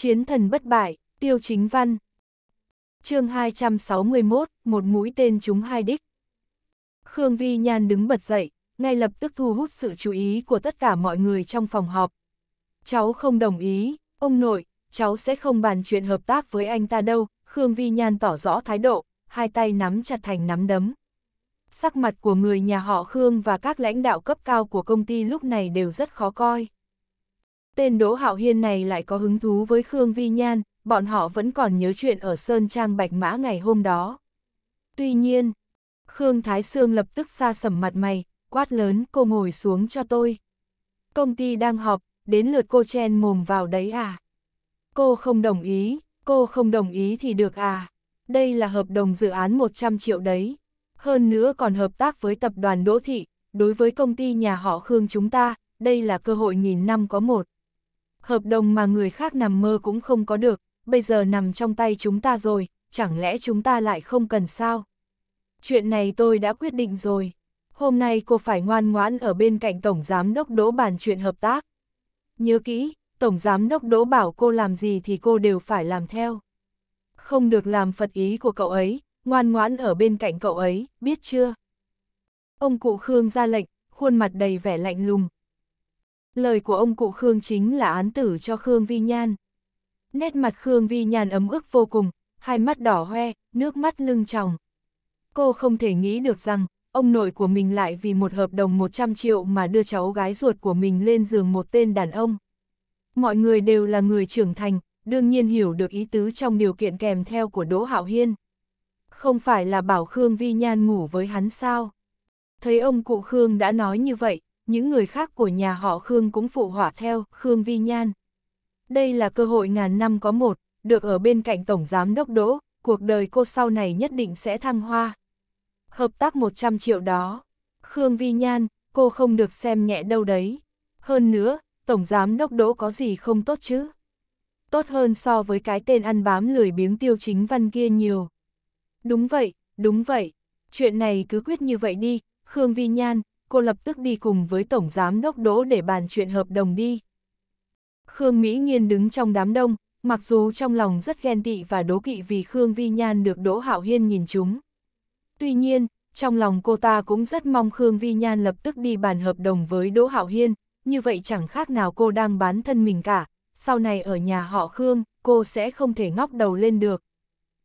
Chiến thần bất bại, tiêu chính văn. chương 261, một mũi tên trúng hai đích. Khương Vi Nhan đứng bật dậy, ngay lập tức thu hút sự chú ý của tất cả mọi người trong phòng họp. Cháu không đồng ý, ông nội, cháu sẽ không bàn chuyện hợp tác với anh ta đâu, Khương Vi Nhan tỏ rõ thái độ, hai tay nắm chặt thành nắm đấm. Sắc mặt của người nhà họ Khương và các lãnh đạo cấp cao của công ty lúc này đều rất khó coi. Tên Đỗ Hạo Hiên này lại có hứng thú với Khương Vi Nhan, bọn họ vẫn còn nhớ chuyện ở Sơn Trang Bạch Mã ngày hôm đó. Tuy nhiên, Khương Thái Sương lập tức xa sầm mặt mày, quát lớn cô ngồi xuống cho tôi. Công ty đang họp, đến lượt cô chen mồm vào đấy à? Cô không đồng ý, cô không đồng ý thì được à? Đây là hợp đồng dự án 100 triệu đấy. Hơn nữa còn hợp tác với tập đoàn Đỗ Thị, đối với công ty nhà họ Khương chúng ta, đây là cơ hội nghìn năm có một hợp đồng mà người khác nằm mơ cũng không có được, bây giờ nằm trong tay chúng ta rồi, chẳng lẽ chúng ta lại không cần sao? Chuyện này tôi đã quyết định rồi, hôm nay cô phải ngoan ngoãn ở bên cạnh Tổng Giám Đốc Đỗ bàn chuyện hợp tác. Nhớ kỹ, Tổng Giám Đốc Đỗ bảo cô làm gì thì cô đều phải làm theo. Không được làm phật ý của cậu ấy, ngoan ngoãn ở bên cạnh cậu ấy, biết chưa? Ông cụ Khương ra lệnh, khuôn mặt đầy vẻ lạnh lùng, Lời của ông cụ Khương chính là án tử cho Khương Vi Nhan. Nét mặt Khương Vi Nhan ấm ức vô cùng, hai mắt đỏ hoe, nước mắt lưng tròng. Cô không thể nghĩ được rằng, ông nội của mình lại vì một hợp đồng 100 triệu mà đưa cháu gái ruột của mình lên giường một tên đàn ông. Mọi người đều là người trưởng thành, đương nhiên hiểu được ý tứ trong điều kiện kèm theo của Đỗ Hạo Hiên. Không phải là bảo Khương Vi Nhan ngủ với hắn sao? Thấy ông cụ Khương đã nói như vậy, những người khác của nhà họ Khương cũng phụ hỏa theo, Khương Vi Nhan. Đây là cơ hội ngàn năm có một, được ở bên cạnh Tổng Giám Đốc Đỗ, cuộc đời cô sau này nhất định sẽ thăng hoa. Hợp tác 100 triệu đó, Khương Vi Nhan, cô không được xem nhẹ đâu đấy. Hơn nữa, Tổng Giám Đốc Đỗ có gì không tốt chứ? Tốt hơn so với cái tên ăn bám lười biếng tiêu chính văn kia nhiều. Đúng vậy, đúng vậy, chuyện này cứ quyết như vậy đi, Khương Vi Nhan, cô lập tức đi cùng với Tổng Giám Đốc Đỗ để bàn chuyện hợp đồng đi. Khương Mỹ Nhiên đứng trong đám đông, mặc dù trong lòng rất ghen tị và đố kỵ vì Khương Vi Nhan được Đỗ Hạo Hiên nhìn chúng. Tuy nhiên, trong lòng cô ta cũng rất mong Khương Vi Nhan lập tức đi bàn hợp đồng với Đỗ Hạo Hiên, như vậy chẳng khác nào cô đang bán thân mình cả, sau này ở nhà họ Khương, cô sẽ không thể ngóc đầu lên được.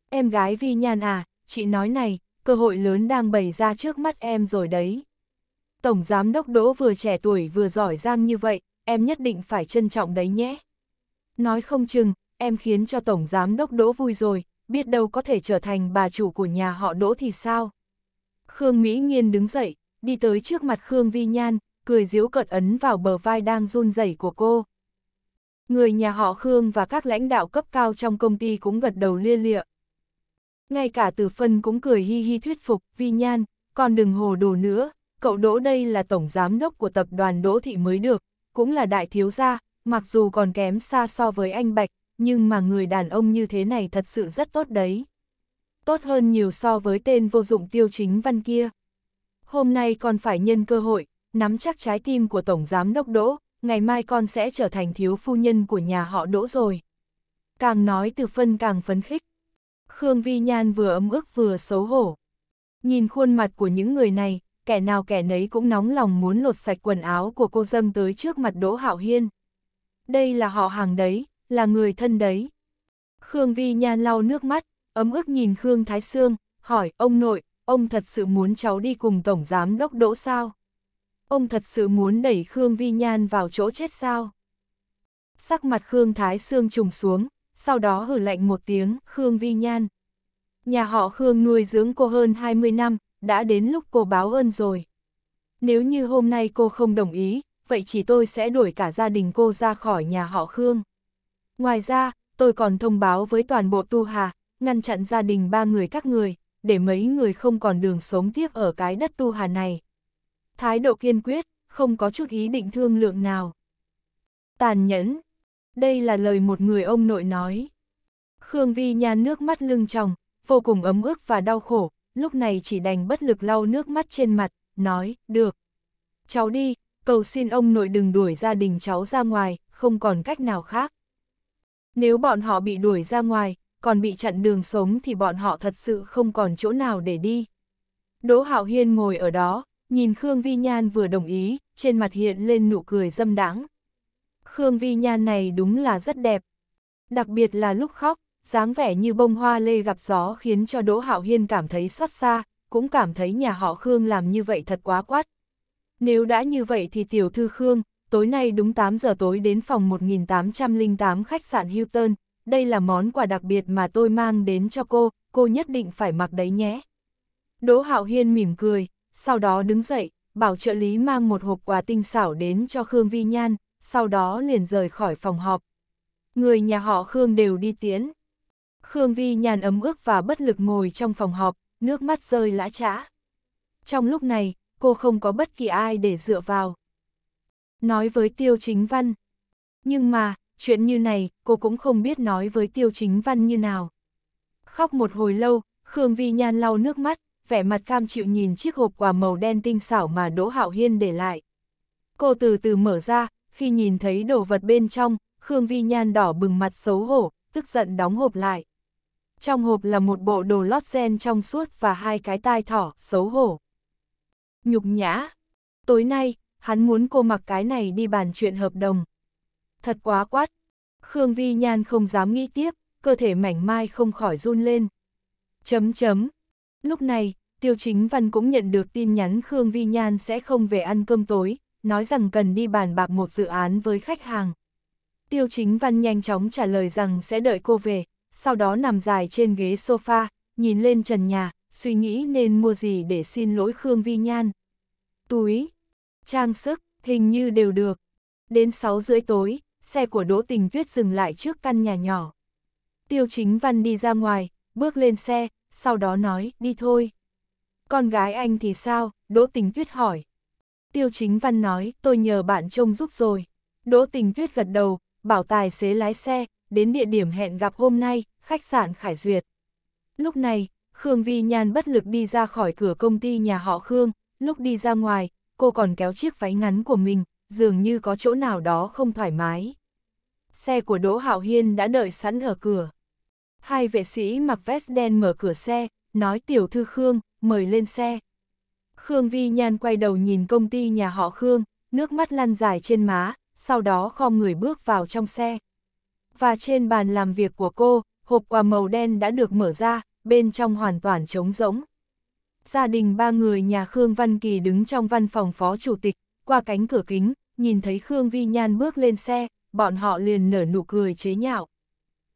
Em gái Vi Nhan à, chị nói này, cơ hội lớn đang bày ra trước mắt em rồi đấy. Tổng Giám Đốc Đỗ vừa trẻ tuổi vừa giỏi giang như vậy, em nhất định phải trân trọng đấy nhé. Nói không chừng, em khiến cho Tổng Giám Đốc Đỗ vui rồi, biết đâu có thể trở thành bà chủ của nhà họ Đỗ thì sao. Khương Mỹ Nhiên đứng dậy, đi tới trước mặt Khương Vi Nhan, cười diếu cợt ấn vào bờ vai đang run rẩy của cô. Người nhà họ Khương và các lãnh đạo cấp cao trong công ty cũng gật đầu lia lịa. Ngay cả từ phân cũng cười hi hi thuyết phục, Vi Nhan, còn đừng hồ đồ nữa, cậu Đỗ đây là tổng giám đốc của tập đoàn Đỗ Thị mới được, cũng là đại thiếu gia, mặc dù còn kém xa so với anh Bạch, nhưng mà người đàn ông như thế này thật sự rất tốt đấy. Tốt hơn nhiều so với tên vô dụng tiêu chính văn kia. Hôm nay con phải nhân cơ hội, nắm chắc trái tim của tổng giám đốc Đỗ, ngày mai con sẽ trở thành thiếu phu nhân của nhà họ Đỗ rồi. Càng nói từ phân càng phấn khích. Khương Vi Nhan vừa ấm ức vừa xấu hổ. Nhìn khuôn mặt của những người này, kẻ nào kẻ nấy cũng nóng lòng muốn lột sạch quần áo của cô dâng tới trước mặt Đỗ Hạo Hiên. Đây là họ hàng đấy, là người thân đấy. Khương Vi Nhan lau nước mắt, ấm ức nhìn Khương Thái Sương, hỏi ông nội, ông thật sự muốn cháu đi cùng Tổng Giám Đốc Đỗ sao? Ông thật sự muốn đẩy Khương Vi Nhan vào chỗ chết sao? Sắc mặt Khương Thái Sương trùng xuống, sau đó hử lạnh một tiếng, Khương Vi Nhan. Nhà họ Khương nuôi dưỡng cô hơn 20 năm, đã đến lúc cô báo ơn rồi. Nếu như hôm nay cô không đồng ý, vậy chỉ tôi sẽ đuổi cả gia đình cô ra khỏi nhà họ Khương. Ngoài ra, tôi còn thông báo với toàn bộ Tu Hà, ngăn chặn gia đình ba người các người, để mấy người không còn đường sống tiếp ở cái đất Tu Hà này. Thái độ kiên quyết, không có chút ý định thương lượng nào. Tàn nhẫn, đây là lời một người ông nội nói. Khương Vi Nhan nước mắt lưng tròng, vô cùng ấm ức và đau khổ, lúc này chỉ đành bất lực lau nước mắt trên mặt, nói, được. Cháu đi, cầu xin ông nội đừng đuổi gia đình cháu ra ngoài, không còn cách nào khác. Nếu bọn họ bị đuổi ra ngoài, còn bị chặn đường sống thì bọn họ thật sự không còn chỗ nào để đi. Đỗ Hạo Hiên ngồi ở đó, nhìn Khương Vi Nhan vừa đồng ý, trên mặt hiện lên nụ cười dâm đãng. Khương Vi Nhan này đúng là rất đẹp. Đặc biệt là lúc khóc, dáng vẻ như bông hoa lê gặp gió khiến cho Đỗ Hạo Hiên cảm thấy xót xa, cũng cảm thấy nhà họ Khương làm như vậy thật quá quát. Nếu đã như vậy thì tiểu thư Khương, tối nay đúng 8 giờ tối đến phòng 1808 khách sạn Hilton, đây là món quà đặc biệt mà tôi mang đến cho cô, cô nhất định phải mặc đấy nhé. Đỗ Hạo Hiên mỉm cười, sau đó đứng dậy, bảo trợ lý mang một hộp quà tinh xảo đến cho Khương Vi Nhan, sau đó liền rời khỏi phòng họp. Người nhà họ Khương đều đi tiến Khương Vi nhàn ấm ức và bất lực ngồi trong phòng họp, nước mắt rơi lã trã. Trong lúc này, cô không có bất kỳ ai để dựa vào. Nói với Tiêu Chính Văn. Nhưng mà, chuyện như này, cô cũng không biết nói với Tiêu Chính Văn như nào. Khóc một hồi lâu, Khương Vi nhàn lau nước mắt, vẻ mặt cam chịu nhìn chiếc hộp quà màu đen tinh xảo mà Đỗ Hạo Hiên để lại. Cô từ từ mở ra, khi nhìn thấy đồ vật bên trong, Khương Vi nhàn đỏ bừng mặt xấu hổ, tức giận đóng hộp lại. Trong hộp là một bộ đồ lót gen trong suốt và hai cái tai thỏ, xấu hổ. Nhục nhã. Tối nay, hắn muốn cô mặc cái này đi bàn chuyện hợp đồng. Thật quá quát. Khương Vi Nhan không dám nghĩ tiếp, cơ thể mảnh mai không khỏi run lên. Chấm chấm. Lúc này, Tiêu Chính Văn cũng nhận được tin nhắn Khương Vi Nhan sẽ không về ăn cơm tối, nói rằng cần đi bàn bạc một dự án với khách hàng. Tiêu Chính Văn nhanh chóng trả lời rằng sẽ đợi cô về, sau đó nằm dài trên ghế sofa, nhìn lên trần nhà, suy nghĩ nên mua gì để xin lỗi Khương Vi Nhan. Túi, trang sức, hình như đều được. Đến 6 rưỡi tối, xe của Đỗ Tình Tuyết dừng lại trước căn nhà nhỏ. Tiêu Chính Văn đi ra ngoài, bước lên xe, sau đó nói, đi thôi. Con gái anh thì sao? Đỗ Tình Tuyết hỏi. Tiêu Chính Văn nói, tôi nhờ bạn trông giúp rồi. Đỗ Tình Tuyết gật đầu, bảo tài xế lái xe, đến địa điểm hẹn gặp hôm nay, khách sạn Khải Duyệt. Lúc này, Khương Vi Nhan bất lực đi ra khỏi cửa công ty nhà họ Khương, lúc đi ra ngoài, cô còn kéo chiếc váy ngắn của mình, dường như có chỗ nào đó không thoải mái. Xe của Đỗ Hạo Hiên đã đợi sẵn ở cửa. Hai vệ sĩ mặc vest đen mở cửa xe, nói tiểu thư Khương, mời lên xe. Khương Vi Nhan quay đầu nhìn công ty nhà họ Khương, nước mắt lăn dài trên má, sau đó khom người bước vào trong xe, và trên bàn làm việc của cô, hộp quà màu đen đã được mở ra, bên trong hoàn toàn trống rỗng. Gia đình ba người nhà Khương Văn Kỳ đứng trong văn phòng phó chủ tịch, qua cánh cửa kính, nhìn thấy Khương Vi Nhan bước lên xe, bọn họ liền nở nụ cười chế nhạo.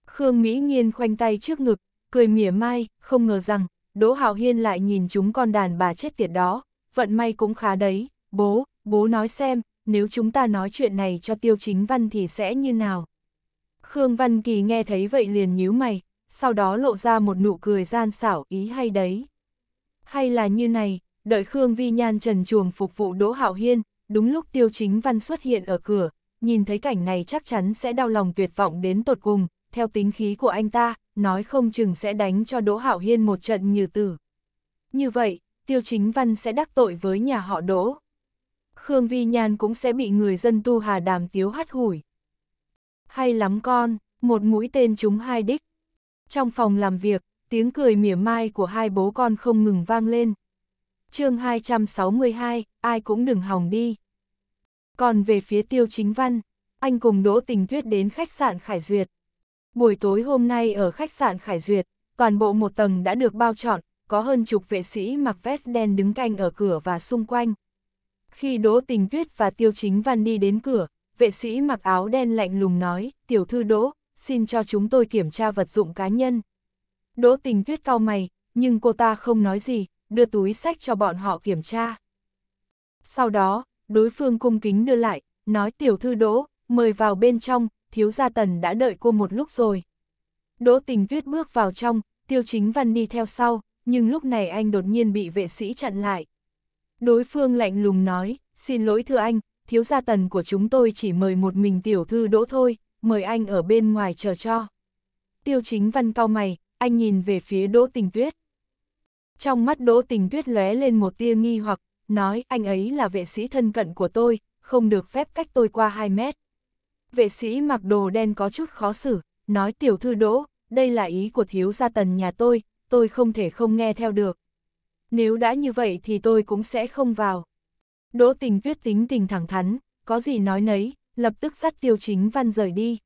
Khương Mỹ Nhiên khoanh tay trước ngực, cười mỉa mai, không ngờ rằng, Đỗ Hạo Hiên lại nhìn chúng con đàn bà chết tiệt đó, vận may cũng khá đấy, bố, bố nói xem, nếu chúng ta nói chuyện này cho tiêu chính văn thì sẽ như nào. Khương Văn Kỳ nghe thấy vậy liền nhíu mày, sau đó lộ ra một nụ cười gian xảo ý hay đấy. Hay là như này, đợi Khương Vi Nhan trần chuồng phục vụ Đỗ Hạo Hiên, đúng lúc Tiêu Chính Văn xuất hiện ở cửa, nhìn thấy cảnh này chắc chắn sẽ đau lòng tuyệt vọng đến tột cùng, theo tính khí của anh ta, nói không chừng sẽ đánh cho Đỗ Hạo Hiên một trận như tử. Như vậy, Tiêu Chính Văn sẽ đắc tội với nhà họ Đỗ. Khương Vi Nhan cũng sẽ bị người dân tu Hà Đàm Tiếu hắt hủi. Hay lắm con, một mũi tên trúng hai đích. Trong phòng làm việc, tiếng cười mỉa mai của hai bố con không ngừng vang lên. chương 262, ai cũng đừng hỏng đi. Còn về phía tiêu chính văn, anh cùng Đỗ Tình Tuyết đến khách sạn Khải Duyệt. Buổi tối hôm nay ở khách sạn Khải Duyệt, toàn bộ một tầng đã được bao trọn, có hơn chục vệ sĩ mặc vest đen đứng canh ở cửa và xung quanh. Khi Đỗ Tình Tuyết và Tiêu Chính Văn đi đến cửa, vệ sĩ mặc áo đen lạnh lùng nói, tiểu thư đỗ, xin cho chúng tôi kiểm tra vật dụng cá nhân. Đỗ tình tuyết cao mày, nhưng cô ta không nói gì, đưa túi sách cho bọn họ kiểm tra. Sau đó, đối phương cung kính đưa lại, nói tiểu thư đỗ, mời vào bên trong, thiếu gia tần đã đợi cô một lúc rồi. Đỗ tình tuyết bước vào trong, tiêu chính văn đi theo sau, nhưng lúc này anh đột nhiên bị vệ sĩ chặn lại. Đối phương lạnh lùng nói, xin lỗi thưa anh, thiếu gia tần của chúng tôi chỉ mời một mình tiểu thư đỗ thôi, mời anh ở bên ngoài chờ cho. Tiêu chính văn cao mày, anh nhìn về phía đỗ tình tuyết. Trong mắt đỗ tình tuyết lóe lên một tia nghi hoặc, nói anh ấy là vệ sĩ thân cận của tôi, không được phép cách tôi qua 2 mét. Vệ sĩ mặc đồ đen có chút khó xử, nói tiểu thư đỗ, đây là ý của thiếu gia tần nhà tôi, tôi không thể không nghe theo được. Nếu đã như vậy thì tôi cũng sẽ không vào. Đỗ tình viết tính tình thẳng thắn, có gì nói nấy, lập tức dắt tiêu chính văn rời đi.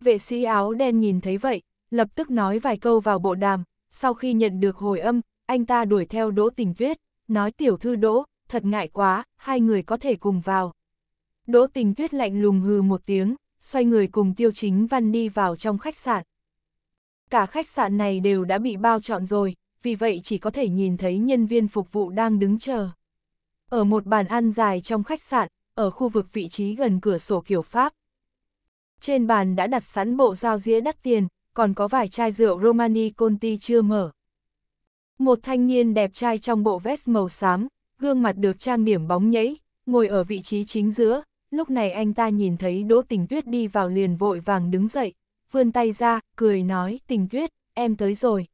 Vệ sĩ áo đen nhìn thấy vậy, lập tức nói vài câu vào bộ đàm, sau khi nhận được hồi âm, anh ta đuổi theo đỗ tình viết, nói tiểu thư đỗ, thật ngại quá, hai người có thể cùng vào. Đỗ tình viết lạnh lùng hừ một tiếng, xoay người cùng tiêu chính văn đi vào trong khách sạn. Cả khách sạn này đều đã bị bao trọn rồi, vì vậy chỉ có thể nhìn thấy nhân viên phục vụ đang đứng chờ. Ở một bàn ăn dài trong khách sạn, ở khu vực vị trí gần cửa sổ kiểu Pháp. Trên bàn đã đặt sẵn bộ dao dĩa đắt tiền, còn có vài chai rượu Romani Conti chưa mở. Một thanh niên đẹp trai trong bộ vest màu xám, gương mặt được trang điểm bóng nhẫy, ngồi ở vị trí chính giữa, lúc này anh ta nhìn thấy Đỗ Tình Tuyết đi vào liền vội vàng đứng dậy, vươn tay ra, cười nói, Tình Tuyết, em tới rồi.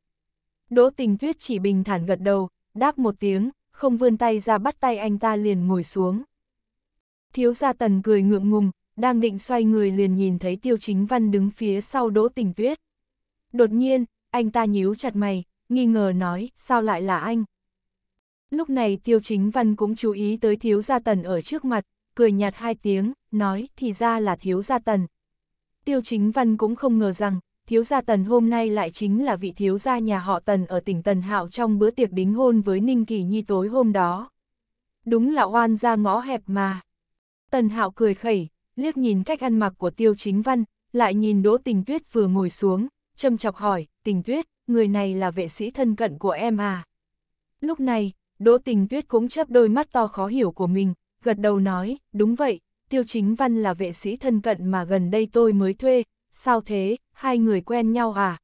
Đỗ Tình Tuyết chỉ bình thản gật đầu, đáp một tiếng, không vươn tay ra bắt tay anh ta liền ngồi xuống. Thiếu gia tần cười ngượng ngùng, đang định xoay người liền nhìn thấy tiêu chính văn đứng phía sau đỗ tình tuyết. Đột nhiên, anh ta nhíu chặt mày, nghi ngờ nói, sao lại là anh? Lúc này tiêu chính văn cũng chú ý tới thiếu gia tần ở trước mặt, cười nhạt hai tiếng, nói, thì ra là thiếu gia tần. Tiêu chính văn cũng không ngờ rằng, thiếu gia Tần hôm nay lại chính là vị thiếu gia nhà họ Tần ở tỉnh Tần Hạo trong bữa tiệc đính hôn với Ninh Kỳ Nhi tối hôm đó. Đúng là oan ra ngõ hẹp mà. Tần Hạo cười khẩy, liếc nhìn cách ăn mặc của Tiêu Chính Văn, lại nhìn Đỗ Tình Tuyết vừa ngồi xuống, châm chọc hỏi, Tình Tuyết, người này là vệ sĩ thân cận của em à? Lúc này, Đỗ Tình Tuyết cũng chấp đôi mắt to khó hiểu của mình, gật đầu nói, đúng vậy, Tiêu Chính Văn là vệ sĩ thân cận mà gần đây tôi mới thuê, sao thế, hai người quen nhau à?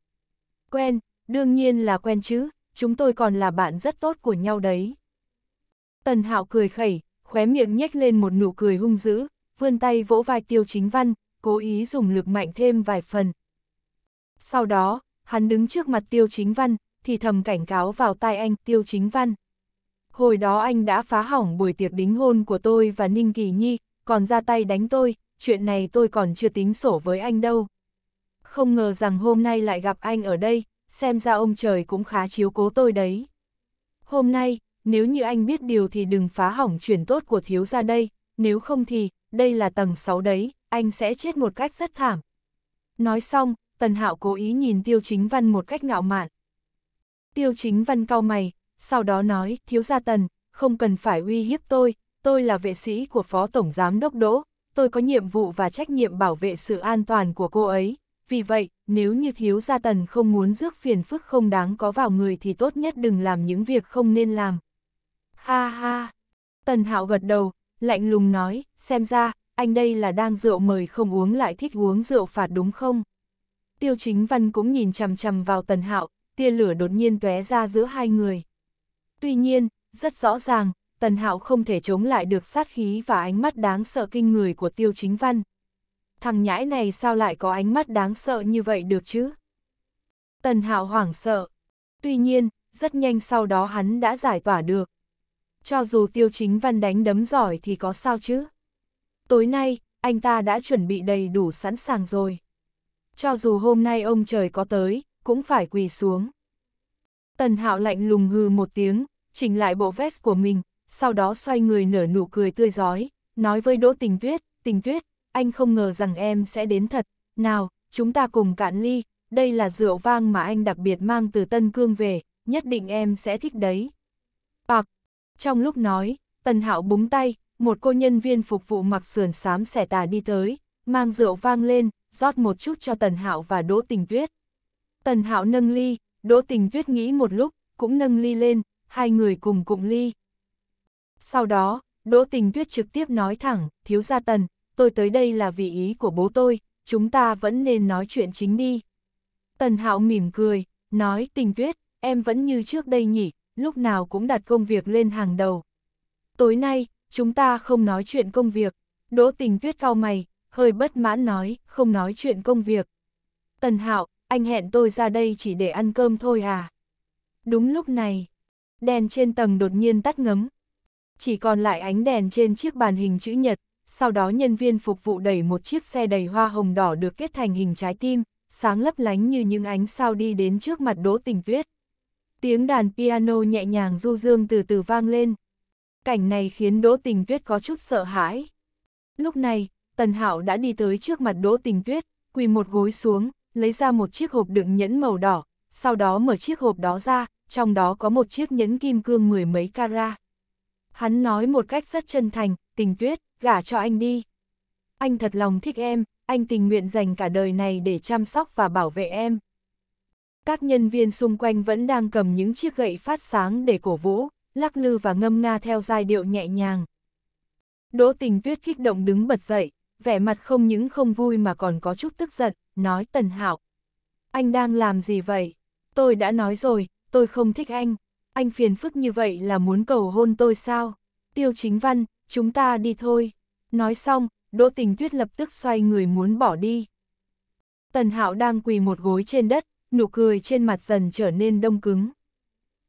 Quen, đương nhiên là quen chứ, chúng tôi còn là bạn rất tốt của nhau đấy. Tần Hạo cười khẩy, khóe miệng nhếch lên một nụ cười hung dữ, vươn tay vỗ vai Tiêu Chính Văn, cố ý dùng lực mạnh thêm vài phần. Sau đó, hắn đứng trước mặt Tiêu Chính Văn, thì thầm cảnh cáo vào tai anh Tiêu Chính Văn. Hồi đó anh đã phá hỏng buổi tiệc đính hôn của tôi và Ninh Kỳ Nhi, còn ra tay đánh tôi, chuyện này tôi còn chưa tính sổ với anh đâu không ngờ rằng hôm nay lại gặp anh ở đây, xem ra ông trời cũng khá chiếu cố tôi đấy. Hôm nay, nếu như anh biết điều thì đừng phá hỏng chuyển tốt của thiếu ra đây, nếu không thì, đây là tầng 6 đấy, anh sẽ chết một cách rất thảm. Nói xong, Tần Hạo cố ý nhìn Tiêu Chính Văn một cách ngạo mạn. Tiêu Chính Văn cau mày, sau đó nói, thiếu gia Tần, không cần phải uy hiếp tôi, tôi là vệ sĩ của Phó Tổng Giám Đốc Đỗ, tôi có nhiệm vụ và trách nhiệm bảo vệ sự an toàn của cô ấy, vì vậy, nếu như thiếu gia tần không muốn rước phiền phức không đáng có vào người thì tốt nhất đừng làm những việc không nên làm. Ha ha! Tần hạo gật đầu, lạnh lùng nói, xem ra, anh đây là đang rượu mời không uống lại thích uống rượu phạt đúng không? Tiêu chính văn cũng nhìn chằm chằm vào tần hạo, tia lửa đột nhiên tóe ra giữa hai người. Tuy nhiên, rất rõ ràng, tần hạo không thể chống lại được sát khí và ánh mắt đáng sợ kinh người của tiêu chính văn thằng nhãi này sao lại có ánh mắt đáng sợ như vậy được chứ? Tần Hạo hoảng sợ. Tuy nhiên, rất nhanh sau đó hắn đã giải tỏa được. Cho dù tiêu chính văn đánh đấm giỏi thì có sao chứ? Tối nay, anh ta đã chuẩn bị đầy đủ sẵn sàng rồi. Cho dù hôm nay ông trời có tới, cũng phải quỳ xuống. Tần Hạo lạnh lùng hư một tiếng, chỉnh lại bộ vest của mình, sau đó xoay người nở nụ cười tươi giói, nói với Đỗ Tình Tuyết, Tình Tuyết, anh không ngờ rằng em sẽ đến thật, nào, chúng ta cùng cạn ly, đây là rượu vang mà anh đặc biệt mang từ Tân Cương về, nhất định em sẽ thích đấy. Bạc, trong lúc nói, Tần Hạo búng tay, một cô nhân viên phục vụ mặc sườn xám xẻ tà đi tới, mang rượu vang lên, rót một chút cho Tần Hạo và Đỗ Tình Tuyết. Tần Hạo nâng ly, Đỗ Tình Tuyết nghĩ một lúc, cũng nâng ly lên, hai người cùng cụng ly. Sau đó, Đỗ Tình Tuyết trực tiếp nói thẳng, thiếu gia Tần, tôi tới đây là vì ý của bố tôi, chúng ta vẫn nên nói chuyện chính đi. Tần Hạo mỉm cười, nói tình tuyết, em vẫn như trước đây nhỉ, lúc nào cũng đặt công việc lên hàng đầu. Tối nay, chúng ta không nói chuyện công việc. Đỗ tình tuyết cao mày, hơi bất mãn nói, không nói chuyện công việc. Tần Hạo, anh hẹn tôi ra đây chỉ để ăn cơm thôi à? Đúng lúc này, đèn trên tầng đột nhiên tắt ngấm. Chỉ còn lại ánh đèn trên chiếc bàn hình chữ nhật, sau đó nhân viên phục vụ đẩy một chiếc xe đầy hoa hồng đỏ được kết thành hình trái tim, sáng lấp lánh như những ánh sao đi đến trước mặt Đỗ Tình Tuyết. Tiếng đàn piano nhẹ nhàng du dương từ từ vang lên. Cảnh này khiến Đỗ Tình Tuyết có chút sợ hãi. Lúc này, Tần Hạo đã đi tới trước mặt Đỗ Tình Tuyết, quỳ một gối xuống, lấy ra một chiếc hộp đựng nhẫn màu đỏ, sau đó mở chiếc hộp đó ra, trong đó có một chiếc nhẫn kim cương mười mấy carat. Hắn nói một cách rất chân thành, tình tuyết, gả cho anh đi. Anh thật lòng thích em, anh tình nguyện dành cả đời này để chăm sóc và bảo vệ em. Các nhân viên xung quanh vẫn đang cầm những chiếc gậy phát sáng để cổ vũ, lắc lư và ngâm nga theo giai điệu nhẹ nhàng. Đỗ tình tuyết kích động đứng bật dậy, vẻ mặt không những không vui mà còn có chút tức giận, nói Tần Hạo. Anh đang làm gì vậy? Tôi đã nói rồi, tôi không thích anh anh phiền phức như vậy là muốn cầu hôn tôi sao? Tiêu chính văn, chúng ta đi thôi. Nói xong, Đỗ Tình Tuyết lập tức xoay người muốn bỏ đi. Tần Hạo đang quỳ một gối trên đất, nụ cười trên mặt dần trở nên đông cứng.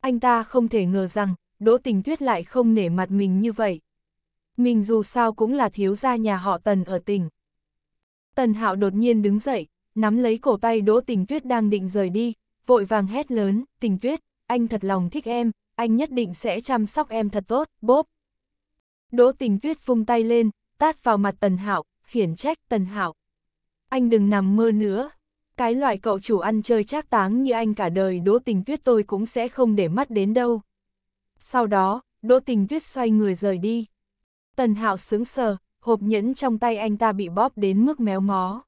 Anh ta không thể ngờ rằng, Đỗ Tình Tuyết lại không nể mặt mình như vậy. Mình dù sao cũng là thiếu gia nhà họ Tần ở tỉnh. Tần Hạo đột nhiên đứng dậy, nắm lấy cổ tay Đỗ Tình Tuyết đang định rời đi, vội vàng hét lớn, Tình Tuyết, anh thật lòng thích em, anh nhất định sẽ chăm sóc em thật tốt, bốp. Đỗ tình tuyết vung tay lên, tát vào mặt Tần Hạo, khiển trách Tần Hạo. Anh đừng nằm mơ nữa. Cái loại cậu chủ ăn chơi trác táng như anh cả đời đỗ tình tuyết tôi cũng sẽ không để mắt đến đâu. Sau đó, đỗ tình tuyết xoay người rời đi. Tần Hạo sướng sờ, hộp nhẫn trong tay anh ta bị bóp đến mức méo mó.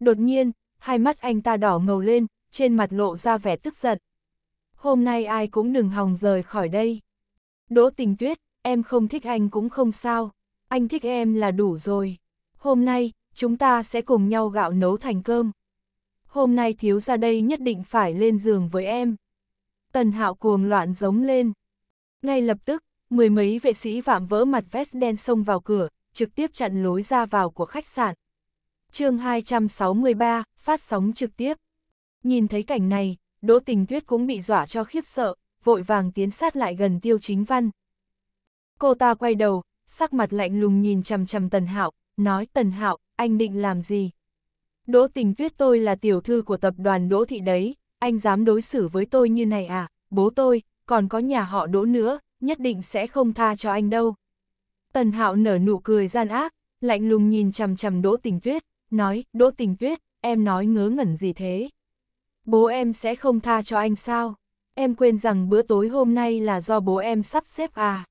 Đột nhiên, hai mắt anh ta đỏ ngầu lên, trên mặt lộ ra vẻ tức giận hôm nay ai cũng đừng hòng rời khỏi đây. Đỗ tình tuyết, em không thích anh cũng không sao, anh thích em là đủ rồi. Hôm nay, chúng ta sẽ cùng nhau gạo nấu thành cơm. Hôm nay thiếu ra đây nhất định phải lên giường với em. Tần hạo cuồng loạn giống lên. Ngay lập tức, mười mấy vệ sĩ vạm vỡ mặt vest đen xông vào cửa, trực tiếp chặn lối ra vào của khách sạn. chương 263, phát sóng trực tiếp. Nhìn thấy cảnh này, Đỗ tình tuyết cũng bị dọa cho khiếp sợ, vội vàng tiến sát lại gần tiêu chính văn. Cô ta quay đầu, sắc mặt lạnh lùng nhìn chầm chầm Tần Hạo, nói Tần Hạo, anh định làm gì? Đỗ tình tuyết tôi là tiểu thư của tập đoàn Đỗ Thị đấy, anh dám đối xử với tôi như này à, bố tôi, còn có nhà họ Đỗ nữa, nhất định sẽ không tha cho anh đâu. Tần Hạo nở nụ cười gian ác, lạnh lùng nhìn chầm chầm Đỗ tình tuyết, nói, Đỗ tình tuyết, em nói ngớ ngẩn gì thế? Bố em sẽ không tha cho anh sao? Em quên rằng bữa tối hôm nay là do bố em sắp xếp à?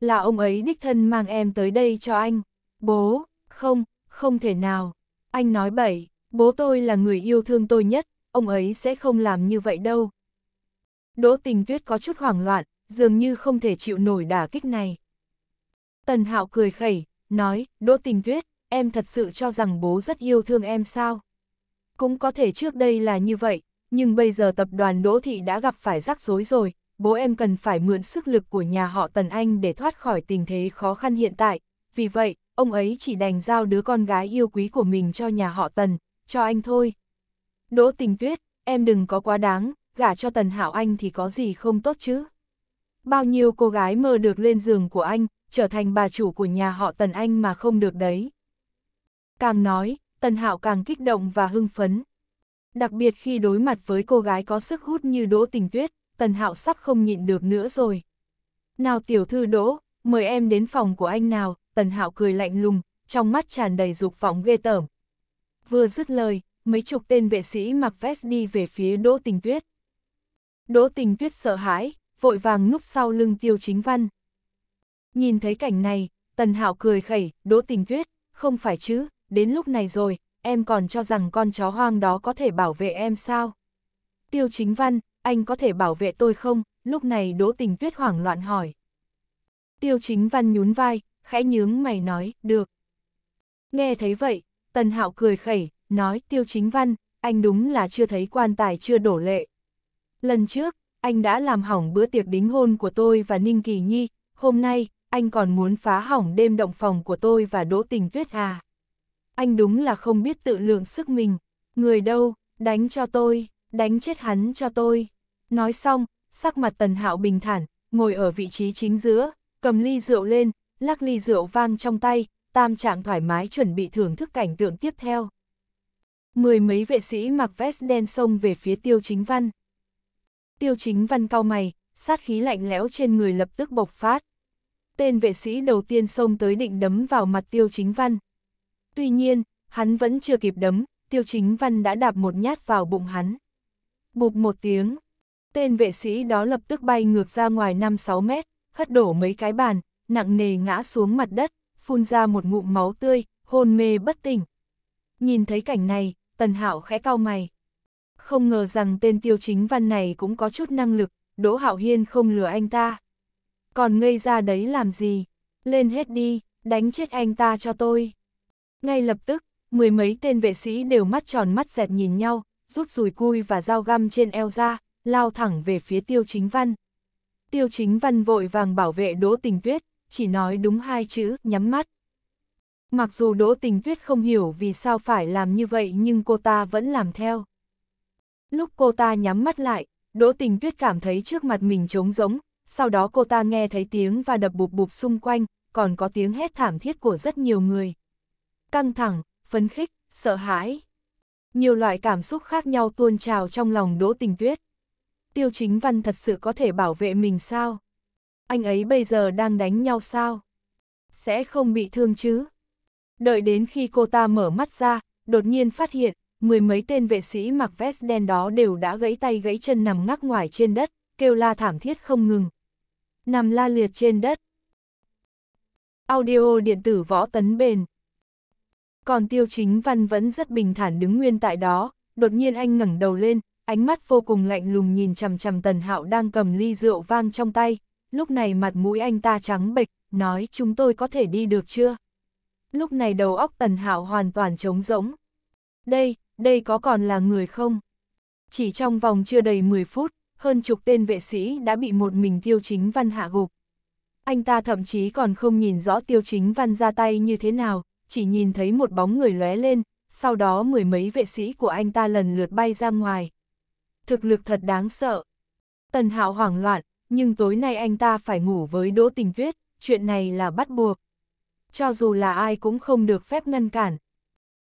Là ông ấy đích thân mang em tới đây cho anh. Bố, không, không thể nào. Anh nói bậy, bố tôi là người yêu thương tôi nhất, ông ấy sẽ không làm như vậy đâu. Đỗ tình tuyết có chút hoảng loạn, dường như không thể chịu nổi đả kích này. Tần Hạo cười khẩy, nói, Đỗ Tình Tuyết, em thật sự cho rằng bố rất yêu thương em sao? Cũng có thể trước đây là như vậy, nhưng bây giờ tập đoàn Đỗ Thị đã gặp phải rắc rối rồi, bố em cần phải mượn sức lực của nhà họ Tần Anh để thoát khỏi tình thế khó khăn hiện tại. Vì vậy, ông ấy chỉ đành giao đứa con gái yêu quý của mình cho nhà họ Tần, cho anh thôi. Đỗ tình tuyết, em đừng có quá đáng, gả cho Tần Hảo Anh thì có gì không tốt chứ. Bao nhiêu cô gái mơ được lên giường của anh, trở thành bà chủ của nhà họ Tần Anh mà không được đấy. Càng nói, Tần Hạo càng kích động và hưng phấn. Đặc biệt khi đối mặt với cô gái có sức hút như Đỗ Tình Tuyết, Tần Hạo sắp không nhịn được nữa rồi. Nào tiểu thư Đỗ, mời em đến phòng của anh nào, Tần Hạo cười lạnh lùng, trong mắt tràn đầy dục vọng ghê tởm. Vừa dứt lời, mấy chục tên vệ sĩ mặc vest đi về phía Đỗ Tình Tuyết. Đỗ Tình Tuyết sợ hãi, vội vàng núp sau lưng Tiêu Chính Văn. Nhìn thấy cảnh này, Tần Hạo cười khẩy, Đỗ Tình Tuyết, không phải chứ, đến lúc này rồi, em còn cho rằng con chó hoang đó có thể bảo vệ em sao? Tiêu chính văn, anh có thể bảo vệ tôi không? Lúc này Đỗ Tình Tuyết hoảng loạn hỏi. Tiêu chính văn nhún vai, khẽ nhướng mày nói, được. Nghe thấy vậy, Tần Hạo cười khẩy, nói Tiêu Chính Văn, anh đúng là chưa thấy quan tài chưa đổ lệ. Lần trước, anh đã làm hỏng bữa tiệc đính hôn của tôi và Ninh Kỳ Nhi, hôm nay, anh còn muốn phá hỏng đêm động phòng của tôi và Đỗ Tình Tuyết à anh đúng là không biết tự lượng sức mình, người đâu, đánh cho tôi, đánh chết hắn cho tôi. Nói xong, sắc mặt Tần Hạo bình thản, ngồi ở vị trí chính giữa, cầm ly rượu lên, lắc ly rượu vang trong tay, tam trạng thoải mái chuẩn bị thưởng thức cảnh tượng tiếp theo. Mười mấy vệ sĩ mặc vest đen xông về phía tiêu chính văn. Tiêu chính văn cau mày, sát khí lạnh lẽo trên người lập tức bộc phát. Tên vệ sĩ đầu tiên xông tới định đấm vào mặt tiêu chính văn. Tuy nhiên, hắn vẫn chưa kịp đấm, tiêu chính văn đã đạp một nhát vào bụng hắn. Bụp một tiếng, tên vệ sĩ đó lập tức bay ngược ra ngoài 5-6 mét, hất đổ mấy cái bàn, nặng nề ngã xuống mặt đất, phun ra một ngụm máu tươi, hôn mê bất tỉnh. Nhìn thấy cảnh này, Tần Hạo khẽ cau mày. Không ngờ rằng tên tiêu chính văn này cũng có chút năng lực, Đỗ Hạo Hiên không lừa anh ta. Còn ngây ra đấy làm gì? Lên hết đi, đánh chết anh ta cho tôi. Ngay lập tức, mười mấy tên vệ sĩ đều mắt tròn mắt dẹt nhìn nhau, rút rùi cui và dao găm trên eo ra, lao thẳng về phía tiêu chính văn. Tiêu chính văn vội vàng bảo vệ đỗ tình tuyết, chỉ nói đúng hai chữ, nhắm mắt. Mặc dù đỗ tình tuyết không hiểu vì sao phải làm như vậy nhưng cô ta vẫn làm theo. Lúc cô ta nhắm mắt lại, đỗ tình tuyết cảm thấy trước mặt mình trống rỗng, sau đó cô ta nghe thấy tiếng và đập bụp bụp xung quanh, còn có tiếng hét thảm thiết của rất nhiều người căng thẳng, phấn khích, sợ hãi. Nhiều loại cảm xúc khác nhau tuôn trào trong lòng Đỗ Tình Tuyết. Tiêu Chính Văn thật sự có thể bảo vệ mình sao? Anh ấy bây giờ đang đánh nhau sao? Sẽ không bị thương chứ? Đợi đến khi cô ta mở mắt ra, đột nhiên phát hiện, mười mấy tên vệ sĩ mặc vest đen đó đều đã gãy tay gãy chân nằm ngắc ngoài trên đất, kêu la thảm thiết không ngừng. Nằm la liệt trên đất. Audio điện tử võ tấn bền còn tiêu chính văn vẫn rất bình thản đứng nguyên tại đó, đột nhiên anh ngẩng đầu lên, ánh mắt vô cùng lạnh lùng nhìn chằm chằm tần hạo đang cầm ly rượu vang trong tay, lúc này mặt mũi anh ta trắng bệch, nói chúng tôi có thể đi được chưa? Lúc này đầu óc tần hạo hoàn toàn trống rỗng. Đây, đây có còn là người không? Chỉ trong vòng chưa đầy 10 phút, hơn chục tên vệ sĩ đã bị một mình tiêu chính văn hạ gục. Anh ta thậm chí còn không nhìn rõ tiêu chính văn ra tay như thế nào, chỉ nhìn thấy một bóng người lóe lên, sau đó mười mấy vệ sĩ của anh ta lần lượt bay ra ngoài. Thực lực thật đáng sợ. Tần Hạo hoảng loạn, nhưng tối nay anh ta phải ngủ với Đỗ Tình Tuyết, chuyện này là bắt buộc. Cho dù là ai cũng không được phép ngăn cản.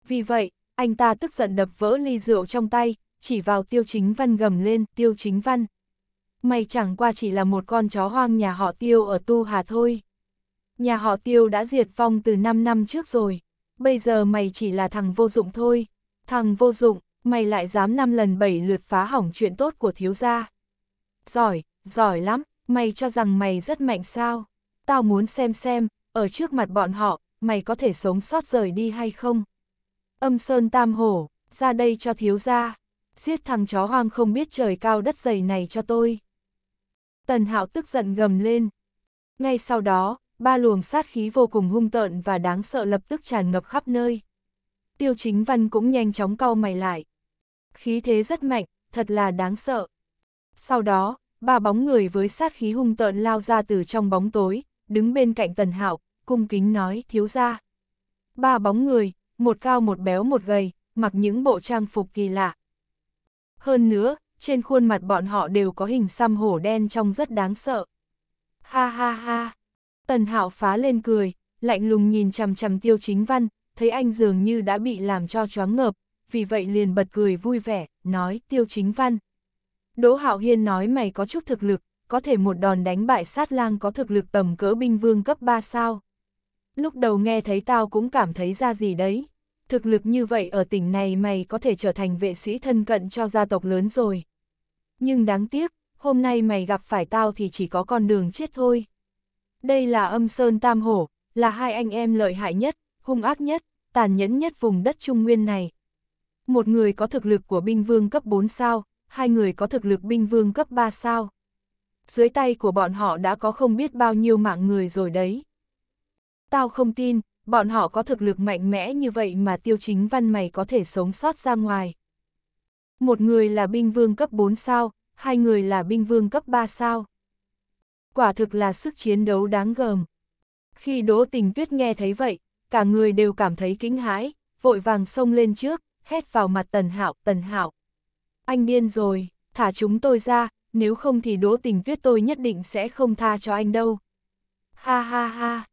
Vì vậy, anh ta tức giận đập vỡ ly rượu trong tay, chỉ vào tiêu chính văn gầm lên, tiêu chính văn. Mày chẳng qua chỉ là một con chó hoang nhà họ tiêu ở Tu Hà thôi nhà họ tiêu đã diệt vong từ 5 năm trước rồi, bây giờ mày chỉ là thằng vô dụng thôi, thằng vô dụng, mày lại dám năm lần bảy lượt phá hỏng chuyện tốt của thiếu gia. Giỏi, giỏi lắm, mày cho rằng mày rất mạnh sao, tao muốn xem xem, ở trước mặt bọn họ, mày có thể sống sót rời đi hay không. Âm Sơn Tam Hổ, ra đây cho thiếu gia, giết thằng chó hoang không biết trời cao đất dày này cho tôi. Tần Hạo tức giận gầm lên. Ngay sau đó, ba luồng sát khí vô cùng hung tợn và đáng sợ lập tức tràn ngập khắp nơi. Tiêu chính văn cũng nhanh chóng cau mày lại. Khí thế rất mạnh, thật là đáng sợ. Sau đó, ba bóng người với sát khí hung tợn lao ra từ trong bóng tối, đứng bên cạnh tần hạo, cung kính nói thiếu ra. Ba bóng người, một cao một béo một gầy, mặc những bộ trang phục kỳ lạ. Hơn nữa, trên khuôn mặt bọn họ đều có hình xăm hổ đen trông rất đáng sợ. Ha ha ha, Tần Hạo phá lên cười, lạnh lùng nhìn chằm chằm Tiêu Chính Văn, thấy anh dường như đã bị làm cho choáng ngợp, vì vậy liền bật cười vui vẻ, nói Tiêu Chính Văn. Đỗ Hạo Hiên nói mày có chút thực lực, có thể một đòn đánh bại sát lang có thực lực tầm cỡ binh vương cấp 3 sao. Lúc đầu nghe thấy tao cũng cảm thấy ra gì đấy. Thực lực như vậy ở tỉnh này mày có thể trở thành vệ sĩ thân cận cho gia tộc lớn rồi. Nhưng đáng tiếc, hôm nay mày gặp phải tao thì chỉ có con đường chết thôi. Đây là âm sơn tam hổ, là hai anh em lợi hại nhất, hung ác nhất, tàn nhẫn nhất vùng đất Trung Nguyên này. Một người có thực lực của binh vương cấp 4 sao, hai người có thực lực binh vương cấp 3 sao. Dưới tay của bọn họ đã có không biết bao nhiêu mạng người rồi đấy. Tao không tin, bọn họ có thực lực mạnh mẽ như vậy mà tiêu chính văn mày có thể sống sót ra ngoài. Một người là binh vương cấp 4 sao, hai người là binh vương cấp 3 sao quả thực là sức chiến đấu đáng gờm. Khi Đỗ Tình Tuyết nghe thấy vậy, cả người đều cảm thấy kinh hãi, vội vàng xông lên trước, hét vào mặt Tần Hạo, Tần Hạo. Anh điên rồi, thả chúng tôi ra, nếu không thì Đỗ Tình Tuyết tôi nhất định sẽ không tha cho anh đâu. Ha ha ha.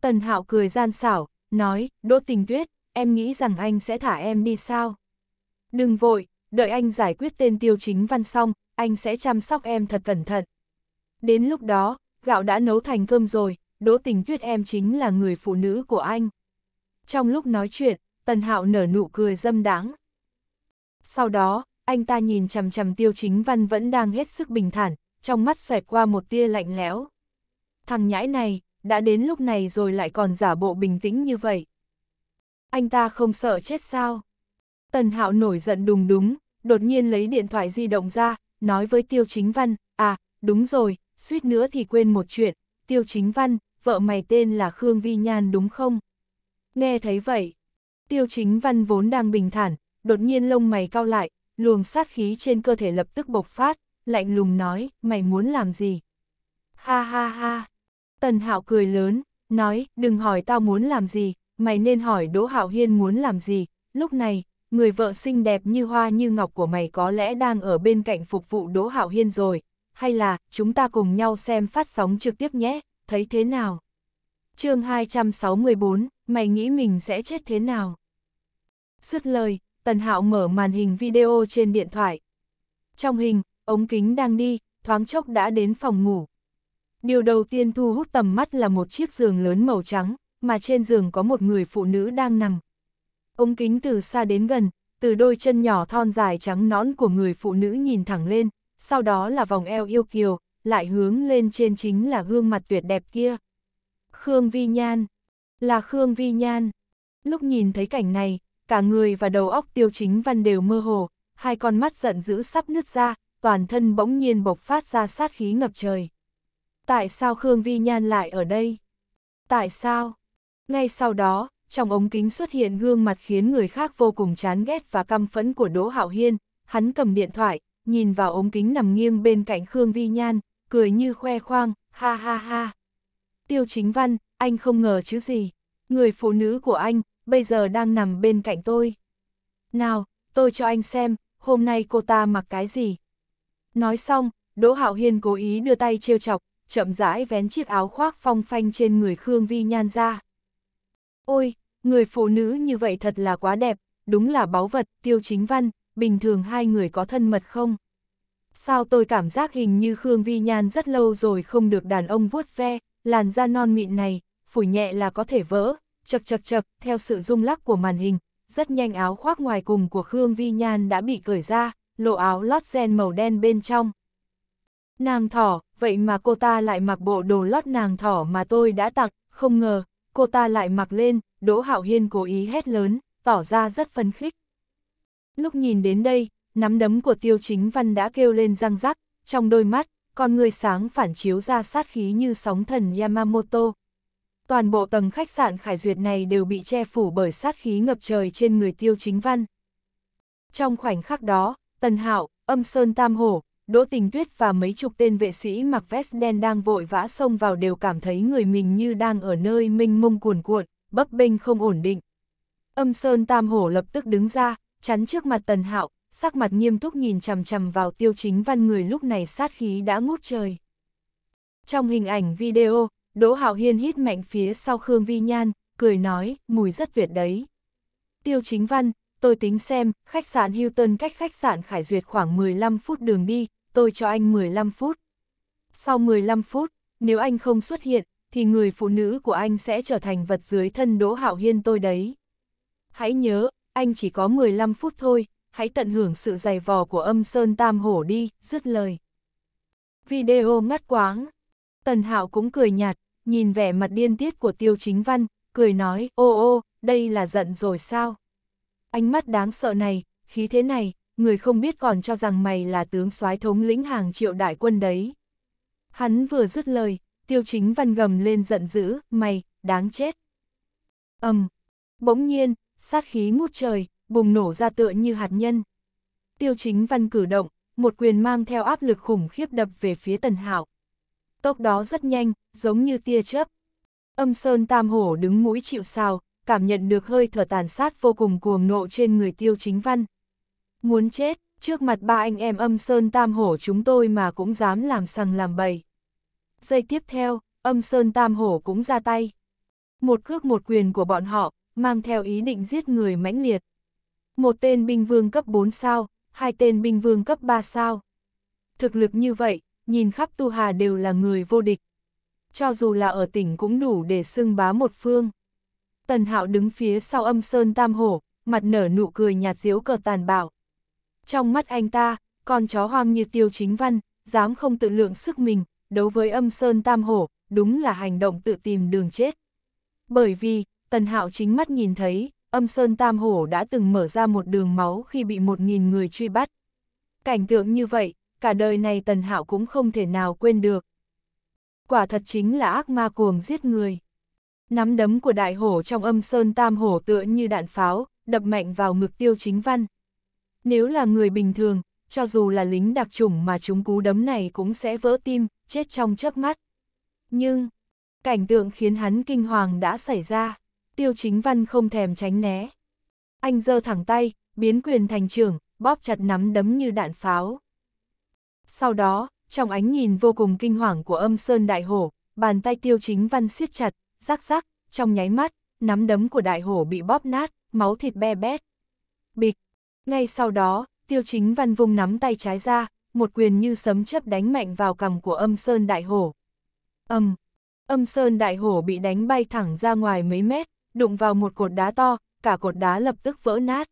Tần Hạo cười gian xảo, nói, Đỗ Tình Tuyết, em nghĩ rằng anh sẽ thả em đi sao? Đừng vội, đợi anh giải quyết tên tiêu chính văn xong, anh sẽ chăm sóc em thật cẩn thận. Đến lúc đó, gạo đã nấu thành cơm rồi, Đỗ Tình Tuyết em chính là người phụ nữ của anh. Trong lúc nói chuyện, Tần Hạo nở nụ cười dâm đáng. Sau đó, anh ta nhìn chằm chằm Tiêu Chính Văn vẫn đang hết sức bình thản, trong mắt xoẹt qua một tia lạnh lẽo. Thằng nhãi này, đã đến lúc này rồi lại còn giả bộ bình tĩnh như vậy. Anh ta không sợ chết sao? Tần Hạo nổi giận đùng đúng, đột nhiên lấy điện thoại di động ra, nói với Tiêu Chính Văn, à, đúng rồi, suýt nữa thì quên một chuyện, tiêu chính văn, vợ mày tên là Khương Vi Nhan đúng không? Nghe thấy vậy, tiêu chính văn vốn đang bình thản, đột nhiên lông mày cao lại, luồng sát khí trên cơ thể lập tức bộc phát, lạnh lùng nói, mày muốn làm gì? Ha ha ha! Tần Hạo cười lớn, nói, đừng hỏi tao muốn làm gì, mày nên hỏi Đỗ Hạo Hiên muốn làm gì, lúc này, người vợ xinh đẹp như hoa như ngọc của mày có lẽ đang ở bên cạnh phục vụ Đỗ Hạo Hiên rồi, hay là chúng ta cùng nhau xem phát sóng trực tiếp nhé, thấy thế nào? chương 264, mày nghĩ mình sẽ chết thế nào? Sứt lời, Tần Hạo mở màn hình video trên điện thoại. Trong hình, ống kính đang đi, thoáng chốc đã đến phòng ngủ. Điều đầu tiên thu hút tầm mắt là một chiếc giường lớn màu trắng, mà trên giường có một người phụ nữ đang nằm. Ống kính từ xa đến gần, từ đôi chân nhỏ thon dài trắng nõn của người phụ nữ nhìn thẳng lên, sau đó là vòng eo yêu kiều, lại hướng lên trên chính là gương mặt tuyệt đẹp kia. Khương Vi Nhan, là Khương Vi Nhan. Lúc nhìn thấy cảnh này, cả người và đầu óc tiêu chính văn đều mơ hồ, hai con mắt giận dữ sắp nứt ra, toàn thân bỗng nhiên bộc phát ra sát khí ngập trời. Tại sao Khương Vi Nhan lại ở đây? Tại sao? Ngay sau đó, trong ống kính xuất hiện gương mặt khiến người khác vô cùng chán ghét và căm phẫn của Đỗ Hạo Hiên, hắn cầm điện thoại, nhìn vào ống kính nằm nghiêng bên cạnh Khương Vi Nhan, cười như khoe khoang, ha ha ha. Tiêu chính văn, anh không ngờ chứ gì, người phụ nữ của anh, bây giờ đang nằm bên cạnh tôi. Nào, tôi cho anh xem, hôm nay cô ta mặc cái gì. Nói xong, Đỗ Hạo Hiên cố ý đưa tay trêu chọc, chậm rãi vén chiếc áo khoác phong phanh trên người Khương Vi Nhan ra. Ôi, người phụ nữ như vậy thật là quá đẹp, đúng là báu vật, tiêu chính văn, bình thường hai người có thân mật không? Sao tôi cảm giác hình như Khương Vi Nhan rất lâu rồi không được đàn ông vuốt ve, làn da non mịn này, phủi nhẹ là có thể vỡ, chật chật chật, theo sự rung lắc của màn hình, rất nhanh áo khoác ngoài cùng của Khương Vi Nhan đã bị cởi ra, lộ áo lót gen màu đen bên trong. Nàng thỏ, vậy mà cô ta lại mặc bộ đồ lót nàng thỏ mà tôi đã tặng, không ngờ, cô ta lại mặc lên, Đỗ Hạo Hiên cố ý hét lớn, tỏ ra rất phấn khích. Lúc nhìn đến đây, nắm đấm của tiêu chính văn đã kêu lên răng rắc, trong đôi mắt, con người sáng phản chiếu ra sát khí như sóng thần Yamamoto. Toàn bộ tầng khách sạn Khải Duyệt này đều bị che phủ bởi sát khí ngập trời trên người tiêu chính văn. Trong khoảnh khắc đó, Tần Hạo, Âm Sơn Tam Hổ, Đỗ Tình Tuyết và mấy chục tên vệ sĩ mặc vest đen đang vội vã xông vào đều cảm thấy người mình như đang ở nơi minh mông cuồn cuộn, bấp bênh không ổn định. Âm Sơn Tam Hổ lập tức đứng ra, chắn trước mặt tần hạo, sắc mặt nghiêm túc nhìn chằm chằm vào tiêu chính văn người lúc này sát khí đã ngút trời. Trong hình ảnh video, Đỗ Hạo Hiên hít mạnh phía sau Khương Vi Nhan, cười nói, mùi rất tuyệt đấy. Tiêu chính văn, tôi tính xem, khách sạn Hilton cách khách sạn Khải Duyệt khoảng 15 phút đường đi, tôi cho anh 15 phút. Sau 15 phút, nếu anh không xuất hiện, thì người phụ nữ của anh sẽ trở thành vật dưới thân Đỗ Hạo Hiên tôi đấy. Hãy nhớ, anh chỉ có 15 phút thôi, hãy tận hưởng sự dày vò của âm sơn tam hổ đi, dứt lời. Video ngắt quáng. Tần Hạo cũng cười nhạt, nhìn vẻ mặt điên tiết của tiêu chính văn, cười nói, ô ô, đây là giận rồi sao? Ánh mắt đáng sợ này, khí thế này, người không biết còn cho rằng mày là tướng soái thống lĩnh hàng triệu đại quân đấy. Hắn vừa dứt lời, tiêu chính văn gầm lên giận dữ, mày, đáng chết. ầm um, bỗng nhiên, sát khí ngút trời, bùng nổ ra tựa như hạt nhân. Tiêu chính văn cử động, một quyền mang theo áp lực khủng khiếp đập về phía tần hạo. Tốc đó rất nhanh, giống như tia chớp. Âm sơn tam hổ đứng mũi chịu sao, cảm nhận được hơi thở tàn sát vô cùng cuồng nộ trên người tiêu chính văn. Muốn chết, trước mặt ba anh em âm sơn tam hổ chúng tôi mà cũng dám làm sằng làm bầy. Giây tiếp theo, âm sơn tam hổ cũng ra tay. Một cước một quyền của bọn họ, mang theo ý định giết người mãnh liệt. Một tên binh vương cấp 4 sao, hai tên binh vương cấp 3 sao. Thực lực như vậy, nhìn khắp Tu Hà đều là người vô địch. Cho dù là ở tỉnh cũng đủ để xưng bá một phương. Tần Hạo đứng phía sau âm sơn tam hổ, mặt nở nụ cười nhạt diễu cờ tàn bạo. Trong mắt anh ta, con chó hoang như tiêu chính văn, dám không tự lượng sức mình, đấu với âm sơn tam hổ, đúng là hành động tự tìm đường chết. Bởi vì, Tần Hạo chính mắt nhìn thấy, âm sơn tam hổ đã từng mở ra một đường máu khi bị một nghìn người truy bắt. Cảnh tượng như vậy, cả đời này Tần Hạo cũng không thể nào quên được. Quả thật chính là ác ma cuồng giết người. Nắm đấm của đại hổ trong âm sơn tam hổ tựa như đạn pháo, đập mạnh vào ngực tiêu chính văn. Nếu là người bình thường, cho dù là lính đặc chủng mà chúng cú đấm này cũng sẽ vỡ tim, chết trong chớp mắt. Nhưng, cảnh tượng khiến hắn kinh hoàng đã xảy ra tiêu chính văn không thèm tránh né. Anh giơ thẳng tay, biến quyền thành trưởng, bóp chặt nắm đấm như đạn pháo. Sau đó, trong ánh nhìn vô cùng kinh hoàng của âm sơn đại hổ, bàn tay tiêu chính văn siết chặt, rắc rắc, trong nháy mắt, nắm đấm của đại hổ bị bóp nát, máu thịt be bét. Bịch, ngay sau đó, tiêu chính văn vung nắm tay trái ra, một quyền như sấm chớp đánh mạnh vào cằm của âm sơn đại hổ. Âm, âm sơn đại hổ bị đánh bay thẳng ra ngoài mấy mét, đụng vào một cột đá to, cả cột đá lập tức vỡ nát.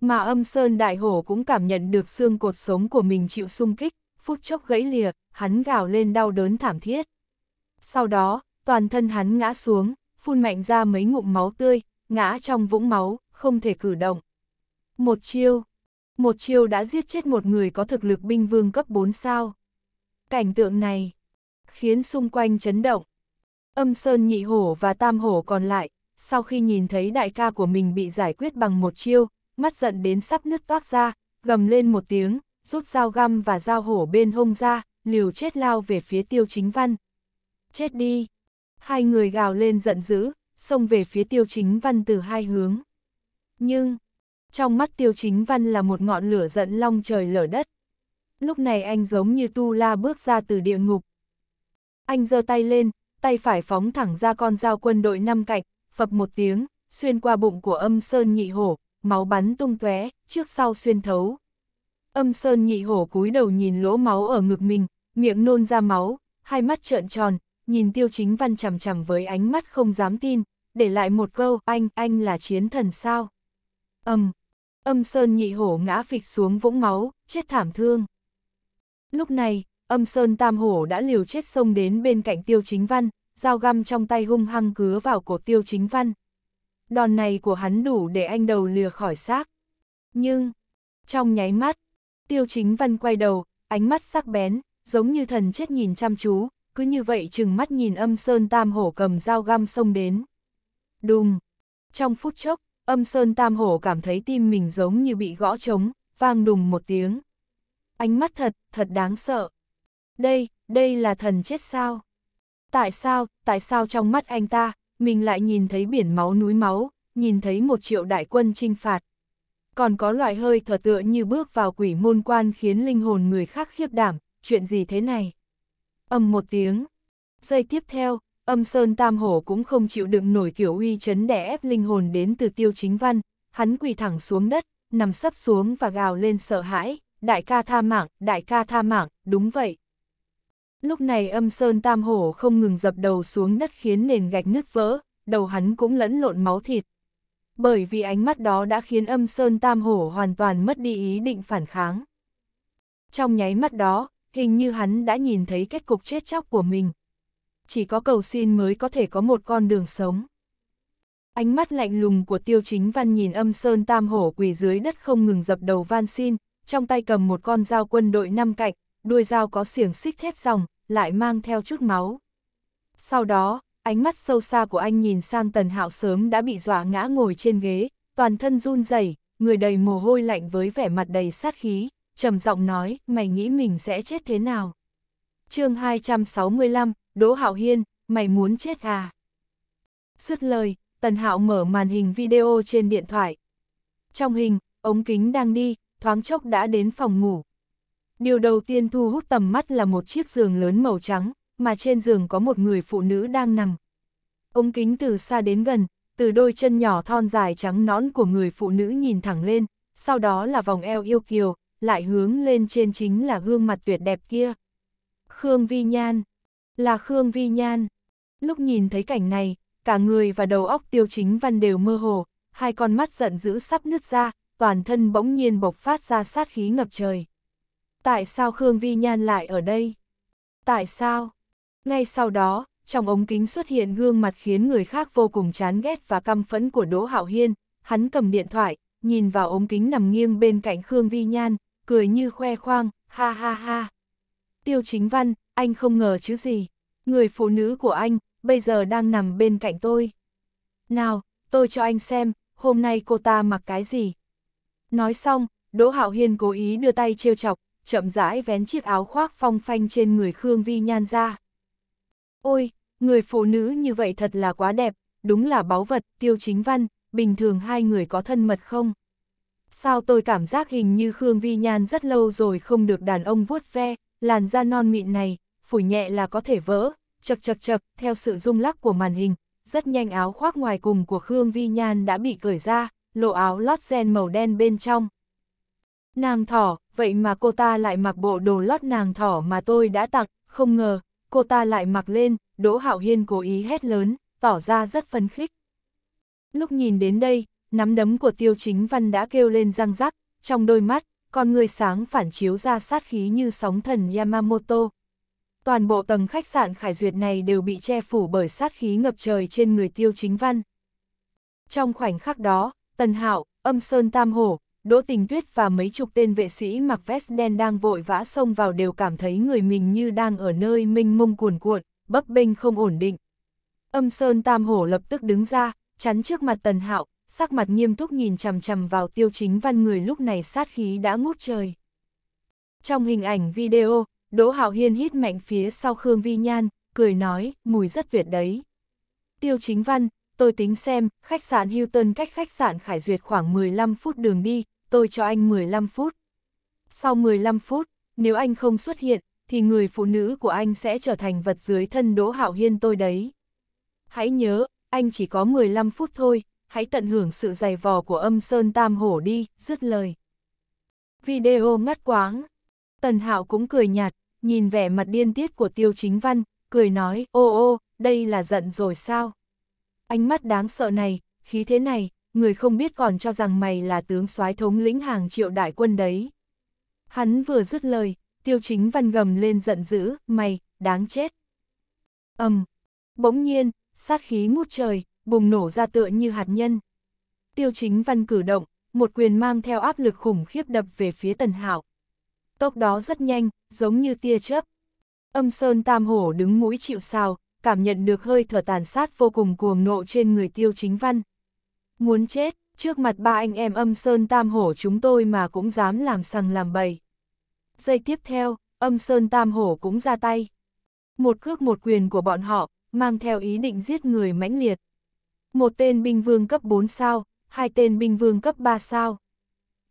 Mà âm sơn đại hổ cũng cảm nhận được xương cột sống của mình chịu sung kích, phút chốc gãy lìa, hắn gào lên đau đớn thảm thiết. Sau đó, toàn thân hắn ngã xuống, phun mạnh ra mấy ngụm máu tươi, ngã trong vũng máu, không thể cử động. Một chiêu. Một chiêu đã giết chết một người có thực lực binh vương cấp 4 sao. Cảnh tượng này khiến xung quanh chấn động. Âm Sơn nhị hổ và tam hổ còn lại sau khi nhìn thấy đại ca của mình bị giải quyết bằng một chiêu, mắt giận đến sắp nứt toát ra, gầm lên một tiếng, rút dao găm và dao hổ bên hông ra, liều chết lao về phía tiêu chính văn. Chết đi! Hai người gào lên giận dữ, xông về phía tiêu chính văn từ hai hướng. Nhưng, trong mắt tiêu chính văn là một ngọn lửa giận long trời lở đất. Lúc này anh giống như tu la bước ra từ địa ngục. Anh giơ tay lên, tay phải phóng thẳng ra con dao quân đội năm cạnh, phập một tiếng, xuyên qua bụng của âm sơn nhị hổ, máu bắn tung tóe, trước sau xuyên thấu. Âm sơn nhị hổ cúi đầu nhìn lỗ máu ở ngực mình, miệng nôn ra máu, hai mắt trợn tròn, nhìn tiêu chính văn chằm chằm với ánh mắt không dám tin, để lại một câu, anh, anh là chiến thần sao? Âm, âm sơn nhị hổ ngã phịch xuống vũng máu, chết thảm thương. Lúc này, âm sơn tam hổ đã liều chết xông đến bên cạnh tiêu chính văn, dao găm trong tay hung hăng cứa vào cổ tiêu chính văn. Đòn này của hắn đủ để anh đầu lìa khỏi xác. Nhưng, trong nháy mắt, tiêu chính văn quay đầu, ánh mắt sắc bén, giống như thần chết nhìn chăm chú, cứ như vậy chừng mắt nhìn âm sơn tam hổ cầm dao găm xông đến. Đùng! Trong phút chốc, âm sơn tam hổ cảm thấy tim mình giống như bị gõ trống, vang đùng một tiếng. Ánh mắt thật, thật đáng sợ. Đây, đây là thần chết sao? Tại sao, tại sao trong mắt anh ta, mình lại nhìn thấy biển máu núi máu, nhìn thấy một triệu đại quân trinh phạt. Còn có loại hơi thở tựa như bước vào quỷ môn quan khiến linh hồn người khác khiếp đảm, chuyện gì thế này? Âm một tiếng. Giây tiếp theo, âm sơn tam hổ cũng không chịu đựng nổi kiểu uy chấn đẻ ép linh hồn đến từ tiêu chính văn, hắn quỳ thẳng xuống đất, nằm sấp xuống và gào lên sợ hãi, đại ca tha mạng, đại ca tha mạng, đúng vậy, Lúc này âm sơn tam hổ không ngừng dập đầu xuống đất khiến nền gạch nứt vỡ, đầu hắn cũng lẫn lộn máu thịt. Bởi vì ánh mắt đó đã khiến âm sơn tam hổ hoàn toàn mất đi ý định phản kháng. Trong nháy mắt đó, hình như hắn đã nhìn thấy kết cục chết chóc của mình. Chỉ có cầu xin mới có thể có một con đường sống. Ánh mắt lạnh lùng của tiêu chính văn nhìn âm sơn tam hổ quỳ dưới đất không ngừng dập đầu van xin, trong tay cầm một con dao quân đội năm cạnh, đuôi dao có xiềng xích thép dòng, lại mang theo chút máu. Sau đó, ánh mắt sâu xa của anh nhìn sang tần hạo sớm đã bị dọa ngã ngồi trên ghế, toàn thân run rẩy người đầy mồ hôi lạnh với vẻ mặt đầy sát khí, trầm giọng nói, mày nghĩ mình sẽ chết thế nào? chương 265, Đỗ Hạo Hiên, mày muốn chết à? Sứt lời, Tần Hạo mở màn hình video trên điện thoại. Trong hình, ống kính đang đi, thoáng chốc đã đến phòng ngủ. Điều đầu tiên thu hút tầm mắt là một chiếc giường lớn màu trắng, mà trên giường có một người phụ nữ đang nằm. Ống kính từ xa đến gần, từ đôi chân nhỏ thon dài trắng nõn của người phụ nữ nhìn thẳng lên, sau đó là vòng eo yêu kiều, lại hướng lên trên chính là gương mặt tuyệt đẹp kia. Khương Vi Nhan, là Khương Vi Nhan. Lúc nhìn thấy cảnh này, cả người và đầu óc tiêu chính văn đều mơ hồ, hai con mắt giận dữ sắp nứt ra, toàn thân bỗng nhiên bộc phát ra sát khí ngập trời. Tại sao Khương Vi Nhan lại ở đây? Tại sao? Ngay sau đó, trong ống kính xuất hiện gương mặt khiến người khác vô cùng chán ghét và căm phẫn của Đỗ Hạo Hiên, hắn cầm điện thoại, nhìn vào ống kính nằm nghiêng bên cạnh Khương Vi Nhan, cười như khoe khoang, ha ha ha. Tiêu Chính Văn, anh không ngờ chứ gì, người phụ nữ của anh, bây giờ đang nằm bên cạnh tôi. Nào, tôi cho anh xem, hôm nay cô ta mặc cái gì. Nói xong, Đỗ Hạo Hiên cố ý đưa tay trêu chọc, chậm rãi vén chiếc áo khoác phong phanh trên người Khương Vi Nhan ra. Ôi, người phụ nữ như vậy thật là quá đẹp, đúng là báu vật, tiêu chính văn, bình thường hai người có thân mật không? Sao tôi cảm giác hình như Khương Vi Nhan rất lâu rồi không được đàn ông vuốt ve, làn da non mịn này, phủi nhẹ là có thể vỡ, chật chật chật, theo sự rung lắc của màn hình, rất nhanh áo khoác ngoài cùng của Khương Vi Nhan đã bị cởi ra, lộ áo lót gen màu đen bên trong. Nàng thỏ, vậy mà cô ta lại mặc bộ đồ lót nàng thỏ mà tôi đã tặng, không ngờ, cô ta lại mặc lên, Đỗ Hạo Hiên cố ý hét lớn, tỏ ra rất phấn khích. Lúc nhìn đến đây, nắm đấm của tiêu chính văn đã kêu lên răng rắc, trong đôi mắt, con người sáng phản chiếu ra sát khí như sóng thần Yamamoto. Toàn bộ tầng khách sạn Khải Duyệt này đều bị che phủ bởi sát khí ngập trời trên người tiêu chính văn. Trong khoảnh khắc đó, Tần Hạo, âm sơn tam hổ, Đỗ Tình Tuyết và mấy chục tên vệ sĩ mặc vest đen đang vội vã xông vào đều cảm thấy người mình như đang ở nơi mênh mông cuồn cuộn, bấp bênh không ổn định. Âm Sơn Tam Hổ lập tức đứng ra, chắn trước mặt Tần Hạo, sắc mặt nghiêm túc nhìn chằm chằm vào tiêu chính văn người lúc này sát khí đã ngút trời. Trong hình ảnh video, Đỗ Hạo Hiên hít mạnh phía sau Khương Vi Nhan, cười nói, mùi rất việt đấy. Tiêu chính văn, tôi tính xem, khách sạn Hilton cách khách sạn Khải Duyệt khoảng 15 phút đường đi, tôi cho anh 15 phút. Sau 15 phút, nếu anh không xuất hiện, thì người phụ nữ của anh sẽ trở thành vật dưới thân Đỗ Hạo Hiên tôi đấy. Hãy nhớ, anh chỉ có 15 phút thôi, hãy tận hưởng sự dày vò của âm sơn tam hổ đi, dứt lời. Video ngắt quáng. Tần Hạo cũng cười nhạt, nhìn vẻ mặt điên tiết của Tiêu Chính Văn, cười nói, ô ô, đây là giận rồi sao? Ánh mắt đáng sợ này, khí thế này, người không biết còn cho rằng mày là tướng soái thống lĩnh hàng triệu đại quân đấy. Hắn vừa dứt lời, tiêu chính văn gầm lên giận dữ, mày, đáng chết. ầm um, bỗng nhiên, sát khí ngút trời, bùng nổ ra tựa như hạt nhân. Tiêu chính văn cử động, một quyền mang theo áp lực khủng khiếp đập về phía tần hảo Tốc đó rất nhanh, giống như tia chớp. Âm sơn tam hổ đứng mũi chịu sao, cảm nhận được hơi thở tàn sát vô cùng cuồng nộ trên người tiêu chính văn. Muốn chết, trước mặt ba anh em âm sơn tam hổ chúng tôi mà cũng dám làm sằng làm bậy Giây tiếp theo, âm sơn tam hổ cũng ra tay. Một cước một quyền của bọn họ, mang theo ý định giết người mãnh liệt. Một tên binh vương cấp 4 sao, hai tên binh vương cấp 3 sao.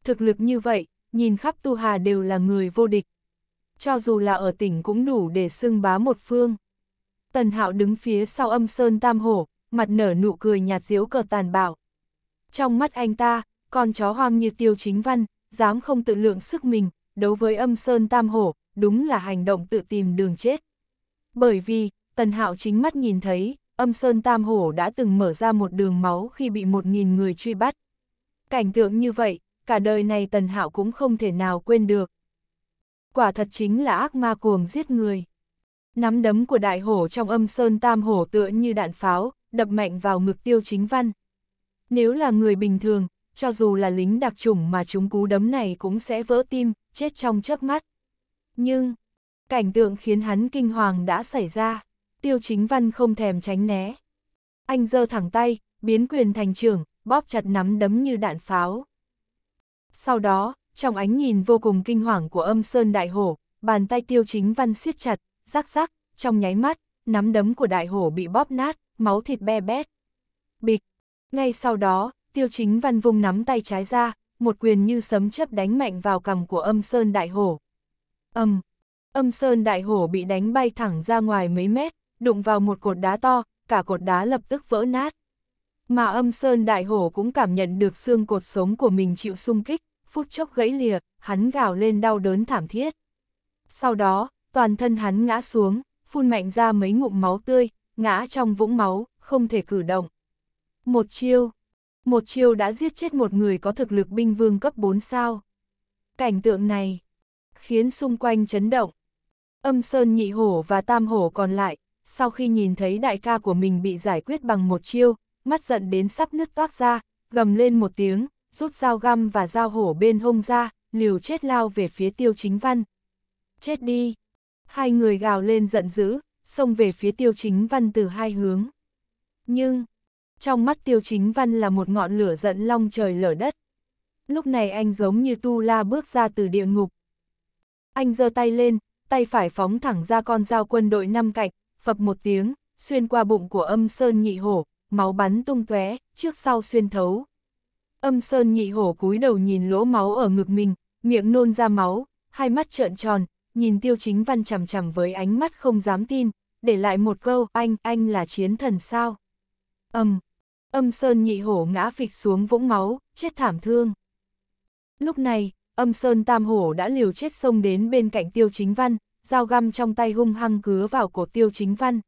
Thực lực như vậy, nhìn khắp Tu Hà đều là người vô địch. Cho dù là ở tỉnh cũng đủ để xưng bá một phương. Tần Hạo đứng phía sau âm sơn tam hổ, mặt nở nụ cười nhạt diếu cờ tàn bạo. Trong mắt anh ta, con chó hoang như tiêu chính văn, dám không tự lượng sức mình, đấu với âm sơn tam hổ, đúng là hành động tự tìm đường chết. Bởi vì, Tần Hạo chính mắt nhìn thấy, âm sơn tam hổ đã từng mở ra một đường máu khi bị một nghìn người truy bắt. Cảnh tượng như vậy, cả đời này Tần Hạo cũng không thể nào quên được. Quả thật chính là ác ma cuồng giết người. Nắm đấm của đại hổ trong âm sơn tam hổ tựa như đạn pháo, đập mạnh vào ngực tiêu chính văn. Nếu là người bình thường, cho dù là lính đặc chủng mà chúng cú đấm này cũng sẽ vỡ tim, chết trong chớp mắt. Nhưng, cảnh tượng khiến hắn kinh hoàng đã xảy ra, tiêu chính văn không thèm tránh né. Anh giơ thẳng tay, biến quyền thành trường, bóp chặt nắm đấm như đạn pháo. Sau đó, trong ánh nhìn vô cùng kinh hoàng của âm sơn đại hổ, bàn tay tiêu chính văn siết chặt, rắc rắc, trong nháy mắt, nắm đấm của đại hổ bị bóp nát, máu thịt be bét. Bịch. Ngay sau đó, tiêu chính văn vung nắm tay trái ra, một quyền như sấm chớp đánh mạnh vào cằm của âm sơn đại hổ. Âm. âm sơn đại hổ bị đánh bay thẳng ra ngoài mấy mét, đụng vào một cột đá to, cả cột đá lập tức vỡ nát. Mà âm sơn đại hổ cũng cảm nhận được xương cột sống của mình chịu sung kích, phút chốc gãy lìa, hắn gào lên đau đớn thảm thiết. Sau đó, toàn thân hắn ngã xuống, phun mạnh ra mấy ngụm máu tươi, ngã trong vũng máu, không thể cử động. Một chiêu, một chiêu đã giết chết một người có thực lực binh vương cấp 4 sao. Cảnh tượng này, khiến xung quanh chấn động. Âm Sơn nhị hổ và tam hổ còn lại, sau khi nhìn thấy đại ca của mình bị giải quyết bằng một chiêu, mắt giận đến sắp nứt toát ra, gầm lên một tiếng, rút dao găm và dao hổ bên hông ra, liều chết lao về phía tiêu chính văn. Chết đi! hai người gào lên giận dữ, xông về phía tiêu chính văn từ hai hướng. Nhưng, trong mắt tiêu chính văn là một ngọn lửa giận long trời lở đất. Lúc này anh giống như tu la bước ra từ địa ngục. Anh giơ tay lên, tay phải phóng thẳng ra con dao quân đội năm cạnh, phập một tiếng, xuyên qua bụng của âm sơn nhị hổ, máu bắn tung tóe, trước sau xuyên thấu. Âm sơn nhị hổ cúi đầu nhìn lỗ máu ở ngực mình, miệng nôn ra máu, hai mắt trợn tròn, nhìn tiêu chính văn chằm chằm với ánh mắt không dám tin, để lại một câu, anh, anh là chiến thần sao? Âm, âm sơn nhị hổ ngã phịch xuống vũng máu, chết thảm thương. Lúc này, âm sơn tam hổ đã liều chết xông đến bên cạnh tiêu chính văn, dao găm trong tay hung hăng cứa vào cổ tiêu chính văn.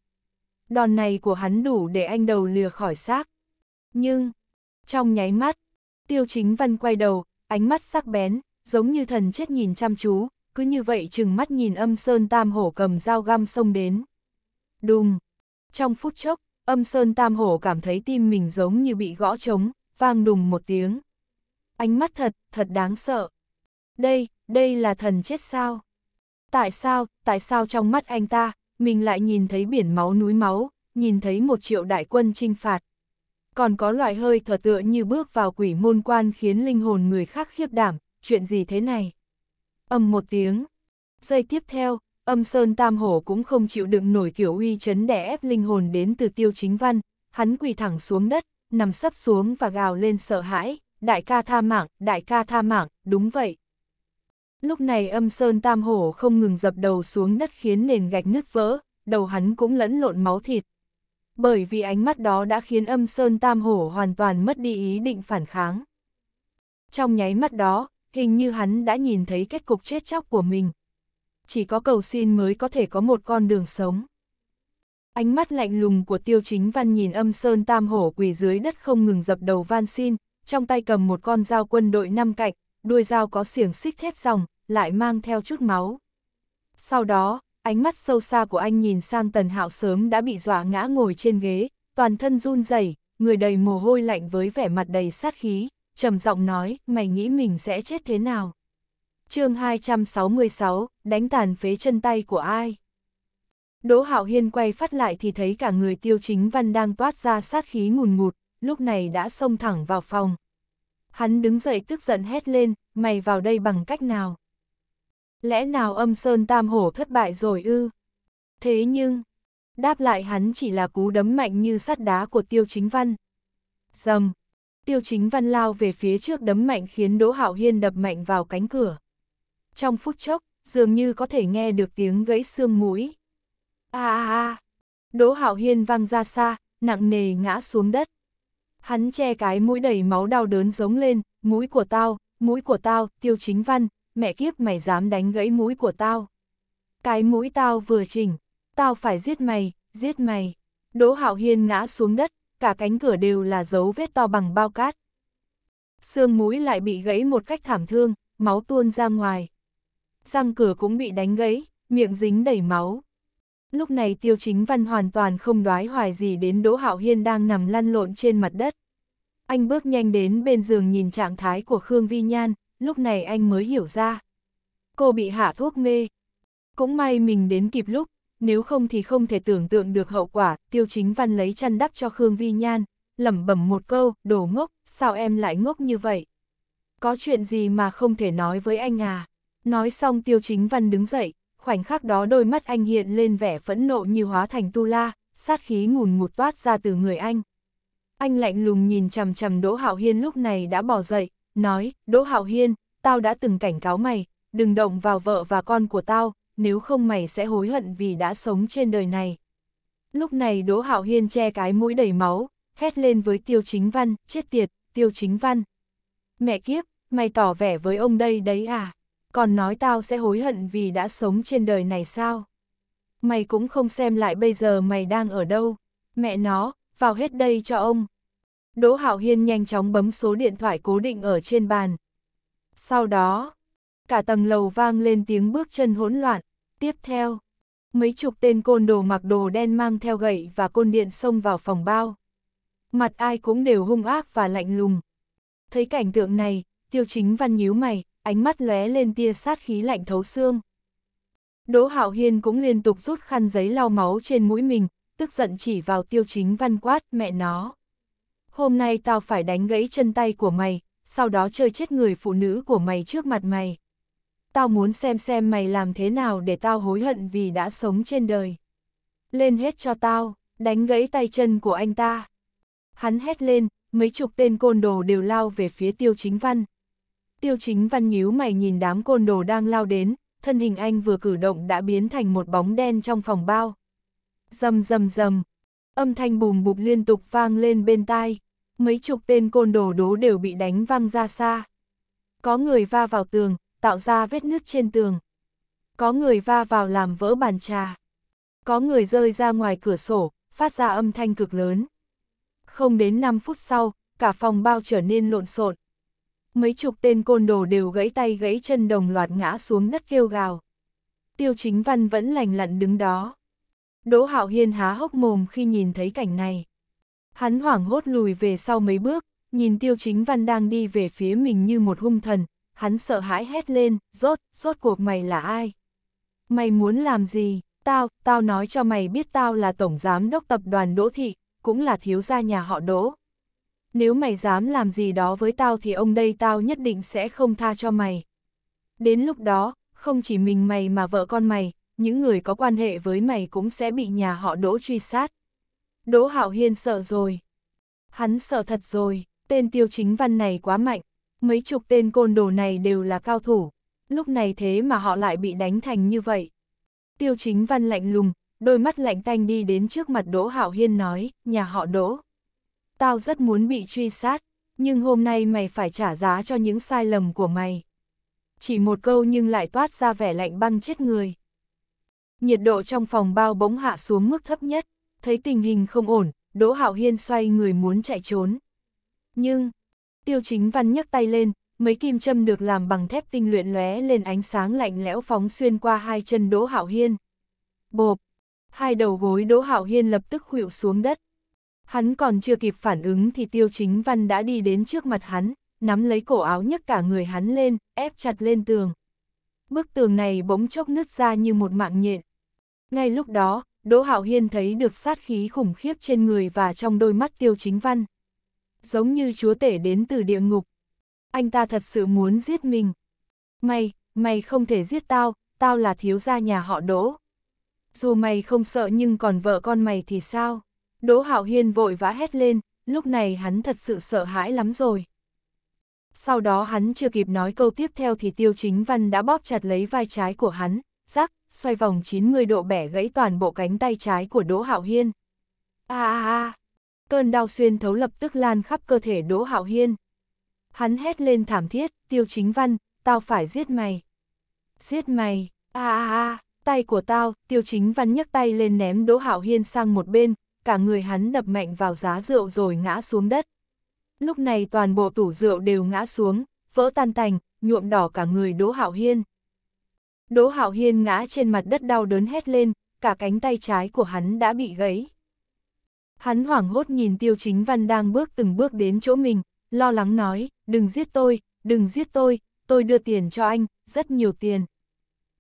Đòn này của hắn đủ để anh đầu lìa khỏi xác. Nhưng, trong nháy mắt, tiêu chính văn quay đầu, ánh mắt sắc bén, giống như thần chết nhìn chăm chú, cứ như vậy chừng mắt nhìn âm sơn tam hổ cầm dao găm xông đến. Đùng! Trong phút chốc, âm sơn tam hổ cảm thấy tim mình giống như bị gõ trống, vang đùng một tiếng. Ánh mắt thật, thật đáng sợ. Đây, đây là thần chết sao? Tại sao, tại sao trong mắt anh ta, mình lại nhìn thấy biển máu núi máu, nhìn thấy một triệu đại quân chinh phạt? Còn có loại hơi thở tựa như bước vào quỷ môn quan khiến linh hồn người khác khiếp đảm, chuyện gì thế này? âm một tiếng. Giây tiếp theo, âm sơn tam hổ cũng không chịu đựng nổi kiểu uy chấn đẻ ép linh hồn đến từ tiêu chính văn, hắn quỳ thẳng xuống đất, nằm sấp xuống và gào lên sợ hãi, đại ca tha mạng, đại ca tha mạng, đúng vậy. Lúc này âm sơn tam hổ không ngừng dập đầu xuống đất khiến nền gạch nứt vỡ, đầu hắn cũng lẫn lộn máu thịt. Bởi vì ánh mắt đó đã khiến âm sơn tam hổ hoàn toàn mất đi ý định phản kháng. Trong nháy mắt đó, hình như hắn đã nhìn thấy kết cục chết chóc của mình. Chỉ có cầu xin mới có thể có một con đường sống. Ánh mắt lạnh lùng của tiêu chính văn nhìn âm sơn tam hổ quỳ dưới đất không ngừng dập đầu van xin, trong tay cầm một con dao quân đội năm cạnh, đuôi dao có xiềng xích thép dòng, lại mang theo chút máu. Sau đó, ánh mắt sâu xa của anh nhìn sang tần hạo sớm đã bị dọa ngã ngồi trên ghế, toàn thân run rẩy người đầy mồ hôi lạnh với vẻ mặt đầy sát khí trầm giọng nói, mày nghĩ mình sẽ chết thế nào? chương 266, đánh tàn phế chân tay của ai? Đỗ Hạo Hiên quay phát lại thì thấy cả người tiêu chính văn đang toát ra sát khí ngùn ngụt, lúc này đã xông thẳng vào phòng. Hắn đứng dậy tức giận hét lên, mày vào đây bằng cách nào? Lẽ nào âm sơn tam hổ thất bại rồi ư? Thế nhưng, đáp lại hắn chỉ là cú đấm mạnh như sắt đá của tiêu chính văn. Dầm, Tiêu chính văn lao về phía trước đấm mạnh khiến Đỗ Hạo Hiên đập mạnh vào cánh cửa. Trong phút chốc, dường như có thể nghe được tiếng gãy xương mũi. A a a! Đỗ Hạo Hiên văng ra xa, nặng nề ngã xuống đất. Hắn che cái mũi đầy máu đau đớn giống lên, mũi của tao, mũi của tao, tiêu chính văn, mẹ kiếp mày dám đánh gãy mũi của tao. Cái mũi tao vừa chỉnh, tao phải giết mày, giết mày. Đỗ Hạo Hiên ngã xuống đất, cả cánh cửa đều là dấu vết to bằng bao cát. Xương mũi lại bị gãy một cách thảm thương, máu tuôn ra ngoài. Răng cửa cũng bị đánh gãy, miệng dính đầy máu. Lúc này tiêu chính văn hoàn toàn không đoái hoài gì đến Đỗ Hạo Hiên đang nằm lăn lộn trên mặt đất. Anh bước nhanh đến bên giường nhìn trạng thái của Khương Vi Nhan, lúc này anh mới hiểu ra. Cô bị hạ thuốc mê. Cũng may mình đến kịp lúc, nếu không thì không thể tưởng tượng được hậu quả, tiêu chính văn lấy chăn đắp cho Khương Vi Nhan, lẩm bẩm một câu, đồ ngốc, sao em lại ngốc như vậy? Có chuyện gì mà không thể nói với anh à? Nói xong tiêu chính văn đứng dậy, khoảnh khắc đó đôi mắt anh hiện lên vẻ phẫn nộ như hóa thành tu la, sát khí ngùn ngụt toát ra từ người anh. Anh lạnh lùng nhìn chằm chằm Đỗ Hạo Hiên lúc này đã bỏ dậy, nói, Đỗ Hạo Hiên, tao đã từng cảnh cáo mày, đừng động vào vợ và con của tao, nếu không mày sẽ hối hận vì đã sống trên đời này. Lúc này Đỗ Hạo Hiên che cái mũi đầy máu, hét lên với Tiêu Chính Văn, chết tiệt, Tiêu Chính Văn. Mẹ kiếp, mày tỏ vẻ với ông đây đấy à, còn nói tao sẽ hối hận vì đã sống trên đời này sao? Mày cũng không xem lại bây giờ mày đang ở đâu, mẹ nó, vào hết đây cho ông. Đỗ Hạo Hiên nhanh chóng bấm số điện thoại cố định ở trên bàn. Sau đó, cả tầng lầu vang lên tiếng bước chân hỗn loạn. Tiếp theo, mấy chục tên côn đồ mặc đồ đen mang theo gậy và côn điện xông vào phòng bao. Mặt ai cũng đều hung ác và lạnh lùng. Thấy cảnh tượng này, tiêu chính văn nhíu mày, ánh mắt lóe lên tia sát khí lạnh thấu xương. Đỗ Hạo Hiên cũng liên tục rút khăn giấy lau máu trên mũi mình, tức giận chỉ vào tiêu chính văn quát mẹ nó. Hôm nay tao phải đánh gãy chân tay của mày, sau đó chơi chết người phụ nữ của mày trước mặt mày tao muốn xem xem mày làm thế nào để tao hối hận vì đã sống trên đời. Lên hết cho tao, đánh gãy tay chân của anh ta. Hắn hét lên, mấy chục tên côn đồ đều lao về phía tiêu chính văn. Tiêu chính văn nhíu mày nhìn đám côn đồ đang lao đến, thân hình anh vừa cử động đã biến thành một bóng đen trong phòng bao. Dầm dầm dầm, âm thanh bùm bụp liên tục vang lên bên tai, mấy chục tên côn đồ đố đều bị đánh văng ra xa. Có người va vào tường, tạo ra vết nứt trên tường. Có người va vào làm vỡ bàn trà. Có người rơi ra ngoài cửa sổ, phát ra âm thanh cực lớn. Không đến 5 phút sau, cả phòng bao trở nên lộn xộn. Mấy chục tên côn đồ đều gãy tay gãy chân đồng loạt ngã xuống đất kêu gào. Tiêu chính văn vẫn lành lặn đứng đó. Đỗ Hạo Hiên há hốc mồm khi nhìn thấy cảnh này. Hắn hoảng hốt lùi về sau mấy bước, nhìn tiêu chính văn đang đi về phía mình như một hung thần, hắn sợ hãi hét lên, rốt, rốt cuộc mày là ai? Mày muốn làm gì? Tao, tao nói cho mày biết tao là tổng giám đốc tập đoàn Đỗ Thị, cũng là thiếu gia nhà họ Đỗ. Nếu mày dám làm gì đó với tao thì ông đây tao nhất định sẽ không tha cho mày. Đến lúc đó, không chỉ mình mày mà vợ con mày, những người có quan hệ với mày cũng sẽ bị nhà họ Đỗ truy sát. Đỗ Hạo Hiên sợ rồi. Hắn sợ thật rồi, tên tiêu chính văn này quá mạnh, Mấy chục tên côn đồ này đều là cao thủ, lúc này thế mà họ lại bị đánh thành như vậy. Tiêu chính văn lạnh lùng, đôi mắt lạnh tanh đi đến trước mặt Đỗ Hạo Hiên nói, nhà họ Đỗ. Tao rất muốn bị truy sát, nhưng hôm nay mày phải trả giá cho những sai lầm của mày. Chỉ một câu nhưng lại toát ra vẻ lạnh băng chết người. Nhiệt độ trong phòng bao bỗng hạ xuống mức thấp nhất, thấy tình hình không ổn, Đỗ Hạo Hiên xoay người muốn chạy trốn. Nhưng, Tiêu chính văn nhấc tay lên, mấy kim châm được làm bằng thép tinh luyện lóe lên ánh sáng lạnh lẽo phóng xuyên qua hai chân Đỗ Hạo Hiên. Bộp! Hai đầu gối Đỗ Hạo Hiên lập tức khuỵu xuống đất. Hắn còn chưa kịp phản ứng thì tiêu chính văn đã đi đến trước mặt hắn, nắm lấy cổ áo nhấc cả người hắn lên, ép chặt lên tường. Bức tường này bỗng chốc nứt ra như một mạng nhện. Ngay lúc đó, Đỗ Hạo Hiên thấy được sát khí khủng khiếp trên người và trong đôi mắt tiêu chính văn giống như chúa tể đến từ địa ngục. Anh ta thật sự muốn giết mình. Mày, mày không thể giết tao, tao là thiếu gia nhà họ Đỗ. Dù mày không sợ nhưng còn vợ con mày thì sao? Đỗ Hạo Hiên vội vã hét lên, lúc này hắn thật sự sợ hãi lắm rồi. Sau đó hắn chưa kịp nói câu tiếp theo thì Tiêu Chính Văn đã bóp chặt lấy vai trái của hắn, rắc, xoay vòng 90 độ bẻ gãy toàn bộ cánh tay trái của Đỗ Hạo Hiên. A a a, cơn đau xuyên thấu lập tức lan khắp cơ thể Đỗ Hạo Hiên. Hắn hét lên thảm thiết, tiêu chính văn, tao phải giết mày. Giết mày, a a a, tay của tao, tiêu chính văn nhấc tay lên ném Đỗ Hạo Hiên sang một bên, cả người hắn đập mạnh vào giá rượu rồi ngã xuống đất. Lúc này toàn bộ tủ rượu đều ngã xuống, vỡ tan tành, nhuộm đỏ cả người Đỗ Hạo Hiên. Đỗ Hạo Hiên ngã trên mặt đất đau đớn hét lên, cả cánh tay trái của hắn đã bị gãy. Hắn hoảng hốt nhìn tiêu chính văn đang bước từng bước đến chỗ mình, lo lắng nói, đừng giết tôi, đừng giết tôi, tôi đưa tiền cho anh, rất nhiều tiền.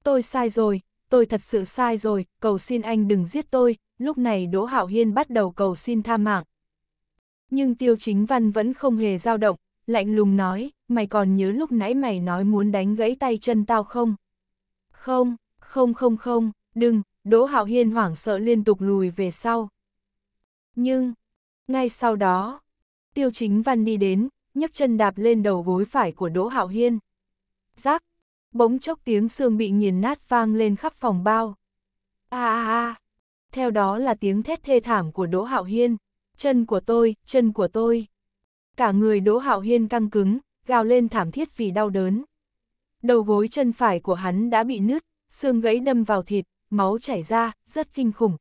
Tôi sai rồi, tôi thật sự sai rồi, cầu xin anh đừng giết tôi, lúc này Đỗ Hạo Hiên bắt đầu cầu xin tha mạng. Nhưng tiêu chính văn vẫn không hề dao động, lạnh lùng nói, mày còn nhớ lúc nãy mày nói muốn đánh gãy tay chân tao không? Không, không không không, đừng, Đỗ Hạo Hiên hoảng sợ liên tục lùi về sau. Nhưng, ngay sau đó, tiêu chính văn đi đến, nhấc chân đạp lên đầu gối phải của Đỗ Hạo Hiên. Giác, bỗng chốc tiếng xương bị nghiền nát vang lên khắp phòng bao. a a a, theo đó là tiếng thét thê thảm của Đỗ Hạo Hiên. Chân của tôi, chân của tôi. Cả người Đỗ Hạo Hiên căng cứng, gào lên thảm thiết vì đau đớn. Đầu gối chân phải của hắn đã bị nứt, xương gãy đâm vào thịt, máu chảy ra, rất kinh khủng,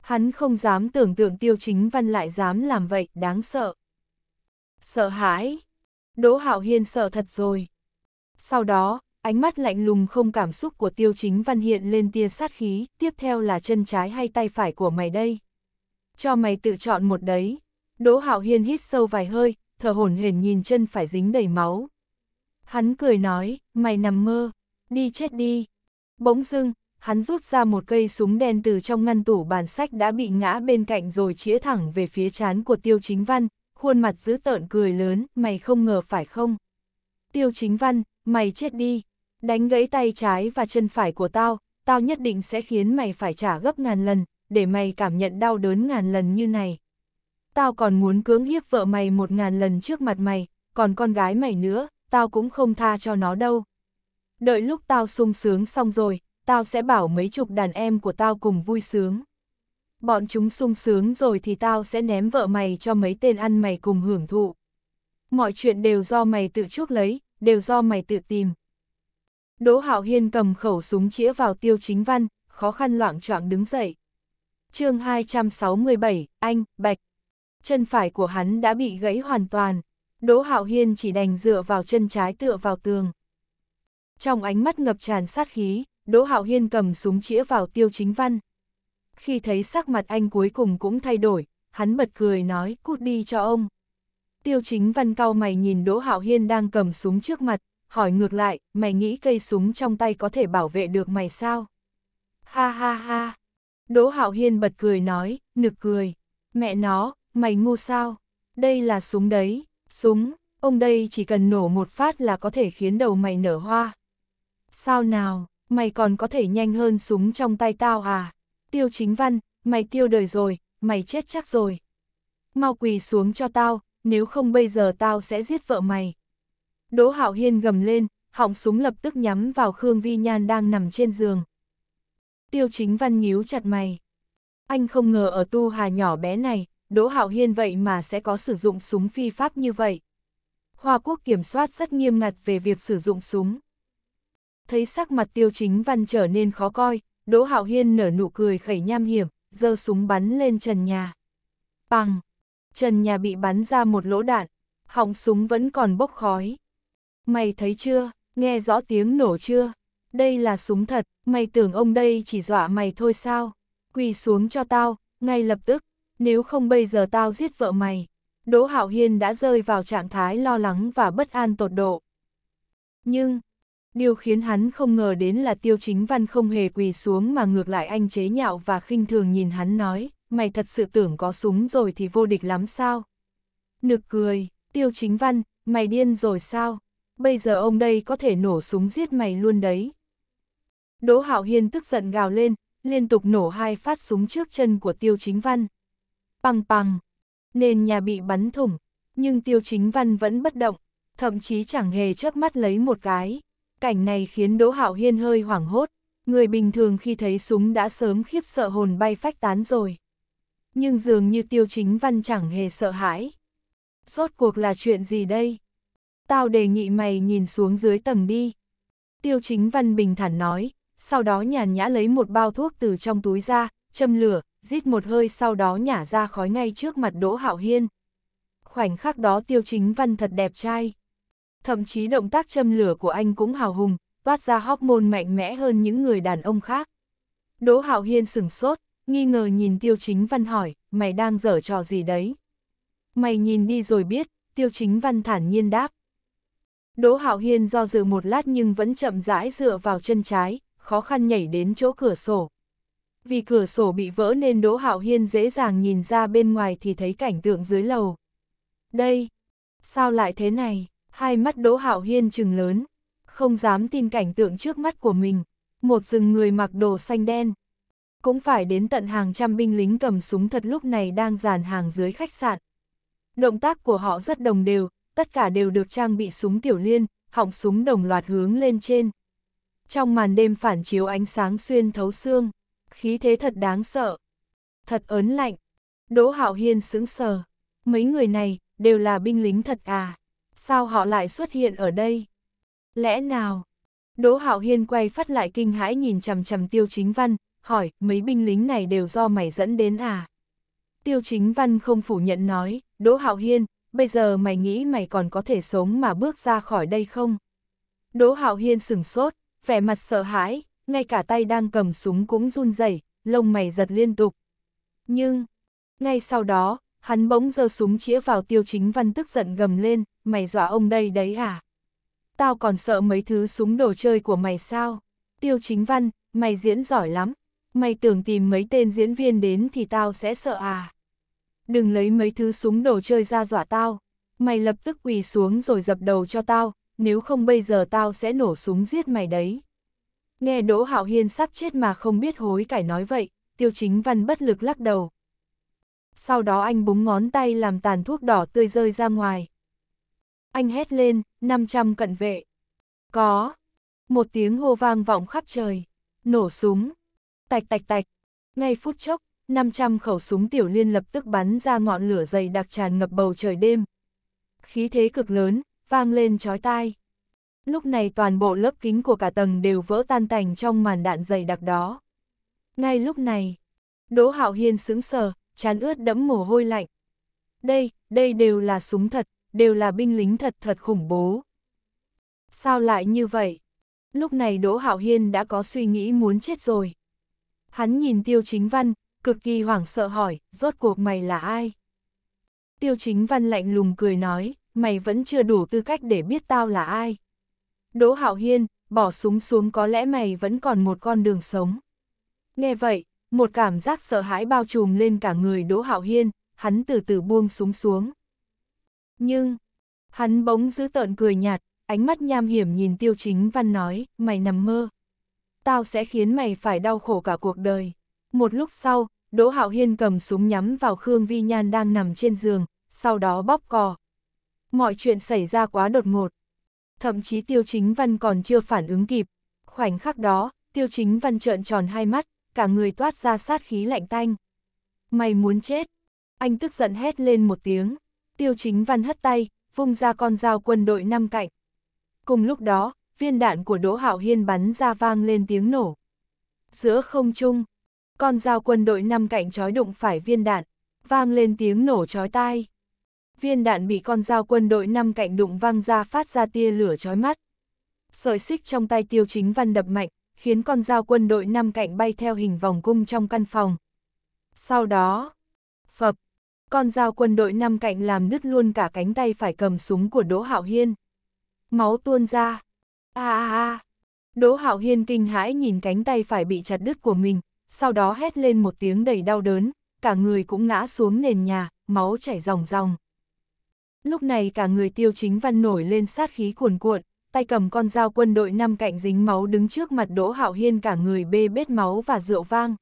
Hắn không dám tưởng tượng tiêu chính văn lại dám làm vậy, đáng sợ. Sợ hãi. Đỗ Hạo Hiên sợ thật rồi. Sau đó, ánh mắt lạnh lùng không cảm xúc của tiêu chính văn hiện lên tia sát khí, tiếp theo là chân trái hay tay phải của mày đây. Cho mày tự chọn một đấy. Đỗ Hạo Hiên hít sâu vài hơi, thở hổn hển nhìn chân phải dính đầy máu. Hắn cười nói, mày nằm mơ, đi chết đi. Bỗng dưng, hắn rút ra một cây súng đen từ trong ngăn tủ bàn sách đã bị ngã bên cạnh rồi chĩa thẳng về phía chán của Tiêu Chính Văn, khuôn mặt dữ tợn cười lớn, mày không ngờ phải không? Tiêu Chính Văn, mày chết đi, đánh gãy tay trái và chân phải của tao, tao nhất định sẽ khiến mày phải trả gấp ngàn lần, để mày cảm nhận đau đớn ngàn lần như này. Tao còn muốn cưỡng hiếp vợ mày một ngàn lần trước mặt mày, còn con gái mày nữa, tao cũng không tha cho nó đâu. Đợi lúc tao sung sướng xong rồi, tao sẽ bảo mấy chục đàn em của tao cùng vui sướng. Bọn chúng sung sướng rồi thì tao sẽ ném vợ mày cho mấy tên ăn mày cùng hưởng thụ. Mọi chuyện đều do mày tự chuốc lấy, đều do mày tự tìm. Đỗ Hạo Hiên cầm khẩu súng chĩa vào tiêu chính văn, khó khăn loạn trọng đứng dậy. chương 267, anh, bạch. Chân phải của hắn đã bị gãy hoàn toàn. Đỗ Hạo Hiên chỉ đành dựa vào chân trái tựa vào tường. Trong ánh mắt ngập tràn sát khí, Đỗ Hạo Hiên cầm súng chĩa vào tiêu chính văn. Khi thấy sắc mặt anh cuối cùng cũng thay đổi, hắn bật cười nói cút đi cho ông. Tiêu chính văn cao mày nhìn Đỗ Hạo Hiên đang cầm súng trước mặt, hỏi ngược lại, mày nghĩ cây súng trong tay có thể bảo vệ được mày sao? Ha ha ha! Đỗ Hạo Hiên bật cười nói, nực cười. Mẹ nó, mày ngu sao? Đây là súng đấy, súng, ông đây chỉ cần nổ một phát là có thể khiến đầu mày nở hoa. Sao nào? mày còn có thể nhanh hơn súng trong tay tao à? Tiêu chính văn, mày tiêu đời rồi, mày chết chắc rồi. Mau quỳ xuống cho tao, nếu không bây giờ tao sẽ giết vợ mày. Đỗ Hạo Hiên gầm lên, họng súng lập tức nhắm vào Khương Vi Nhan đang nằm trên giường. Tiêu chính văn nhíu chặt mày. Anh không ngờ ở tu hà nhỏ bé này, Đỗ Hạo Hiên vậy mà sẽ có sử dụng súng phi pháp như vậy. Hoa Quốc kiểm soát rất nghiêm ngặt về việc sử dụng súng thấy sắc mặt tiêu chính văn trở nên khó coi, Đỗ Hạo Hiên nở nụ cười khẩy nham hiểm, giơ súng bắn lên trần nhà. Bằng! Trần nhà bị bắn ra một lỗ đạn, họng súng vẫn còn bốc khói. Mày thấy chưa, nghe rõ tiếng nổ chưa? Đây là súng thật, mày tưởng ông đây chỉ dọa mày thôi sao? Quỳ xuống cho tao, ngay lập tức, nếu không bây giờ tao giết vợ mày. Đỗ Hạo Hiên đã rơi vào trạng thái lo lắng và bất an tột độ. Nhưng, Điều khiến hắn không ngờ đến là tiêu chính văn không hề quỳ xuống mà ngược lại anh chế nhạo và khinh thường nhìn hắn nói, mày thật sự tưởng có súng rồi thì vô địch lắm sao? Nực cười, tiêu chính văn, mày điên rồi sao? Bây giờ ông đây có thể nổ súng giết mày luôn đấy. Đỗ Hạo Hiên tức giận gào lên, liên tục nổ hai phát súng trước chân của tiêu chính văn. Bằng bằng, nền nhà bị bắn thủng, nhưng tiêu chính văn vẫn bất động, thậm chí chẳng hề chớp mắt lấy một cái. Cảnh này khiến Đỗ Hạo Hiên hơi hoảng hốt, người bình thường khi thấy súng đã sớm khiếp sợ hồn bay phách tán rồi. Nhưng dường như tiêu chính văn chẳng hề sợ hãi. Rốt cuộc là chuyện gì đây? Tao đề nghị mày nhìn xuống dưới tầng đi. Tiêu chính văn bình thản nói, sau đó nhàn nhã lấy một bao thuốc từ trong túi ra, châm lửa, rít một hơi sau đó nhả ra khói ngay trước mặt Đỗ Hạo Hiên. Khoảnh khắc đó Tiêu Chính Văn thật đẹp trai. Thậm chí động tác châm lửa của anh cũng hào hùng, toát ra hormone mạnh mẽ hơn những người đàn ông khác. Đỗ Hạo Hiên sừng sốt, nghi ngờ nhìn Tiêu Chính Văn hỏi, mày đang dở trò gì đấy? Mày nhìn đi rồi biết, Tiêu Chính Văn thản nhiên đáp. Đỗ Hạo Hiên do dự một lát nhưng vẫn chậm rãi dựa vào chân trái, khó khăn nhảy đến chỗ cửa sổ. Vì cửa sổ bị vỡ nên Đỗ Hạo Hiên dễ dàng nhìn ra bên ngoài thì thấy cảnh tượng dưới lầu. Đây, sao lại thế này? Hai mắt Đỗ Hạo Hiên chừng lớn, không dám tin cảnh tượng trước mắt của mình. Một rừng người mặc đồ xanh đen. Cũng phải đến tận hàng trăm binh lính cầm súng thật lúc này đang dàn hàng dưới khách sạn. Động tác của họ rất đồng đều, tất cả đều được trang bị súng tiểu liên, họng súng đồng loạt hướng lên trên. Trong màn đêm phản chiếu ánh sáng xuyên thấu xương, khí thế thật đáng sợ. Thật ớn lạnh. Đỗ Hạo Hiên sững sờ. Mấy người này đều là binh lính thật à? sao họ lại xuất hiện ở đây? Lẽ nào? Đỗ Hạo Hiên quay phát lại kinh hãi nhìn chằm chằm Tiêu Chính Văn, hỏi, mấy binh lính này đều do mày dẫn đến à? Tiêu Chính Văn không phủ nhận nói, Đỗ Hạo Hiên, bây giờ mày nghĩ mày còn có thể sống mà bước ra khỏi đây không? Đỗ Hạo Hiên sửng sốt, vẻ mặt sợ hãi, ngay cả tay đang cầm súng cũng run rẩy, lông mày giật liên tục. Nhưng, ngay sau đó, hắn bỗng giơ súng chĩa vào tiêu chính văn tức giận gầm lên, mày dọa ông đây đấy à? Tao còn sợ mấy thứ súng đồ chơi của mày sao? Tiêu chính văn, mày diễn giỏi lắm, mày tưởng tìm mấy tên diễn viên đến thì tao sẽ sợ à? Đừng lấy mấy thứ súng đồ chơi ra dọa tao, mày lập tức quỳ xuống rồi dập đầu cho tao, nếu không bây giờ tao sẽ nổ súng giết mày đấy. Nghe Đỗ Hạo Hiên sắp chết mà không biết hối cải nói vậy, Tiêu Chính Văn bất lực lắc đầu, sau đó anh búng ngón tay làm tàn thuốc đỏ tươi rơi ra ngoài. Anh hét lên, 500 cận vệ. Có. Một tiếng hô vang vọng khắp trời. Nổ súng. Tạch tạch tạch. Ngay phút chốc, 500 khẩu súng tiểu liên lập tức bắn ra ngọn lửa dày đặc tràn ngập bầu trời đêm. Khí thế cực lớn, vang lên chói tai. Lúc này toàn bộ lớp kính của cả tầng đều vỡ tan tành trong màn đạn dày đặc đó. Ngay lúc này, Đỗ Hạo Hiên sững sờ, chán ướt đẫm mồ hôi lạnh. Đây, đây đều là súng thật, đều là binh lính thật thật khủng bố. Sao lại như vậy? Lúc này Đỗ Hạo Hiên đã có suy nghĩ muốn chết rồi. Hắn nhìn Tiêu Chính Văn, cực kỳ hoảng sợ hỏi, rốt cuộc mày là ai? Tiêu Chính Văn lạnh lùng cười nói, mày vẫn chưa đủ tư cách để biết tao là ai. Đỗ Hạo Hiên, bỏ súng xuống có lẽ mày vẫn còn một con đường sống. Nghe vậy, một cảm giác sợ hãi bao trùm lên cả người Đỗ Hạo Hiên, hắn từ từ buông súng xuống. Nhưng, hắn bỗng giữ tợn cười nhạt, ánh mắt nham hiểm nhìn tiêu chính văn nói, mày nằm mơ. Tao sẽ khiến mày phải đau khổ cả cuộc đời. Một lúc sau, Đỗ Hạo Hiên cầm súng nhắm vào Khương Vi Nhan đang nằm trên giường, sau đó bóp cò. Mọi chuyện xảy ra quá đột ngột. Thậm chí Tiêu Chính Văn còn chưa phản ứng kịp. Khoảnh khắc đó, Tiêu Chính Văn trợn tròn hai mắt, cả người toát ra sát khí lạnh tanh. Mày muốn chết! Anh tức giận hét lên một tiếng. Tiêu chính văn hất tay, vung ra con dao quân đội năm cạnh. Cùng lúc đó, viên đạn của Đỗ Hạo Hiên bắn ra vang lên tiếng nổ. Giữa không trung, con dao quân đội năm cạnh trói đụng phải viên đạn, vang lên tiếng nổ trói tai. Viên đạn bị con dao quân đội năm cạnh đụng văng ra phát ra tia lửa trói mắt. Sợi xích trong tay tiêu chính văn đập mạnh, khiến con dao quân đội năm cạnh bay theo hình vòng cung trong căn phòng. Sau đó, phập, con dao quân đội năm cạnh làm đứt luôn cả cánh tay phải cầm súng của Đỗ Hạo Hiên. Máu tuôn ra. A a a. Đỗ Hạo Hiên kinh hãi nhìn cánh tay phải bị chặt đứt của mình, sau đó hét lên một tiếng đầy đau đớn, cả người cũng ngã xuống nền nhà, máu chảy ròng ròng. Lúc này cả người Tiêu Chính Văn nổi lên sát khí cuồn cuộn, tay cầm con dao quân đội năm cạnh dính máu đứng trước mặt Đỗ Hạo Hiên cả người bê bết máu và rượu vang.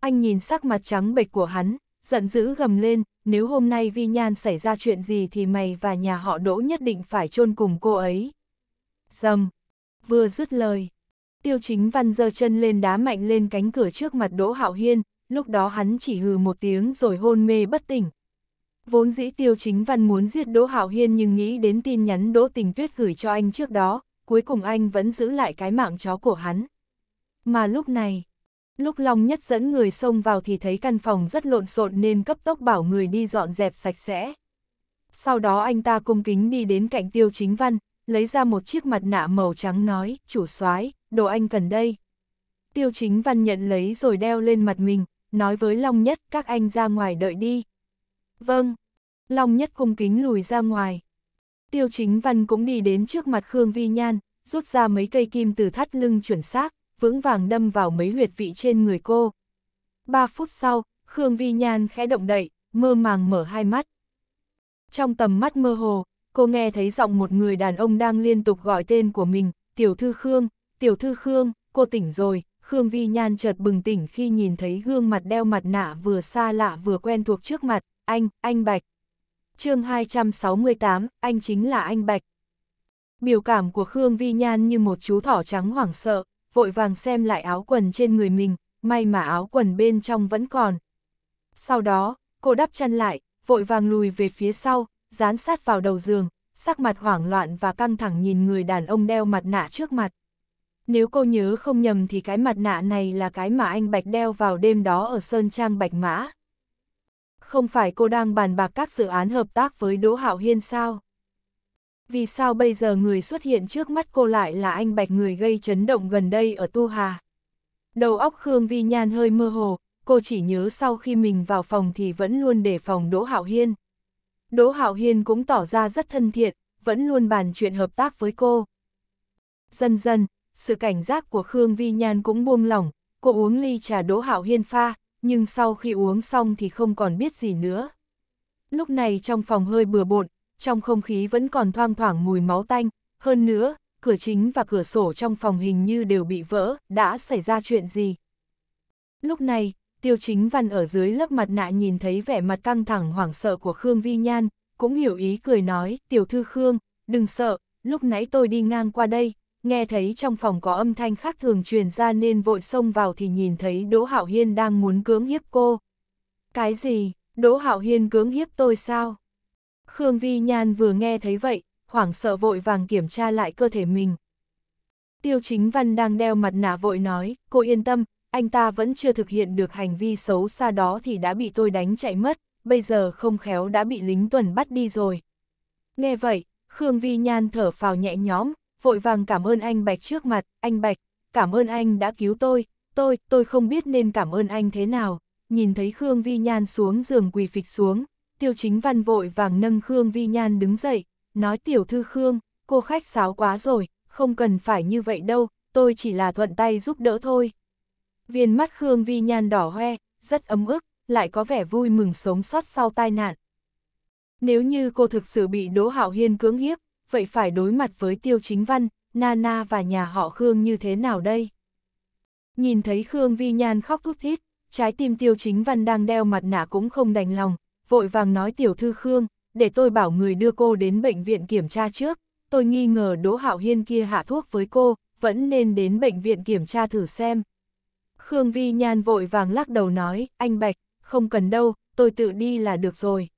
Anh nhìn sắc mặt trắng bệch của hắn, giận dữ gầm lên, nếu hôm nay Vi Nhan xảy ra chuyện gì thì mày và nhà họ Đỗ nhất định phải chôn cùng cô ấy. Dầm, vừa dứt lời. Tiêu chính văn giơ chân lên đá mạnh lên cánh cửa trước mặt Đỗ Hạo Hiên, lúc đó hắn chỉ hừ một tiếng rồi hôn mê bất tỉnh, Vốn dĩ Tiêu Chính Văn muốn giết Đỗ hảo Hiên nhưng nghĩ đến tin nhắn Đỗ Tình Tuyết gửi cho anh trước đó, cuối cùng anh vẫn giữ lại cái mạng chó của hắn. Mà lúc này, lúc Long Nhất dẫn người xông vào thì thấy căn phòng rất lộn xộn nên cấp tốc bảo người đi dọn dẹp sạch sẽ. Sau đó anh ta cung kính đi đến cạnh Tiêu Chính Văn, lấy ra một chiếc mặt nạ màu trắng nói, chủ soái đồ anh cần đây. Tiêu Chính Văn nhận lấy rồi đeo lên mặt mình, nói với Long Nhất các anh ra ngoài đợi đi. Vâng. Long nhất cung kính lùi ra ngoài. Tiêu chính văn cũng đi đến trước mặt Khương Vi Nhan, rút ra mấy cây kim từ thắt lưng chuẩn xác, vững vàng đâm vào mấy huyệt vị trên người cô. Ba phút sau, Khương Vi Nhan khẽ động đậy, mơ màng mở hai mắt. Trong tầm mắt mơ hồ, cô nghe thấy giọng một người đàn ông đang liên tục gọi tên của mình, tiểu thư Khương, tiểu thư Khương, cô tỉnh rồi, Khương Vi Nhan chợt bừng tỉnh khi nhìn thấy gương mặt đeo mặt nạ vừa xa lạ vừa quen thuộc trước mặt, anh, anh Bạch. chương 268, anh chính là anh Bạch. Biểu cảm của Khương Vi Nhan như một chú thỏ trắng hoảng sợ, vội vàng xem lại áo quần trên người mình, may mà áo quần bên trong vẫn còn. Sau đó, cô đắp chăn lại, vội vàng lùi về phía sau, dán sát vào đầu giường, sắc mặt hoảng loạn và căng thẳng nhìn người đàn ông đeo mặt nạ trước mặt. Nếu cô nhớ không nhầm thì cái mặt nạ này là cái mà anh Bạch đeo vào đêm đó ở Sơn Trang Bạch Mã không phải cô đang bàn bạc các dự án hợp tác với Đỗ Hạo Hiên sao? Vì sao bây giờ người xuất hiện trước mắt cô lại là anh Bạch người gây chấn động gần đây ở Tu Hà? Đầu óc Khương Vi Nhan hơi mơ hồ, cô chỉ nhớ sau khi mình vào phòng thì vẫn luôn để phòng Đỗ Hạo Hiên. Đỗ Hạo Hiên cũng tỏ ra rất thân thiện, vẫn luôn bàn chuyện hợp tác với cô. Dần dần, sự cảnh giác của Khương Vi Nhan cũng buông lỏng, cô uống ly trà Đỗ Hạo Hiên pha, nhưng sau khi uống xong thì không còn biết gì nữa. Lúc này trong phòng hơi bừa bộn, trong không khí vẫn còn thoang thoảng mùi máu tanh, hơn nữa, cửa chính và cửa sổ trong phòng hình như đều bị vỡ, đã xảy ra chuyện gì. Lúc này, tiêu chính văn ở dưới lớp mặt nạ nhìn thấy vẻ mặt căng thẳng hoảng sợ của Khương Vi Nhan, cũng hiểu ý cười nói, tiểu thư Khương, đừng sợ, lúc nãy tôi đi ngang qua đây, nghe thấy trong phòng có âm thanh khác thường truyền ra nên vội xông vào thì nhìn thấy Đỗ Hạo Hiên đang muốn cưỡng hiếp cô. Cái gì, Đỗ Hạo Hiên cưỡng hiếp tôi sao? Khương Vi Nhan vừa nghe thấy vậy, hoảng sợ vội vàng kiểm tra lại cơ thể mình. Tiêu Chính Văn đang đeo mặt nạ vội nói, cô yên tâm, anh ta vẫn chưa thực hiện được hành vi xấu xa đó thì đã bị tôi đánh chạy mất, bây giờ không khéo đã bị lính tuần bắt đi rồi. Nghe vậy, Khương Vi Nhan thở phào nhẹ nhõm, vội vàng cảm ơn anh Bạch trước mặt, anh Bạch, cảm ơn anh đã cứu tôi, tôi, tôi không biết nên cảm ơn anh thế nào. Nhìn thấy Khương Vi Nhan xuống giường quỳ phịch xuống, tiêu chính văn vội vàng nâng Khương Vi Nhan đứng dậy, nói tiểu thư Khương, cô khách sáo quá rồi, không cần phải như vậy đâu, tôi chỉ là thuận tay giúp đỡ thôi. Viên mắt Khương Vi Nhan đỏ hoe, rất ấm ức, lại có vẻ vui mừng sống sót sau tai nạn. Nếu như cô thực sự bị Đỗ Hạo Hiên cưỡng hiếp, vậy phải đối mặt với Tiêu Chính Văn, Nana và nhà họ Khương như thế nào đây? Nhìn thấy Khương Vi Nhan khóc thút thít, trái tim Tiêu Chính Văn đang đeo mặt nạ cũng không đành lòng, vội vàng nói tiểu thư Khương, để tôi bảo người đưa cô đến bệnh viện kiểm tra trước, tôi nghi ngờ Đỗ Hạo Hiên kia hạ thuốc với cô, vẫn nên đến bệnh viện kiểm tra thử xem. Khương Vi Nhan vội vàng lắc đầu nói, anh Bạch, không cần đâu, tôi tự đi là được rồi.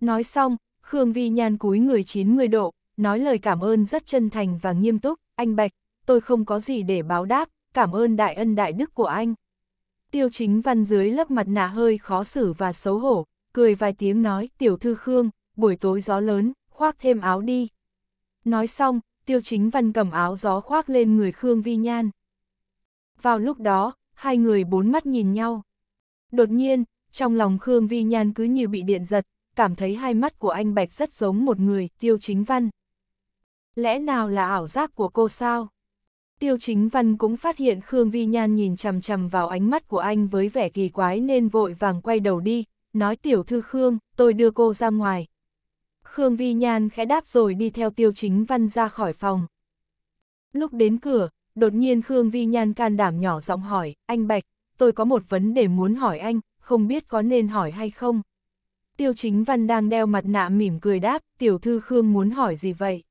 Nói xong, Khương Vi Nhan cúi người 90 độ, nói lời cảm ơn rất chân thành và nghiêm túc, anh Bạch, tôi không có gì để báo đáp, cảm ơn đại ân đại đức của anh. Tiêu chính văn dưới lớp mặt nạ hơi khó xử và xấu hổ, cười vài tiếng nói, tiểu thư Khương, buổi tối gió lớn, khoác thêm áo đi. Nói xong, tiêu chính văn cầm áo gió khoác lên người Khương Vi Nhan. Vào lúc đó, hai người bốn mắt nhìn nhau. Đột nhiên, trong lòng Khương Vi Nhan cứ như bị điện giật, cảm thấy hai mắt của anh Bạch rất giống một người, Tiêu Chính Văn. Lẽ nào là ảo giác của cô sao? Tiêu Chính Văn cũng phát hiện Khương Vi Nhan nhìn chằm chằm vào ánh mắt của anh với vẻ kỳ quái nên vội vàng quay đầu đi, nói tiểu thư Khương, tôi đưa cô ra ngoài. Khương Vi Nhan khẽ đáp rồi đi theo Tiêu Chính Văn ra khỏi phòng. Lúc đến cửa, đột nhiên Khương Vi Nhan can đảm nhỏ giọng hỏi, anh Bạch, tôi có một vấn đề muốn hỏi anh, không biết có nên hỏi hay không. Tiêu Chính Văn đang đeo mặt nạ mỉm cười đáp, tiểu thư Khương muốn hỏi gì vậy?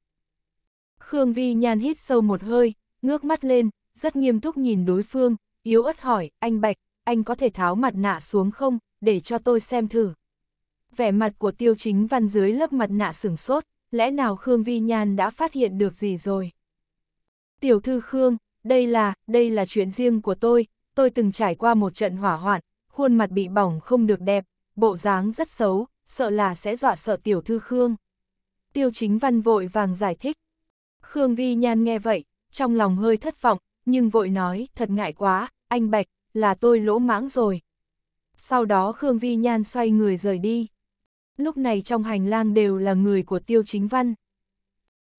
Khương Vi Nhan hít sâu một hơi, ngước mắt lên, rất nghiêm túc nhìn đối phương, yếu ớt hỏi, anh Bạch, anh có thể tháo mặt nạ xuống không, để cho tôi xem thử. Vẻ mặt của Tiêu Chính Văn dưới lớp mặt nạ sửng sốt, lẽ nào Khương Vi Nhan đã phát hiện được gì rồi? Tiểu thư Khương, đây là, đây là chuyện riêng của tôi, tôi từng trải qua một trận hỏa hoạn, khuôn mặt bị bỏng không được đẹp, bộ dáng rất xấu, sợ là sẽ dọa sợ tiểu thư Khương. Tiêu chính văn vội vàng giải thích. Khương Vi Nhan nghe vậy, trong lòng hơi thất vọng, nhưng vội nói, thật ngại quá, anh Bạch, là tôi lỗ mãng rồi. Sau đó Khương Vi Nhan xoay người rời đi. Lúc này trong hành lang đều là người của tiêu chính văn.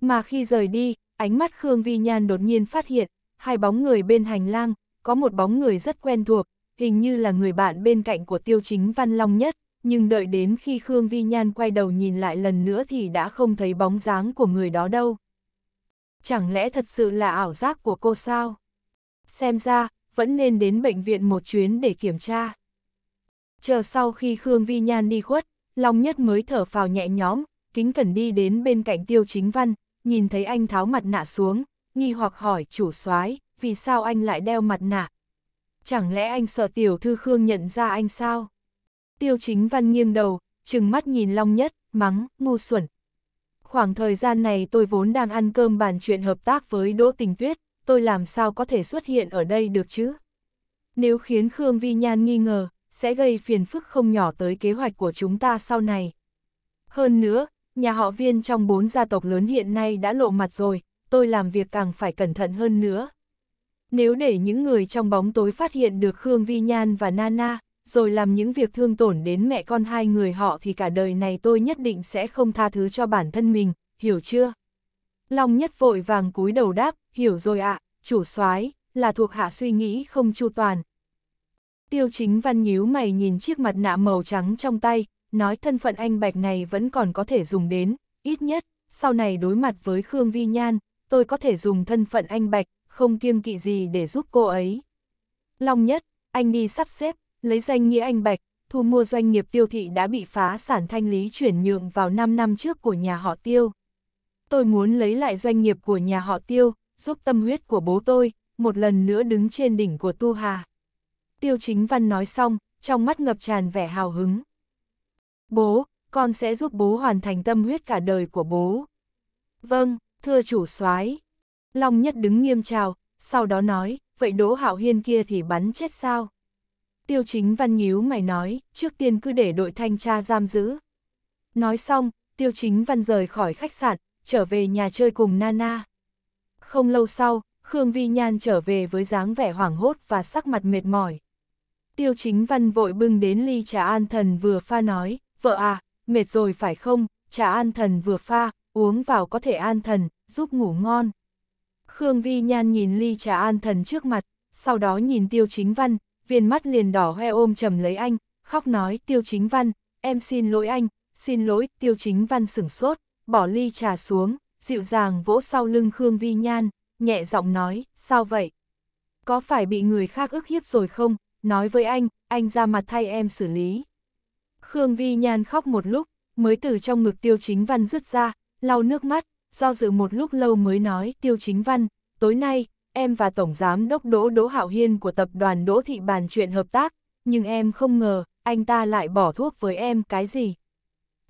Mà khi rời đi, ánh mắt Khương Vi Nhan đột nhiên phát hiện, hai bóng người bên hành lang, có một bóng người rất quen thuộc, hình như là người bạn bên cạnh của tiêu chính Văn Long nhất, nhưng đợi đến khi Khương Vi Nhan quay đầu nhìn lại lần nữa thì đã không thấy bóng dáng của người đó đâu. Chẳng lẽ thật sự là ảo giác của cô sao? Xem ra, vẫn nên đến bệnh viện một chuyến để kiểm tra. Chờ sau khi Khương Vi Nhan đi khuất, Long Nhất mới thở phào nhẹ nhõm, kính cẩn đi đến bên cạnh Tiêu Chính Văn, nhìn thấy anh tháo mặt nạ xuống, nghi hoặc hỏi chủ soái vì sao anh lại đeo mặt nạ, chẳng lẽ anh sợ tiểu thư Khương nhận ra anh sao? Tiêu chính văn nghiêng đầu, trừng mắt nhìn Long Nhất, mắng, ngu xuẩn. Khoảng thời gian này tôi vốn đang ăn cơm bàn chuyện hợp tác với Đỗ Tình Tuyết, tôi làm sao có thể xuất hiện ở đây được chứ? Nếu khiến Khương Vi Nhan nghi ngờ, sẽ gây phiền phức không nhỏ tới kế hoạch của chúng ta sau này. Hơn nữa, nhà họ viên trong bốn gia tộc lớn hiện nay đã lộ mặt rồi, tôi làm việc càng phải cẩn thận hơn nữa. Nếu để những người trong bóng tối phát hiện được Khương Vi Nhan và Nana, rồi làm những việc thương tổn đến mẹ con hai người họ thì cả đời này tôi nhất định sẽ không tha thứ cho bản thân mình, hiểu chưa? Long nhất vội vàng cúi đầu đáp, hiểu rồi ạ, chủ soái là thuộc hạ suy nghĩ không chu toàn. Tiêu chính văn nhíu mày nhìn chiếc mặt nạ màu trắng trong tay, nói thân phận anh bạch này vẫn còn có thể dùng đến, ít nhất, sau này đối mặt với Khương Vi Nhan, tôi có thể dùng thân phận anh bạch, không kiêng kỵ gì để giúp cô ấy. Long nhất, anh đi sắp xếp, lấy danh nghĩa anh Bạch, thu mua doanh nghiệp tiêu thị đã bị phá sản thanh lý chuyển nhượng vào 5 năm trước của nhà họ tiêu. Tôi muốn lấy lại doanh nghiệp của nhà họ tiêu, giúp tâm huyết của bố tôi, một lần nữa đứng trên đỉnh của Tu Hà. Tiêu chính văn nói xong, trong mắt ngập tràn vẻ hào hứng. Bố, con sẽ giúp bố hoàn thành tâm huyết cả đời của bố. Vâng, thưa chủ soái Long Nhất đứng nghiêm trào, sau đó nói, vậy Đỗ Hạo Hiên kia thì bắn chết sao? Tiêu chính văn nhíu mày nói, trước tiên cứ để đội thanh tra giam giữ. Nói xong, tiêu chính văn rời khỏi khách sạn, trở về nhà chơi cùng Nana. Không lâu sau, Khương Vi Nhan trở về với dáng vẻ hoảng hốt và sắc mặt mệt mỏi. Tiêu chính văn vội bưng đến ly trà an thần vừa pha nói, vợ à, mệt rồi phải không, trà an thần vừa pha, uống vào có thể an thần, giúp ngủ ngon. Khương Vi Nhan nhìn ly trà an thần trước mặt, sau đó nhìn Tiêu Chính Văn, viên mắt liền đỏ hoe ôm chầm lấy anh, khóc nói Tiêu Chính Văn, em xin lỗi anh, xin lỗi, Tiêu Chính Văn sửng sốt, bỏ ly trà xuống, dịu dàng vỗ sau lưng Khương Vi Nhan, nhẹ giọng nói, sao vậy? Có phải bị người khác ức hiếp rồi không? Nói với anh, anh ra mặt thay em xử lý. Khương Vi Nhan khóc một lúc, mới từ trong ngực Tiêu Chính Văn rứt ra, lau nước mắt, do dự một lúc lâu mới nói Tiêu Chính Văn, tối nay, em và Tổng Giám Đốc Đỗ Đỗ Hạo Hiên của tập đoàn Đỗ Thị bàn chuyện hợp tác, nhưng em không ngờ, anh ta lại bỏ thuốc với em cái gì.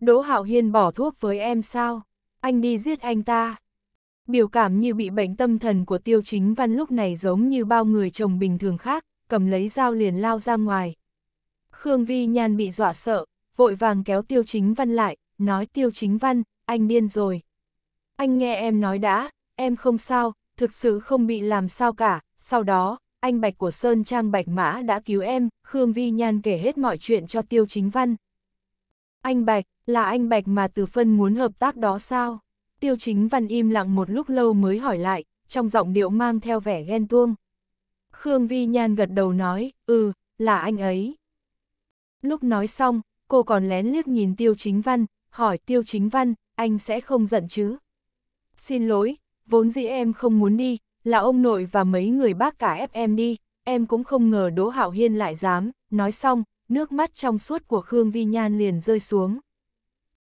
Đỗ Hạo Hiên bỏ thuốc với em sao? Anh đi giết anh ta. Biểu cảm như bị bệnh tâm thần của Tiêu Chính Văn lúc này giống như bao người chồng bình thường khác, cầm lấy dao liền lao ra ngoài. Khương Vi Nhan bị dọa sợ, vội vàng kéo Tiêu Chính Văn lại, nói Tiêu Chính Văn, anh điên rồi, anh nghe em nói đã, em không sao, thực sự không bị làm sao cả, sau đó, anh Bạch của Sơn Trang Bạch Mã đã cứu em, Khương Vi Nhan kể hết mọi chuyện cho Tiêu Chính Văn. Anh Bạch, là anh Bạch mà Từ Phân muốn hợp tác đó sao? Tiêu Chính Văn im lặng một lúc lâu mới hỏi lại, trong giọng điệu mang theo vẻ ghen tuông. Khương Vi Nhan gật đầu nói, ừ, là anh ấy. Lúc nói xong, cô còn lén liếc nhìn Tiêu Chính Văn, hỏi Tiêu Chính Văn, anh sẽ không giận chứ? Xin lỗi, vốn dĩ em không muốn đi, là ông nội và mấy người bác cả ép em đi, em cũng không ngờ Đỗ Hạo Hiên lại dám, nói xong, nước mắt trong suốt của Khương Vi Nhan liền rơi xuống.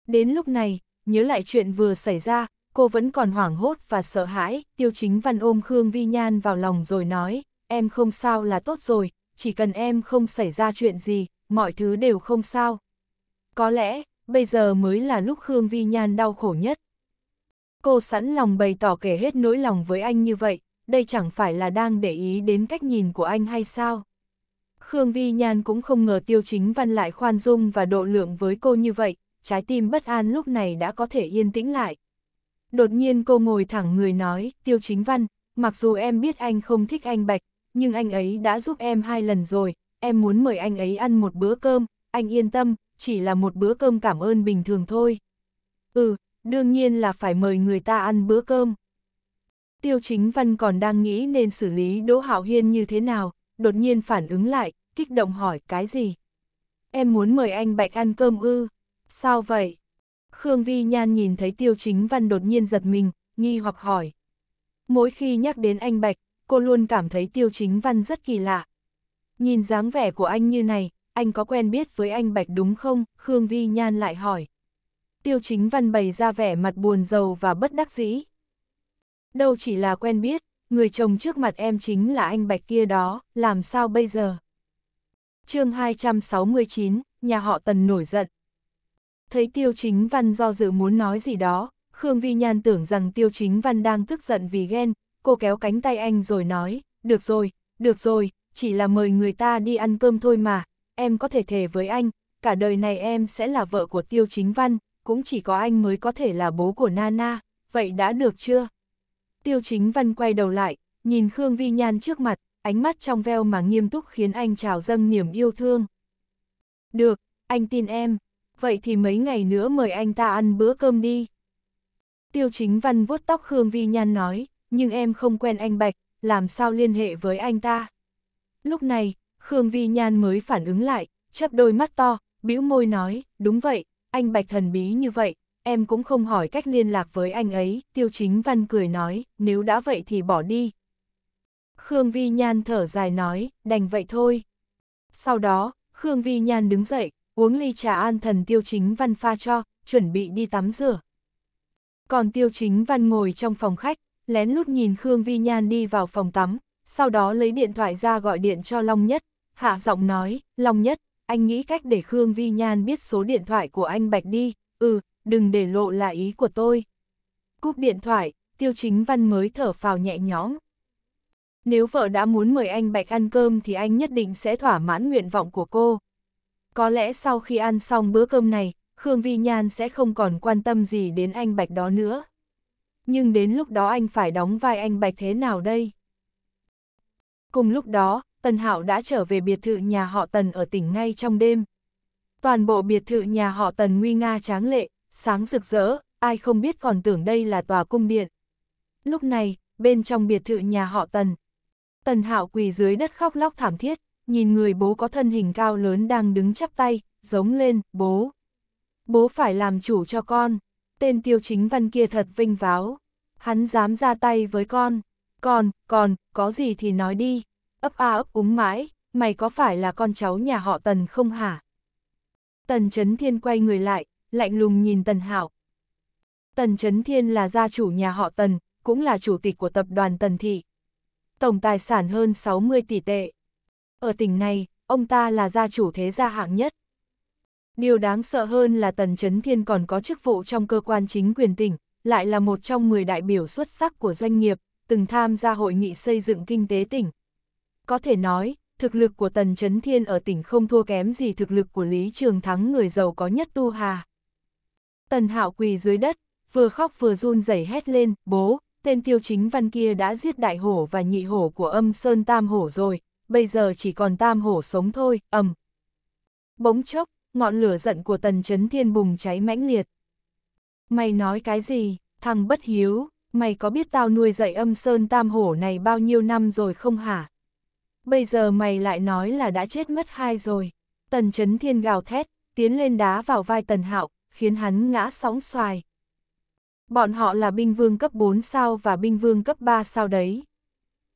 Đến lúc này, nhớ lại chuyện vừa xảy ra, cô vẫn còn hoảng hốt và sợ hãi, tiêu chính văn ôm Khương Vi Nhan vào lòng rồi nói, em không sao là tốt rồi, chỉ cần em không xảy ra chuyện gì, mọi thứ đều không sao. Có lẽ, bây giờ mới là lúc Khương Vi Nhan đau khổ nhất cô sẵn lòng bày tỏ kể hết nỗi lòng với anh như vậy, đây chẳng phải là đang để ý đến cách nhìn của anh hay sao? Khương Vi Nhan cũng không ngờ Tiêu Chính Văn lại khoan dung và độ lượng với cô như vậy, trái tim bất an lúc này đã có thể yên tĩnh lại. Đột nhiên cô ngồi thẳng người nói, Tiêu Chính Văn, mặc dù em biết anh không thích anh Bạch, nhưng anh ấy đã giúp em hai lần rồi, em muốn mời anh ấy ăn một bữa cơm, anh yên tâm, chỉ là một bữa cơm cảm ơn bình thường thôi. Ừ, đương nhiên là phải mời người ta ăn bữa cơm. Tiêu chính văn còn đang nghĩ nên xử lý Đỗ Hạo Hiên như thế nào, đột nhiên phản ứng lại, kích động hỏi cái gì. Em muốn mời anh Bạch ăn cơm ư, sao vậy? Khương Vi Nhan nhìn thấy tiêu chính văn đột nhiên giật mình, nghi hoặc hỏi. Mỗi khi nhắc đến anh Bạch, cô luôn cảm thấy tiêu chính văn rất kỳ lạ. Nhìn dáng vẻ của anh như này, anh có quen biết với anh Bạch đúng không? Khương Vi Nhan lại hỏi tiêu chính văn bày ra vẻ mặt buồn rầu và bất đắc dĩ. Đâu chỉ là quen biết, người chồng trước mặt em chính là anh Bạch kia đó, làm sao bây giờ? chương 269, nhà họ Tần nổi giận. Thấy tiêu chính văn do dự muốn nói gì đó, Khương Vi Nhan tưởng rằng tiêu chính văn đang tức giận vì ghen, cô kéo cánh tay anh rồi nói, được rồi, được rồi, chỉ là mời người ta đi ăn cơm thôi mà, em có thể thề với anh, cả đời này em sẽ là vợ của tiêu chính văn, cũng chỉ có anh mới có thể là bố của Nana, vậy đã được chưa? Tiêu chính văn quay đầu lại, nhìn Khương Vi Nhan trước mặt, ánh mắt trong veo mà nghiêm túc khiến anh trào dâng niềm yêu thương. Được, anh tin em, vậy thì mấy ngày nữa mời anh ta ăn bữa cơm đi. Tiêu chính văn vuốt tóc Khương Vi Nhan nói, nhưng em không quen anh Bạch, làm sao liên hệ với anh ta. Lúc này, Khương Vi Nhan mới phản ứng lại, chớp đôi mắt to, bĩu môi nói, đúng vậy, anh Bạch thần bí như vậy, em cũng không hỏi cách liên lạc với anh ấy, Tiêu Chính Văn cười nói, nếu đã vậy thì bỏ đi. Khương Vi Nhan thở dài nói, đành vậy thôi. Sau đó, Khương Vi Nhan đứng dậy, uống ly trà an thần Tiêu Chính Văn pha cho, chuẩn bị đi tắm rửa. Còn Tiêu Chính Văn ngồi trong phòng khách, lén lút nhìn Khương Vi Nhan đi vào phòng tắm, sau đó lấy điện thoại ra gọi điện cho Long Nhất, hạ giọng nói, Long Nhất, anh nghĩ cách để Khương Vi Nhan biết số điện thoại của anh Bạch đi, ừ, đừng để lộ là ý của tôi. Cúp điện thoại, Tiêu Chính Văn mới thở phào nhẹ nhõm. Nếu vợ đã muốn mời anh Bạch ăn cơm thì anh nhất định sẽ thỏa mãn nguyện vọng của cô. Có lẽ sau khi ăn xong bữa cơm này, Khương Vi Nhan sẽ không còn quan tâm gì đến anh Bạch đó nữa. Nhưng đến lúc đó anh phải đóng vai anh Bạch thế nào đây? Cùng lúc đó, Tần Hạo đã trở về biệt thự nhà họ Tần ở tỉnh ngay trong đêm. Toàn bộ biệt thự nhà họ Tần nguy nga tráng lệ, sáng rực rỡ, ai không biết còn tưởng đây là tòa cung điện. Lúc này, bên trong biệt thự nhà họ Tần, Tần Hạo quỳ dưới đất khóc lóc thảm thiết, nhìn người bố có thân hình cao lớn đang đứng chắp tay, giống lên, bố. Bố phải làm chủ cho con, tên tiêu chính văn kia thật vinh váo, hắn dám ra tay với con, con, con, có gì thì nói đi ấp a ấp úng mãi, mày có phải là con cháu nhà họ Tần không hả? Tần Chấn Thiên quay người lại, lạnh lùng nhìn Tần Hạo. Tần Chấn Thiên là gia chủ nhà họ Tần, cũng là chủ tịch của tập đoàn Tần Thị. Tổng tài sản hơn 60 tỷ tệ. Ở tỉnh này, ông ta là gia chủ thế gia hạng nhất. Điều đáng sợ hơn là Tần Chấn Thiên còn có chức vụ trong cơ quan chính quyền tỉnh, lại là một trong 10 đại biểu xuất sắc của doanh nghiệp, từng tham gia hội nghị xây dựng kinh tế tỉnh, có thể nói, thực lực của Tần Chấn Thiên ở tỉnh không thua kém gì thực lực của Lý Trường Thắng người giàu có nhất Tu Hà. Tần Hạo quỳ dưới đất, vừa khóc vừa run rẩy hét lên, bố, tên tiêu chính văn kia đã giết đại hổ và nhị hổ của âm sơn tam hổ rồi, bây giờ chỉ còn tam hổ sống thôi, ầm. Bỗng chốc, ngọn lửa giận của Tần Chấn Thiên bùng cháy mãnh liệt. Mày nói cái gì, thằng bất hiếu, mày có biết tao nuôi dạy âm sơn tam hổ này bao nhiêu năm rồi không hả? bây giờ mày lại nói là đã chết mất hai rồi. Tần chấn thiên gào thét, tiến lên đá vào vai tần hạo, khiến hắn ngã sóng xoài. Bọn họ là binh vương cấp 4 sao và binh vương cấp 3 sao đấy.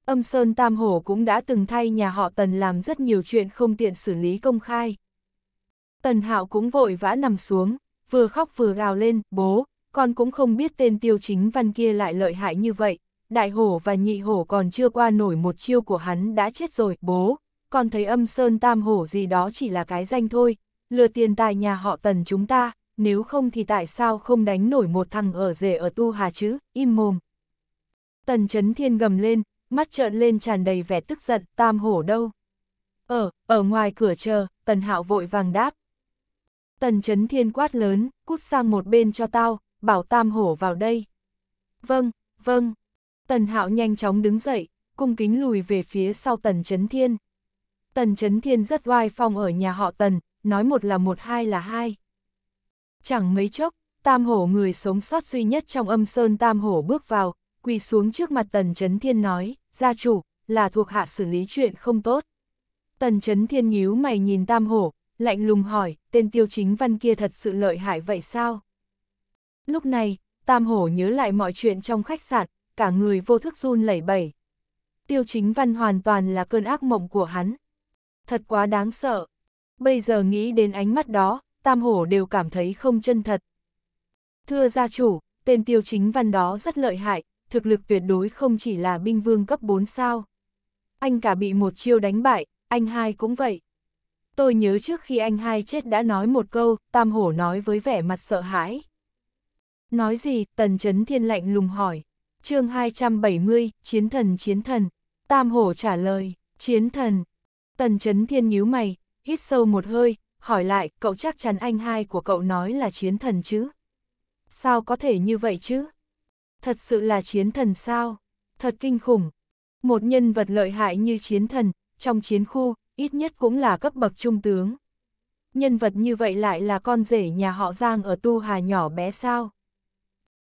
Âm Sơn Tam Hổ cũng đã từng thay nhà họ Tần làm rất nhiều chuyện không tiện xử lý công khai. Tần Hạo cũng vội vã nằm xuống, vừa khóc vừa gào lên, bố, con cũng không biết tên tiêu chính văn kia lại lợi hại như vậy, đại hổ và nhị hổ còn chưa qua nổi một chiêu của hắn đã chết rồi, bố, còn thấy âm sơn tam hổ gì đó chỉ là cái danh thôi, lừa tiền tài nhà họ tần chúng ta, nếu không thì tại sao không đánh nổi một thằng ở rể ở tu hà chứ, im mồm. Tần chấn thiên gầm lên, mắt trợn lên tràn đầy vẻ tức giận, tam hổ đâu. Ở, ờ, ở ngoài cửa chờ, tần hạo vội vàng đáp. Tần chấn thiên quát lớn, cút sang một bên cho tao, bảo tam hổ vào đây. Vâng, vâng. Tần Hạo nhanh chóng đứng dậy, cung kính lùi về phía sau Tần Chấn Thiên. Tần Chấn Thiên rất oai phong ở nhà họ Tần, nói một là một hai là hai. Chẳng mấy chốc, tam hổ người sống sót duy nhất trong âm sơn tam hổ bước vào, quỳ xuống trước mặt Tần Chấn Thiên nói, gia chủ, là thuộc hạ xử lý chuyện không tốt. Tần Chấn Thiên nhíu mày nhìn tam hổ, lạnh lùng hỏi, tên tiêu chính văn kia thật sự lợi hại vậy sao? Lúc này, tam hổ nhớ lại mọi chuyện trong khách sạn, cả người vô thức run lẩy bẩy. Tiêu chính văn hoàn toàn là cơn ác mộng của hắn. Thật quá đáng sợ. Bây giờ nghĩ đến ánh mắt đó, tam hổ đều cảm thấy không chân thật. Thưa gia chủ, tên tiêu chính văn đó rất lợi hại, thực lực tuyệt đối không chỉ là binh vương cấp 4 sao. Anh cả bị một chiêu đánh bại, anh hai cũng vậy. Tôi nhớ trước khi anh hai chết đã nói một câu, tam hổ nói với vẻ mặt sợ hãi. Nói gì, tần chấn thiên lạnh lùng hỏi chương 270, Chiến thần Chiến thần, Tam Hổ trả lời, Chiến thần. Tần chấn thiên nhíu mày, hít sâu một hơi, hỏi lại, cậu chắc chắn anh hai của cậu nói là Chiến thần chứ? Sao có thể như vậy chứ? Thật sự là Chiến thần sao? Thật kinh khủng. Một nhân vật lợi hại như Chiến thần, trong chiến khu, ít nhất cũng là cấp bậc trung tướng. Nhân vật như vậy lại là con rể nhà họ Giang ở Tu Hà nhỏ bé sao?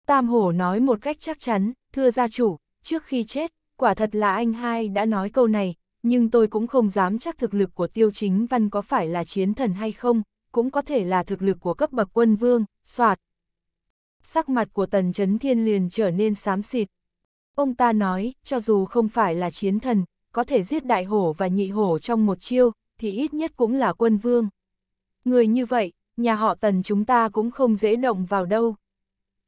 Tam Hổ nói một cách chắc chắn, thưa gia chủ, trước khi chết, quả thật là anh hai đã nói câu này, nhưng tôi cũng không dám chắc thực lực của tiêu chính văn có phải là chiến thần hay không, cũng có thể là thực lực của cấp bậc quân vương, soạt. Sắc mặt của tần chấn thiên liền trở nên xám xịt. Ông ta nói, cho dù không phải là chiến thần, có thể giết đại hổ và nhị hổ trong một chiêu, thì ít nhất cũng là quân vương. Người như vậy, nhà họ tần chúng ta cũng không dễ động vào đâu.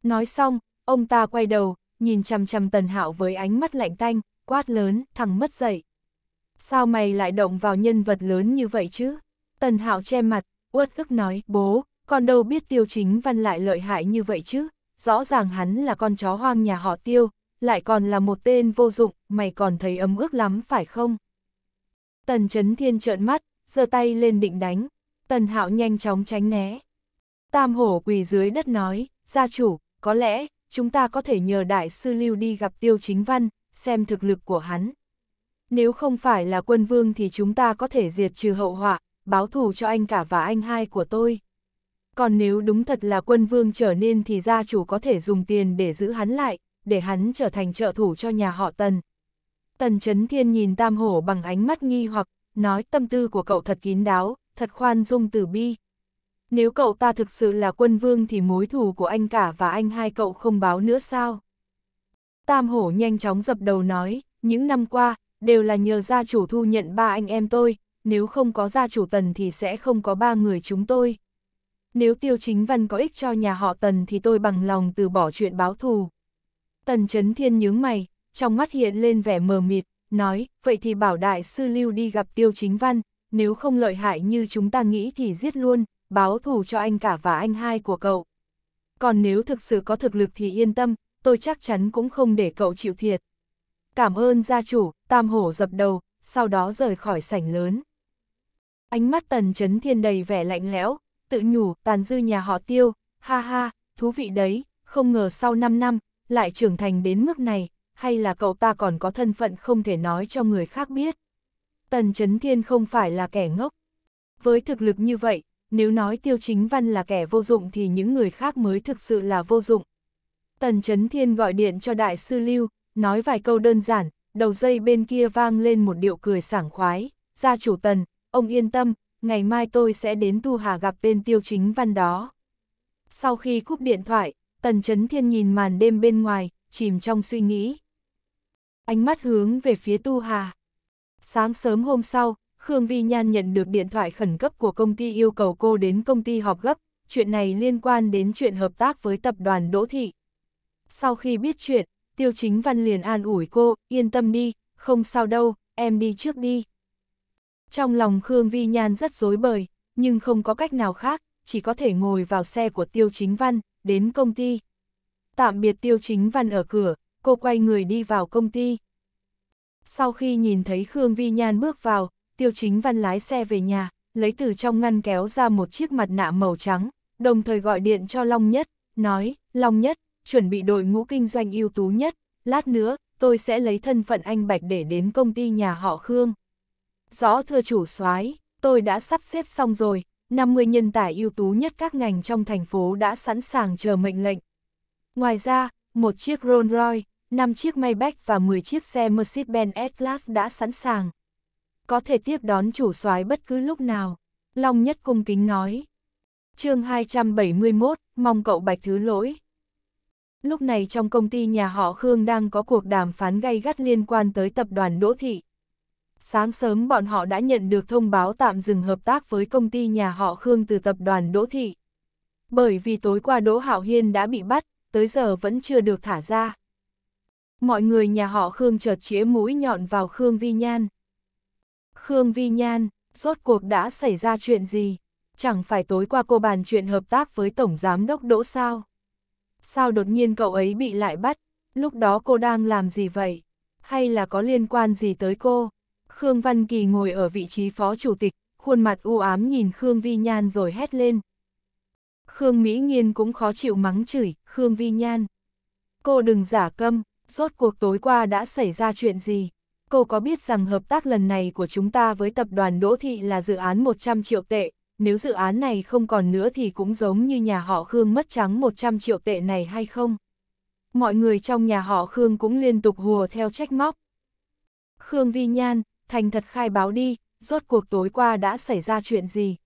Nói xong, ông ta quay đầu, nhìn chằm chằm tần hạo với ánh mắt lạnh tanh, quát lớn, thằng mất dậy. Sao mày lại động vào nhân vật lớn như vậy chứ? Tần hạo che mặt, uất ức nói, bố, con đâu biết tiêu chính văn lại lợi hại như vậy chứ? Rõ ràng hắn là con chó hoang nhà họ tiêu, lại còn là một tên vô dụng, mày còn thấy ấm ức lắm phải không? Tần chấn thiên trợn mắt, giơ tay lên định đánh, tần hạo nhanh chóng tránh né. Tam hổ quỳ dưới đất nói, gia chủ, có lẽ, chúng ta có thể nhờ đại sư Lưu đi gặp Tiêu Chính Văn, xem thực lực của hắn. Nếu không phải là quân vương thì chúng ta có thể diệt trừ hậu họa, báo thù cho anh cả và anh hai của tôi. Còn nếu đúng thật là quân vương trở nên thì gia chủ có thể dùng tiền để giữ hắn lại, để hắn trở thành trợ thủ cho nhà họ Tần. Tần Trấn Thiên nhìn Tam Hổ bằng ánh mắt nghi hoặc, nói tâm tư của cậu thật kín đáo, thật khoan dung từ bi. Nếu cậu ta thực sự là quân vương thì mối thù của anh cả và anh hai cậu không báo nữa sao? Tam hổ nhanh chóng dập đầu nói, những năm qua, đều là nhờ gia chủ thu nhận ba anh em tôi, nếu không có gia chủ tần thì sẽ không có ba người chúng tôi. Nếu tiêu chính văn có ích cho nhà họ tần thì tôi bằng lòng từ bỏ chuyện báo thù. Tần chấn thiên nhướng mày, trong mắt hiện lên vẻ mờ mịt, nói, vậy thì bảo đại sư lưu đi gặp tiêu chính văn, nếu không lợi hại như chúng ta nghĩ thì giết luôn, báo thù cho anh cả và anh hai của cậu. Còn nếu thực sự có thực lực thì yên tâm, tôi chắc chắn cũng không để cậu chịu thiệt. Cảm ơn gia chủ, tam hổ dập đầu, sau đó rời khỏi sảnh lớn. Ánh mắt tần chấn thiên đầy vẻ lạnh lẽo, tự nhủ, tàn dư nhà họ tiêu, ha ha, thú vị đấy, không ngờ sau 5 năm, lại trưởng thành đến mức này, hay là cậu ta còn có thân phận không thể nói cho người khác biết. Tần chấn thiên không phải là kẻ ngốc. Với thực lực như vậy, nếu nói tiêu chính văn là kẻ vô dụng thì những người khác mới thực sự là vô dụng. Tần Chấn Thiên gọi điện cho đại sư Lưu, nói vài câu đơn giản, đầu dây bên kia vang lên một điệu cười sảng khoái, gia chủ Tần, ông yên tâm, ngày mai tôi sẽ đến Tu Hà gặp tên tiêu chính văn đó. Sau khi cúp điện thoại, Tần Chấn Thiên nhìn màn đêm bên ngoài, chìm trong suy nghĩ. Ánh mắt hướng về phía Tu Hà. Sáng sớm hôm sau, Khương Vi Nhan nhận được điện thoại khẩn cấp của công ty yêu cầu cô đến công ty họp gấp, chuyện này liên quan đến chuyện hợp tác với tập đoàn Đỗ Thị. Sau khi biết chuyện, Tiêu Chính Văn liền an ủi cô, yên tâm đi, không sao đâu, em đi trước đi. Trong lòng Khương Vi Nhan rất dối bời, nhưng không có cách nào khác, chỉ có thể ngồi vào xe của Tiêu Chính Văn, đến công ty. Tạm biệt Tiêu Chính Văn ở cửa, cô quay người đi vào công ty. Sau khi nhìn thấy Khương Vi Nhan bước vào, Tiêu Chính Văn lái xe về nhà, lấy từ trong ngăn kéo ra một chiếc mặt nạ màu trắng, đồng thời gọi điện cho Long Nhất, nói, Long Nhất, chuẩn bị đội ngũ kinh doanh ưu tú nhất, lát nữa, tôi sẽ lấy thân phận anh Bạch để đến công ty nhà họ Khương. Rõ thưa chủ soái tôi đã sắp xếp xong rồi, 50 nhân tài ưu tú nhất các ngành trong thành phố đã sẵn sàng chờ mệnh lệnh. Ngoài ra, một chiếc Rolls Royce, 5 chiếc Maybach và 10 chiếc xe Mercedes-Benz S-Class đã sẵn sàng có thể tiếp đón chủ soái bất cứ lúc nào. Long Nhất cung kính nói. chương 271, mong cậu Bạch thứ lỗi. Lúc này trong công ty nhà họ Khương đang có cuộc đàm phán gay gắt liên quan tới tập đoàn Đỗ Thị. Sáng sớm bọn họ đã nhận được thông báo tạm dừng hợp tác với công ty nhà họ Khương từ tập đoàn Đỗ Thị. Bởi vì tối qua Đỗ Hạo Hiên đã bị bắt, tới giờ vẫn chưa được thả ra. Mọi người nhà họ Khương chợt chĩa mũi nhọn vào Khương Vi Nhan. Khương Vi Nhan, rốt cuộc đã xảy ra chuyện gì? Chẳng phải tối qua cô bàn chuyện hợp tác với Tổng Giám Đốc Đỗ sao? Sao đột nhiên cậu ấy bị lại bắt? Lúc đó cô đang làm gì vậy? Hay là có liên quan gì tới cô? Khương Văn Kỳ ngồi ở vị trí Phó Chủ tịch, khuôn mặt u ám nhìn Khương Vi Nhan rồi hét lên. Khương Mỹ Nhiên cũng khó chịu mắng chửi, Khương Vi Nhan. Cô đừng giả câm, rốt cuộc tối qua đã xảy ra chuyện gì? cô có biết rằng hợp tác lần này của chúng ta với tập đoàn Đỗ Thị là dự án 100 triệu tệ, nếu dự án này không còn nữa thì cũng giống như nhà họ Khương mất trắng 100 triệu tệ này hay không? Mọi người trong nhà họ Khương cũng liên tục hùa theo trách móc. Khương Vi Nhan, thành thật khai báo đi, rốt cuộc tối qua đã xảy ra chuyện gì?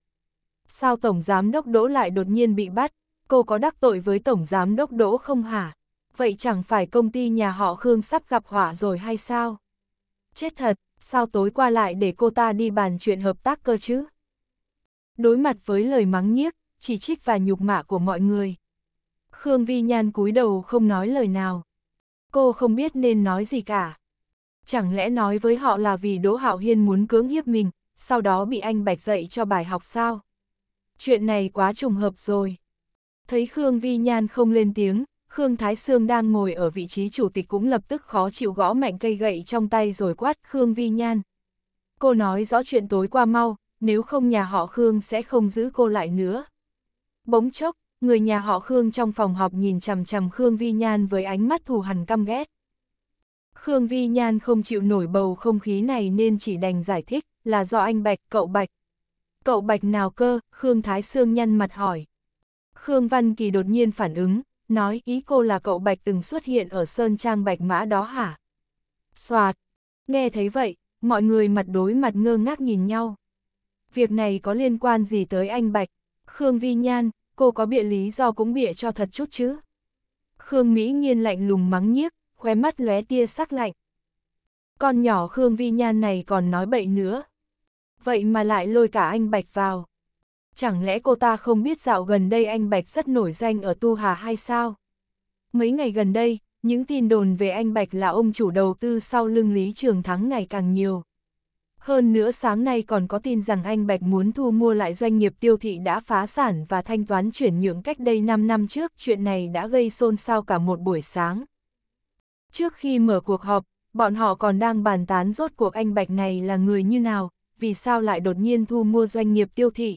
Sao Tổng Giám Đốc Đỗ lại đột nhiên bị bắt? Cô có đắc tội với Tổng Giám Đốc Đỗ không hả? Vậy chẳng phải công ty nhà họ Khương sắp gặp họa rồi hay sao? chết thật, sao tối qua lại để cô ta đi bàn chuyện hợp tác cơ chứ? Đối mặt với lời mắng nhiếc, chỉ trích và nhục mạ của mọi người. Khương Vi Nhan cúi đầu không nói lời nào. Cô không biết nên nói gì cả. Chẳng lẽ nói với họ là vì Đỗ Hạo Hiên muốn cưỡng hiếp mình, sau đó bị anh Bạch dạy cho bài học sao? Chuyện này quá trùng hợp rồi. Thấy Khương Vi Nhan không lên tiếng, Khương Thái Sương đang ngồi ở vị trí chủ tịch cũng lập tức khó chịu gõ mạnh cây gậy trong tay rồi quát Khương Vi Nhan. Cô nói rõ chuyện tối qua mau, nếu không nhà họ Khương sẽ không giữ cô lại nữa. Bỗng chốc, người nhà họ Khương trong phòng họp nhìn chằm chằm Khương Vi Nhan với ánh mắt thù hằn căm ghét. Khương Vi Nhan không chịu nổi bầu không khí này nên chỉ đành giải thích là do anh Bạch, cậu Bạch. Cậu Bạch nào cơ, Khương Thái Sương nhăn mặt hỏi. Khương Văn Kỳ đột nhiên phản ứng, nói ý cô là cậu Bạch từng xuất hiện ở sơn trang Bạch Mã đó hả? Xoạt! Nghe thấy vậy, mọi người mặt đối mặt ngơ ngác nhìn nhau. Việc này có liên quan gì tới anh Bạch? Khương Vi Nhan, cô có bịa lý do cũng bịa cho thật chút chứ. Khương Mỹ Nhiên lạnh lùng mắng nhiếc, khóe mắt lóe tia sắc lạnh. Con nhỏ Khương Vi Nhan này còn nói bậy nữa. Vậy mà lại lôi cả anh Bạch vào. Chẳng lẽ cô ta không biết dạo gần đây anh Bạch rất nổi danh ở Tu Hà hay sao? Mấy ngày gần đây, những tin đồn về anh Bạch là ông chủ đầu tư sau lưng Lý Trường Thắng ngày càng nhiều. Hơn nữa sáng nay còn có tin rằng anh Bạch muốn thu mua lại doanh nghiệp tiêu thị đã phá sản và thanh toán chuyển nhượng cách đây 5 năm trước, chuyện này đã gây xôn xao cả một buổi sáng. Trước khi mở cuộc họp, bọn họ còn đang bàn tán rốt cuộc anh Bạch này là người như nào, vì sao lại đột nhiên thu mua doanh nghiệp tiêu thị.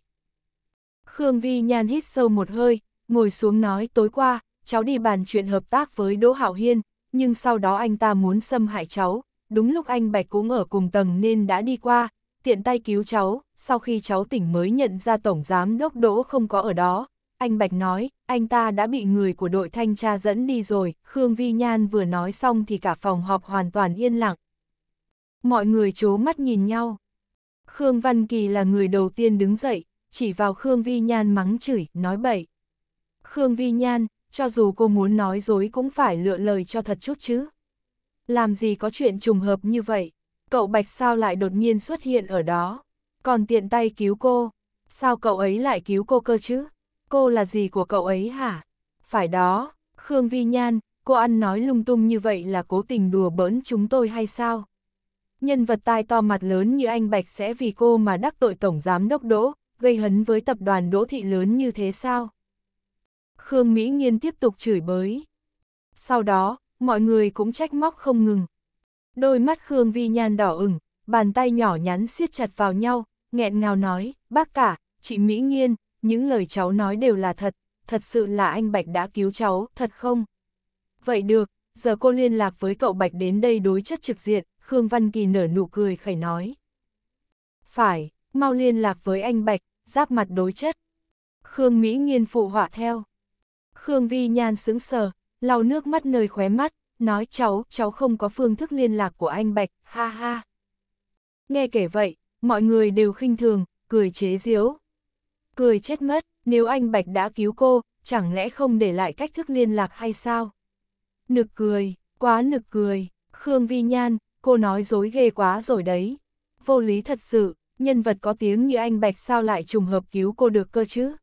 Khương Vi Nhan hít sâu một hơi, ngồi xuống nói tối qua, cháu đi bàn chuyện hợp tác với Đỗ Hạo Hiên, nhưng sau đó anh ta muốn xâm hại cháu, đúng lúc anh Bạch cũng ở cùng tầng nên đã đi qua, tiện tay cứu cháu, sau khi cháu tỉnh mới nhận ra Tổng Giám Đốc Đỗ không có ở đó. Anh Bạch nói, anh ta đã bị người của đội thanh tra dẫn đi rồi, Khương Vi Nhan vừa nói xong thì cả phòng họp hoàn toàn yên lặng. Mọi người chố mắt nhìn nhau. Khương Văn Kỳ là người đầu tiên đứng dậy, chỉ vào Khương Vi Nhan mắng chửi, nói bậy. Khương Vi Nhan, cho dù cô muốn nói dối cũng phải lựa lời cho thật chút chứ. Làm gì có chuyện trùng hợp như vậy, cậu Bạch sao lại đột nhiên xuất hiện ở đó, còn tiện tay cứu cô, sao cậu ấy lại cứu cô cơ chứ, cô là gì của cậu ấy hả? Phải đó, Khương Vi Nhan, cô ăn nói lung tung như vậy là cố tình đùa bỡn chúng tôi hay sao? Nhân vật tai to mặt lớn như anh Bạch sẽ vì cô mà đắc tội Tổng Giám Đốc Đỗ, gây hấn với tập đoàn đỗ thị lớn như thế sao? Khương Mỹ Nghiên tiếp tục chửi bới. Sau đó, mọi người cũng trách móc không ngừng. Đôi mắt Khương Vi Nhan đỏ ửng, bàn tay nhỏ nhắn siết chặt vào nhau, nghẹn ngào nói, bác cả, chị Mỹ Nghiên, những lời cháu nói đều là thật, thật sự là anh Bạch đã cứu cháu, thật không? Vậy được, giờ cô liên lạc với cậu Bạch đến đây đối chất trực diện, Khương Văn Kỳ nở nụ cười khẩy nói. Phải, mau liên lạc với anh Bạch, giáp mặt đối chất. Khương Mỹ Nghiên phụ họa theo. Khương Vi Nhan sững sờ, lau nước mắt nơi khóe mắt, nói cháu, cháu không có phương thức liên lạc của anh Bạch, ha ha. Nghe kể vậy, mọi người đều khinh thường, cười chế giễu. Cười chết mất, nếu anh Bạch đã cứu cô, chẳng lẽ không để lại cách thức liên lạc hay sao? Nực cười, quá nực cười, Khương Vi Nhan, cô nói dối ghê quá rồi đấy. Vô lý thật sự, nhân vật có tiếng như anh Bạch sao lại trùng hợp cứu cô được cơ chứ?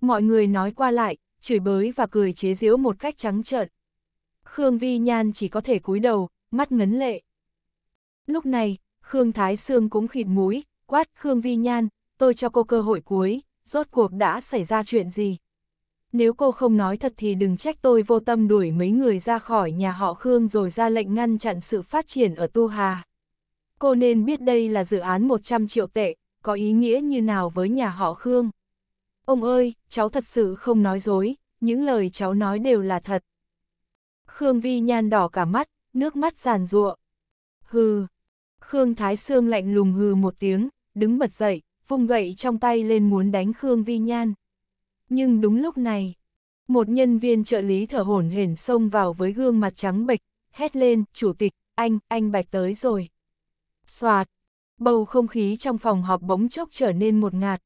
Mọi người nói qua lại, chửi bới và cười chế giễu một cách trắng trợn. Khương Vi Nhan chỉ có thể cúi đầu, mắt ngấn lệ. Lúc này, Khương Thái Sương cũng khịt mũi, quát Khương Vi Nhan, tôi cho cô cơ hội cuối, rốt cuộc đã xảy ra chuyện gì? Nếu cô không nói thật thì đừng trách tôi vô tâm đuổi mấy người ra khỏi nhà họ Khương rồi ra lệnh ngăn chặn sự phát triển ở Tu Hà cô nên biết đây là dự án 100 triệu tệ, có ý nghĩa như nào với nhà họ Khương. Ông ơi, cháu thật sự không nói dối, những lời cháu nói đều là thật. Khương Vi nhan đỏ cả mắt, nước mắt giàn ruộng. Hừ. Khương Thái Sương lạnh lùng hừ một tiếng, đứng bật dậy, vung gậy trong tay lên muốn đánh Khương Vi nhan. Nhưng đúng lúc này, một nhân viên trợ lý thở hổn hển xông vào với gương mặt trắng bệch, hét lên, chủ tịch, anh, anh Bạch tới rồi. Xoạt, bầu không khí trong phòng họp bỗng chốc trở nên một ngạt.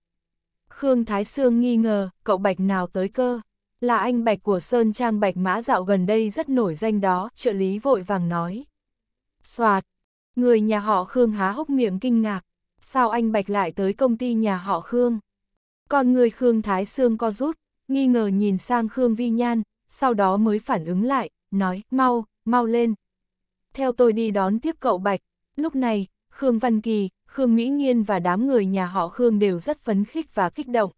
Khương Thái Sương nghi ngờ, cậu Bạch nào tới cơ? Là anh Bạch của Sơn Trang Bạch Mã dạo gần đây rất nổi danh đó, trợ lý vội vàng nói. Xoạt, người nhà họ Khương há hốc miệng kinh ngạc. Sao anh Bạch lại tới công ty nhà họ Khương? Còn người Khương Thái Sương co rút, nghi ngờ nhìn sang Khương Vi Nhan, sau đó mới phản ứng lại, nói, mau, mau lên. Theo tôi đi đón tiếp cậu Bạch, lúc này, Khương Văn Kỳ, Khương Mỹ Nhiên và đám người nhà họ Khương đều rất phấn khích và kích động.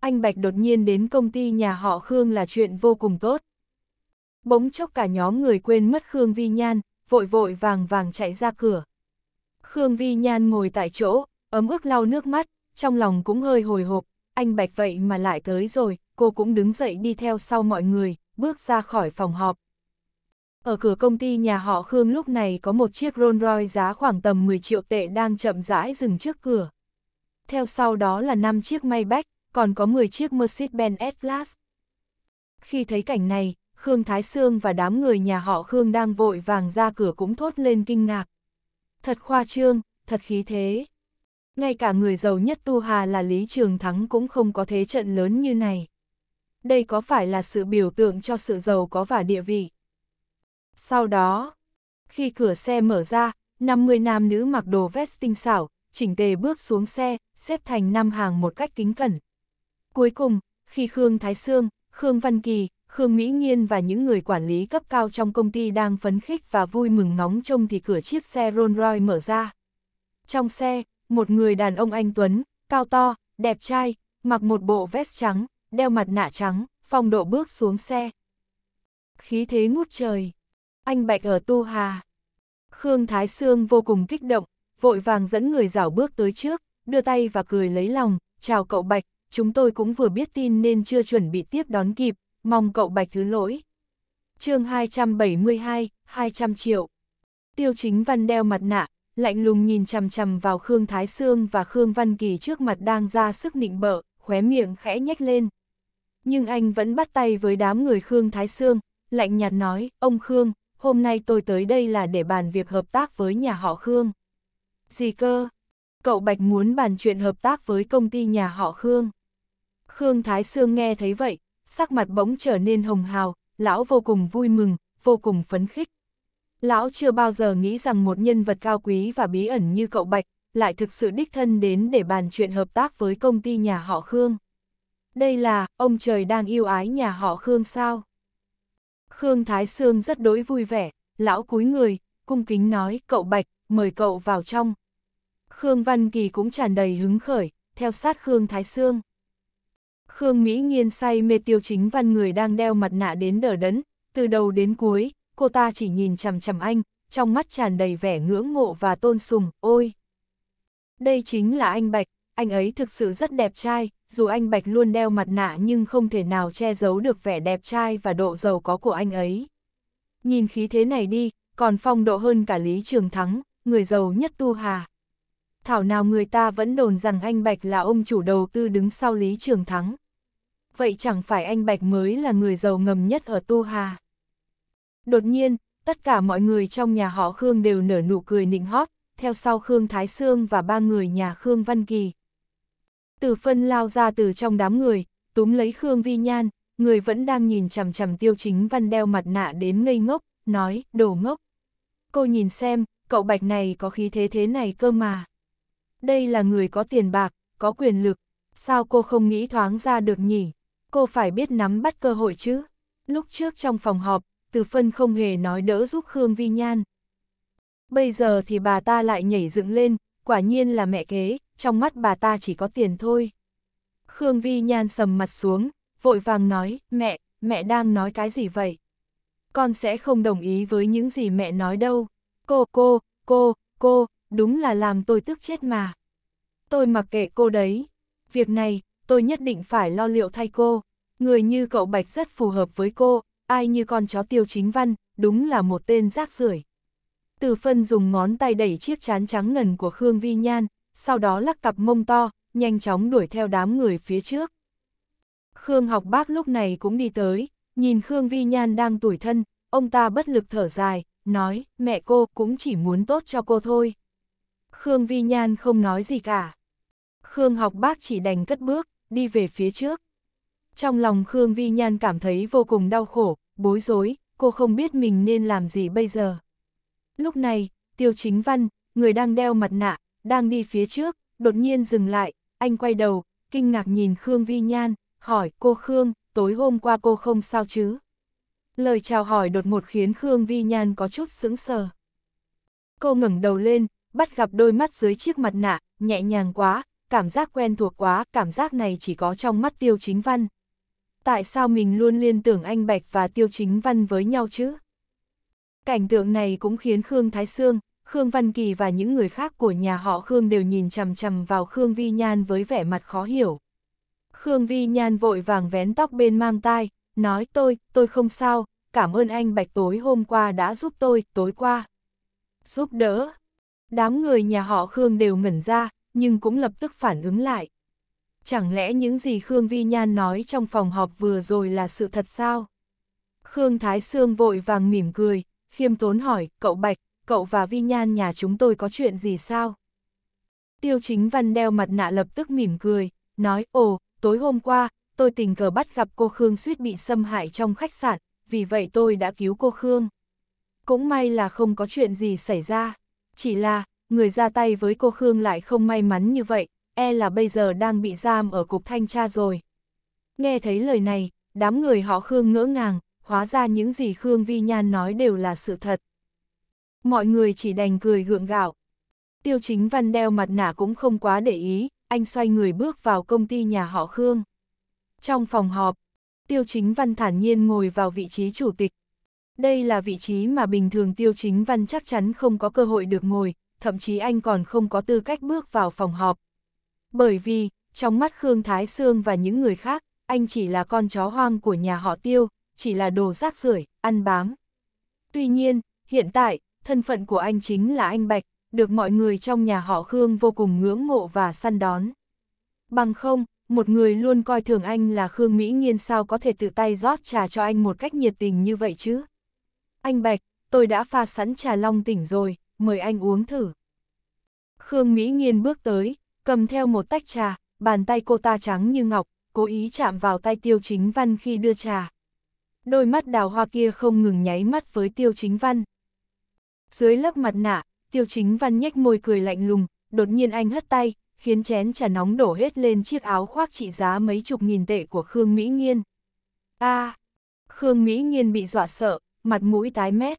Anh Bạch đột nhiên đến công ty nhà họ Khương là chuyện vô cùng tốt. Bỗng chốc cả nhóm người quên mất Khương Vi Nhan, vội vội vàng vàng chạy ra cửa. Khương Vi Nhan ngồi tại chỗ, ấm ức lau nước mắt, trong lòng cũng hơi hồi hộp, anh Bạch vậy mà lại tới rồi, cô cũng đứng dậy đi theo sau mọi người, bước ra khỏi phòng họp. Ở cửa công ty nhà họ Khương lúc này có một chiếc Rolls Royce giá khoảng tầm 10 triệu tệ đang chậm rãi dừng trước cửa. Theo sau đó là 5 chiếc Maybach, còn có 10 chiếc Mercedes-Benz S-Class. Khi thấy cảnh này, Khương Thái Sương và đám người nhà họ Khương đang vội vàng ra cửa cũng thốt lên kinh ngạc. Thật khoa trương, thật khí thế. Ngay cả người giàu nhất Tu Hà là Lý Trường Thắng cũng không có thế trận lớn như này. Đây có phải là sự biểu tượng cho sự giàu có và địa vị? Sau đó, khi cửa xe mở ra, 50 nam nữ mặc đồ vest tinh xảo, chỉnh tề bước xuống xe, xếp thành năm hàng một cách kính cẩn. Cuối cùng, khi Khương Thái Sương, Khương Văn Kỳ, Khương Mỹ nhiên và những người quản lý cấp cao trong công ty đang phấn khích và vui mừng ngóng trông thì cửa chiếc xe Rolls Royce mở ra. Trong xe, một người đàn ông anh Tuấn, cao to, đẹp trai, mặc một bộ vest trắng, đeo mặt nạ trắng, phong độ bước xuống xe. Khí thế ngút trời anh Bạch ở Tu Hà. Khương Thái Sương vô cùng kích động, vội vàng dẫn người rảo bước tới trước, đưa tay và cười lấy lòng, chào cậu Bạch, chúng tôi cũng vừa biết tin nên chưa chuẩn bị tiếp đón kịp, mong cậu Bạch thứ lỗi. chương 272, 200 triệu. Tiêu chính văn đeo mặt nạ, lạnh lùng nhìn chằm chằm vào Khương Thái Sương và Khương Văn Kỳ trước mặt đang ra sức nịnh bợ, khóe miệng khẽ nhếch lên. Nhưng anh vẫn bắt tay với đám người Khương Thái Sương, lạnh nhạt nói, ông Khương, hôm nay tôi tới đây là để bàn việc hợp tác với nhà họ Khương. Gì cơ? Cậu Bạch muốn bàn chuyện hợp tác với công ty nhà họ Khương. Khương Thái Sương nghe thấy vậy, sắc mặt bỗng trở nên hồng hào, lão vô cùng vui mừng, vô cùng phấn khích. Lão chưa bao giờ nghĩ rằng một nhân vật cao quý và bí ẩn như cậu Bạch lại thực sự đích thân đến để bàn chuyện hợp tác với công ty nhà họ Khương. Đây là, ông trời đang yêu ái nhà họ Khương sao? Khương Thái Sương rất đối vui vẻ, lão cúi người, cung kính nói, cậu Bạch, mời cậu vào trong. Khương Văn Kỳ cũng tràn đầy hứng khởi, theo sát Khương Thái Sương. Khương Mỹ nghiên say mê tiêu chính văn người đang đeo mặt nạ đến đờ đẫn, từ đầu đến cuối, cô ta chỉ nhìn chằm chằm anh, trong mắt tràn đầy vẻ ngưỡng mộ và tôn sùng, ôi! Đây chính là anh Bạch, anh ấy thực sự rất đẹp trai, dù anh Bạch luôn đeo mặt nạ nhưng không thể nào che giấu được vẻ đẹp trai và độ giàu có của anh ấy. Nhìn khí thế này đi, còn phong độ hơn cả Lý Trường Thắng, người giàu nhất Tu Hà. Thảo nào người ta vẫn đồn rằng anh Bạch là ông chủ đầu tư đứng sau Lý Trường Thắng. Vậy chẳng phải anh Bạch mới là người giàu ngầm nhất ở Tu Hà. Đột nhiên, tất cả mọi người trong nhà họ Khương đều nở nụ cười nịnh hót, theo sau Khương Thái Sương và ba người nhà Khương Văn Kỳ. Từ phân lao ra từ trong đám người, túm lấy Khương Vi Nhan, người vẫn đang nhìn chằm chằm tiêu chính văn đeo mặt nạ đến ngây ngốc, nói, đồ ngốc. Cô nhìn xem, cậu bạch này có khí thế thế này cơ mà. Đây là người có tiền bạc, có quyền lực, sao cô không nghĩ thoáng ra được nhỉ? Cô phải biết nắm bắt cơ hội chứ. Lúc trước trong phòng họp, từ phân không hề nói đỡ giúp Khương Vi Nhan. Bây giờ thì bà ta lại nhảy dựng lên, quả nhiên là mẹ kế, trong mắt bà ta chỉ có tiền thôi. Khương Vi Nhan sầm mặt xuống, vội vàng nói, mẹ, mẹ đang nói cái gì vậy? Con sẽ không đồng ý với những gì mẹ nói đâu. Cô, cô, cô, cô, đúng là làm tôi tức chết mà. Tôi mặc kệ cô đấy. Việc này, tôi nhất định phải lo liệu thay cô. Người như cậu Bạch rất phù hợp với cô, ai như con chó tiêu chính văn, đúng là một tên rác rưởi. Từ phân dùng ngón tay đẩy chiếc chán trắng ngần của Khương Vi Nhan, sau đó lắc cặp mông to, nhanh chóng đuổi theo đám người phía trước. Khương học bác lúc này cũng đi tới, nhìn Khương Vi Nhan đang tủi thân, ông ta bất lực thở dài, nói, mẹ cô cũng chỉ muốn tốt cho cô thôi. Khương Vi Nhan không nói gì cả. Khương học bác chỉ đành cất bước, đi về phía trước. Trong lòng Khương Vi Nhan cảm thấy vô cùng đau khổ, bối rối, cô không biết mình nên làm gì bây giờ. Lúc này, tiêu chính văn, người đang đeo mặt nạ, đang đi phía trước, đột nhiên dừng lại, anh quay đầu, kinh ngạc nhìn Khương Vi Nhan, hỏi cô Khương, tối hôm qua cô không sao chứ? Lời chào hỏi đột ngột khiến Khương Vi Nhan có chút sững sờ. Cô ngẩng đầu lên, bắt gặp đôi mắt dưới chiếc mặt nạ, nhẹ nhàng quá, cảm giác quen thuộc quá, cảm giác này chỉ có trong mắt Tiêu Chính Văn. Tại sao mình luôn liên tưởng anh Bạch và Tiêu Chính Văn với nhau chứ? Cảnh tượng này cũng khiến Khương Thái Sương, Khương Văn Kỳ và những người khác của nhà họ Khương đều nhìn chằm chằm vào Khương Vi Nhan với vẻ mặt khó hiểu. Khương Vi Nhan vội vàng vén tóc bên mang tai, nói tôi, tôi không sao, cảm ơn anh Bạch tối hôm qua đã giúp tôi, tối qua. Giúp đỡ. Đám người nhà họ Khương đều ngẩn ra, nhưng cũng lập tức phản ứng lại. Chẳng lẽ những gì Khương Vi Nhan nói trong phòng họp vừa rồi là sự thật sao? Khương Thái Sương vội vàng mỉm cười, khiêm tốn hỏi, cậu Bạch, cậu và Vi Nhan nhà chúng tôi có chuyện gì sao? Tiêu chính văn đeo mặt nạ lập tức mỉm cười, nói, ồ, tối hôm qua, tôi tình cờ bắt gặp cô Khương suýt bị xâm hại trong khách sạn, vì vậy tôi đã cứu cô Khương. Cũng may là không có chuyện gì xảy ra, chỉ là, người ra tay với cô Khương lại không may mắn như vậy, e là bây giờ đang bị giam ở cục thanh tra rồi. Nghe thấy lời này, đám người họ Khương ngỡ ngàng, hóa ra những gì Khương Vi Nhan nói đều là sự thật. Mọi người chỉ đành cười gượng gạo. Tiêu chính văn đeo mặt nạ cũng không quá để ý, anh xoay người bước vào công ty nhà họ Khương. Trong phòng họp, tiêu chính văn thản nhiên ngồi vào vị trí chủ tịch. Đây là vị trí mà bình thường tiêu chính văn chắc chắn không có cơ hội được ngồi, thậm chí anh còn không có tư cách bước vào phòng họp. Bởi vì, trong mắt Khương Thái Sương và những người khác, anh chỉ là con chó hoang của nhà họ tiêu, chỉ là đồ rác rưởi, ăn bám. Tuy nhiên, hiện tại, thân phận của anh chính là anh Bạch, được mọi người trong nhà họ Khương vô cùng ngưỡng mộ và săn đón. Bằng không, một người luôn coi thường anh là Khương Mỹ nhiên sao có thể tự tay rót trà cho anh một cách nhiệt tình như vậy chứ? Anh Bạch, tôi đã pha sẵn trà long tỉnh rồi, mời anh uống thử. Khương Mỹ nhiên bước tới, cầm theo một tách trà, bàn tay cô ta trắng như ngọc, cố ý chạm vào tay tiêu chính văn khi đưa trà đôi mắt đào hoa kia không ngừng nháy mắt với tiêu chính văn. Dưới lớp mặt nạ, tiêu chính văn nhếch môi cười lạnh lùng, đột nhiên anh hất tay, khiến chén trà nóng đổ hết lên chiếc áo khoác trị giá mấy chục nghìn tệ của Khương Mỹ Nghiên. a à, Khương Mỹ Nghiên bị dọa sợ, mặt mũi tái mét.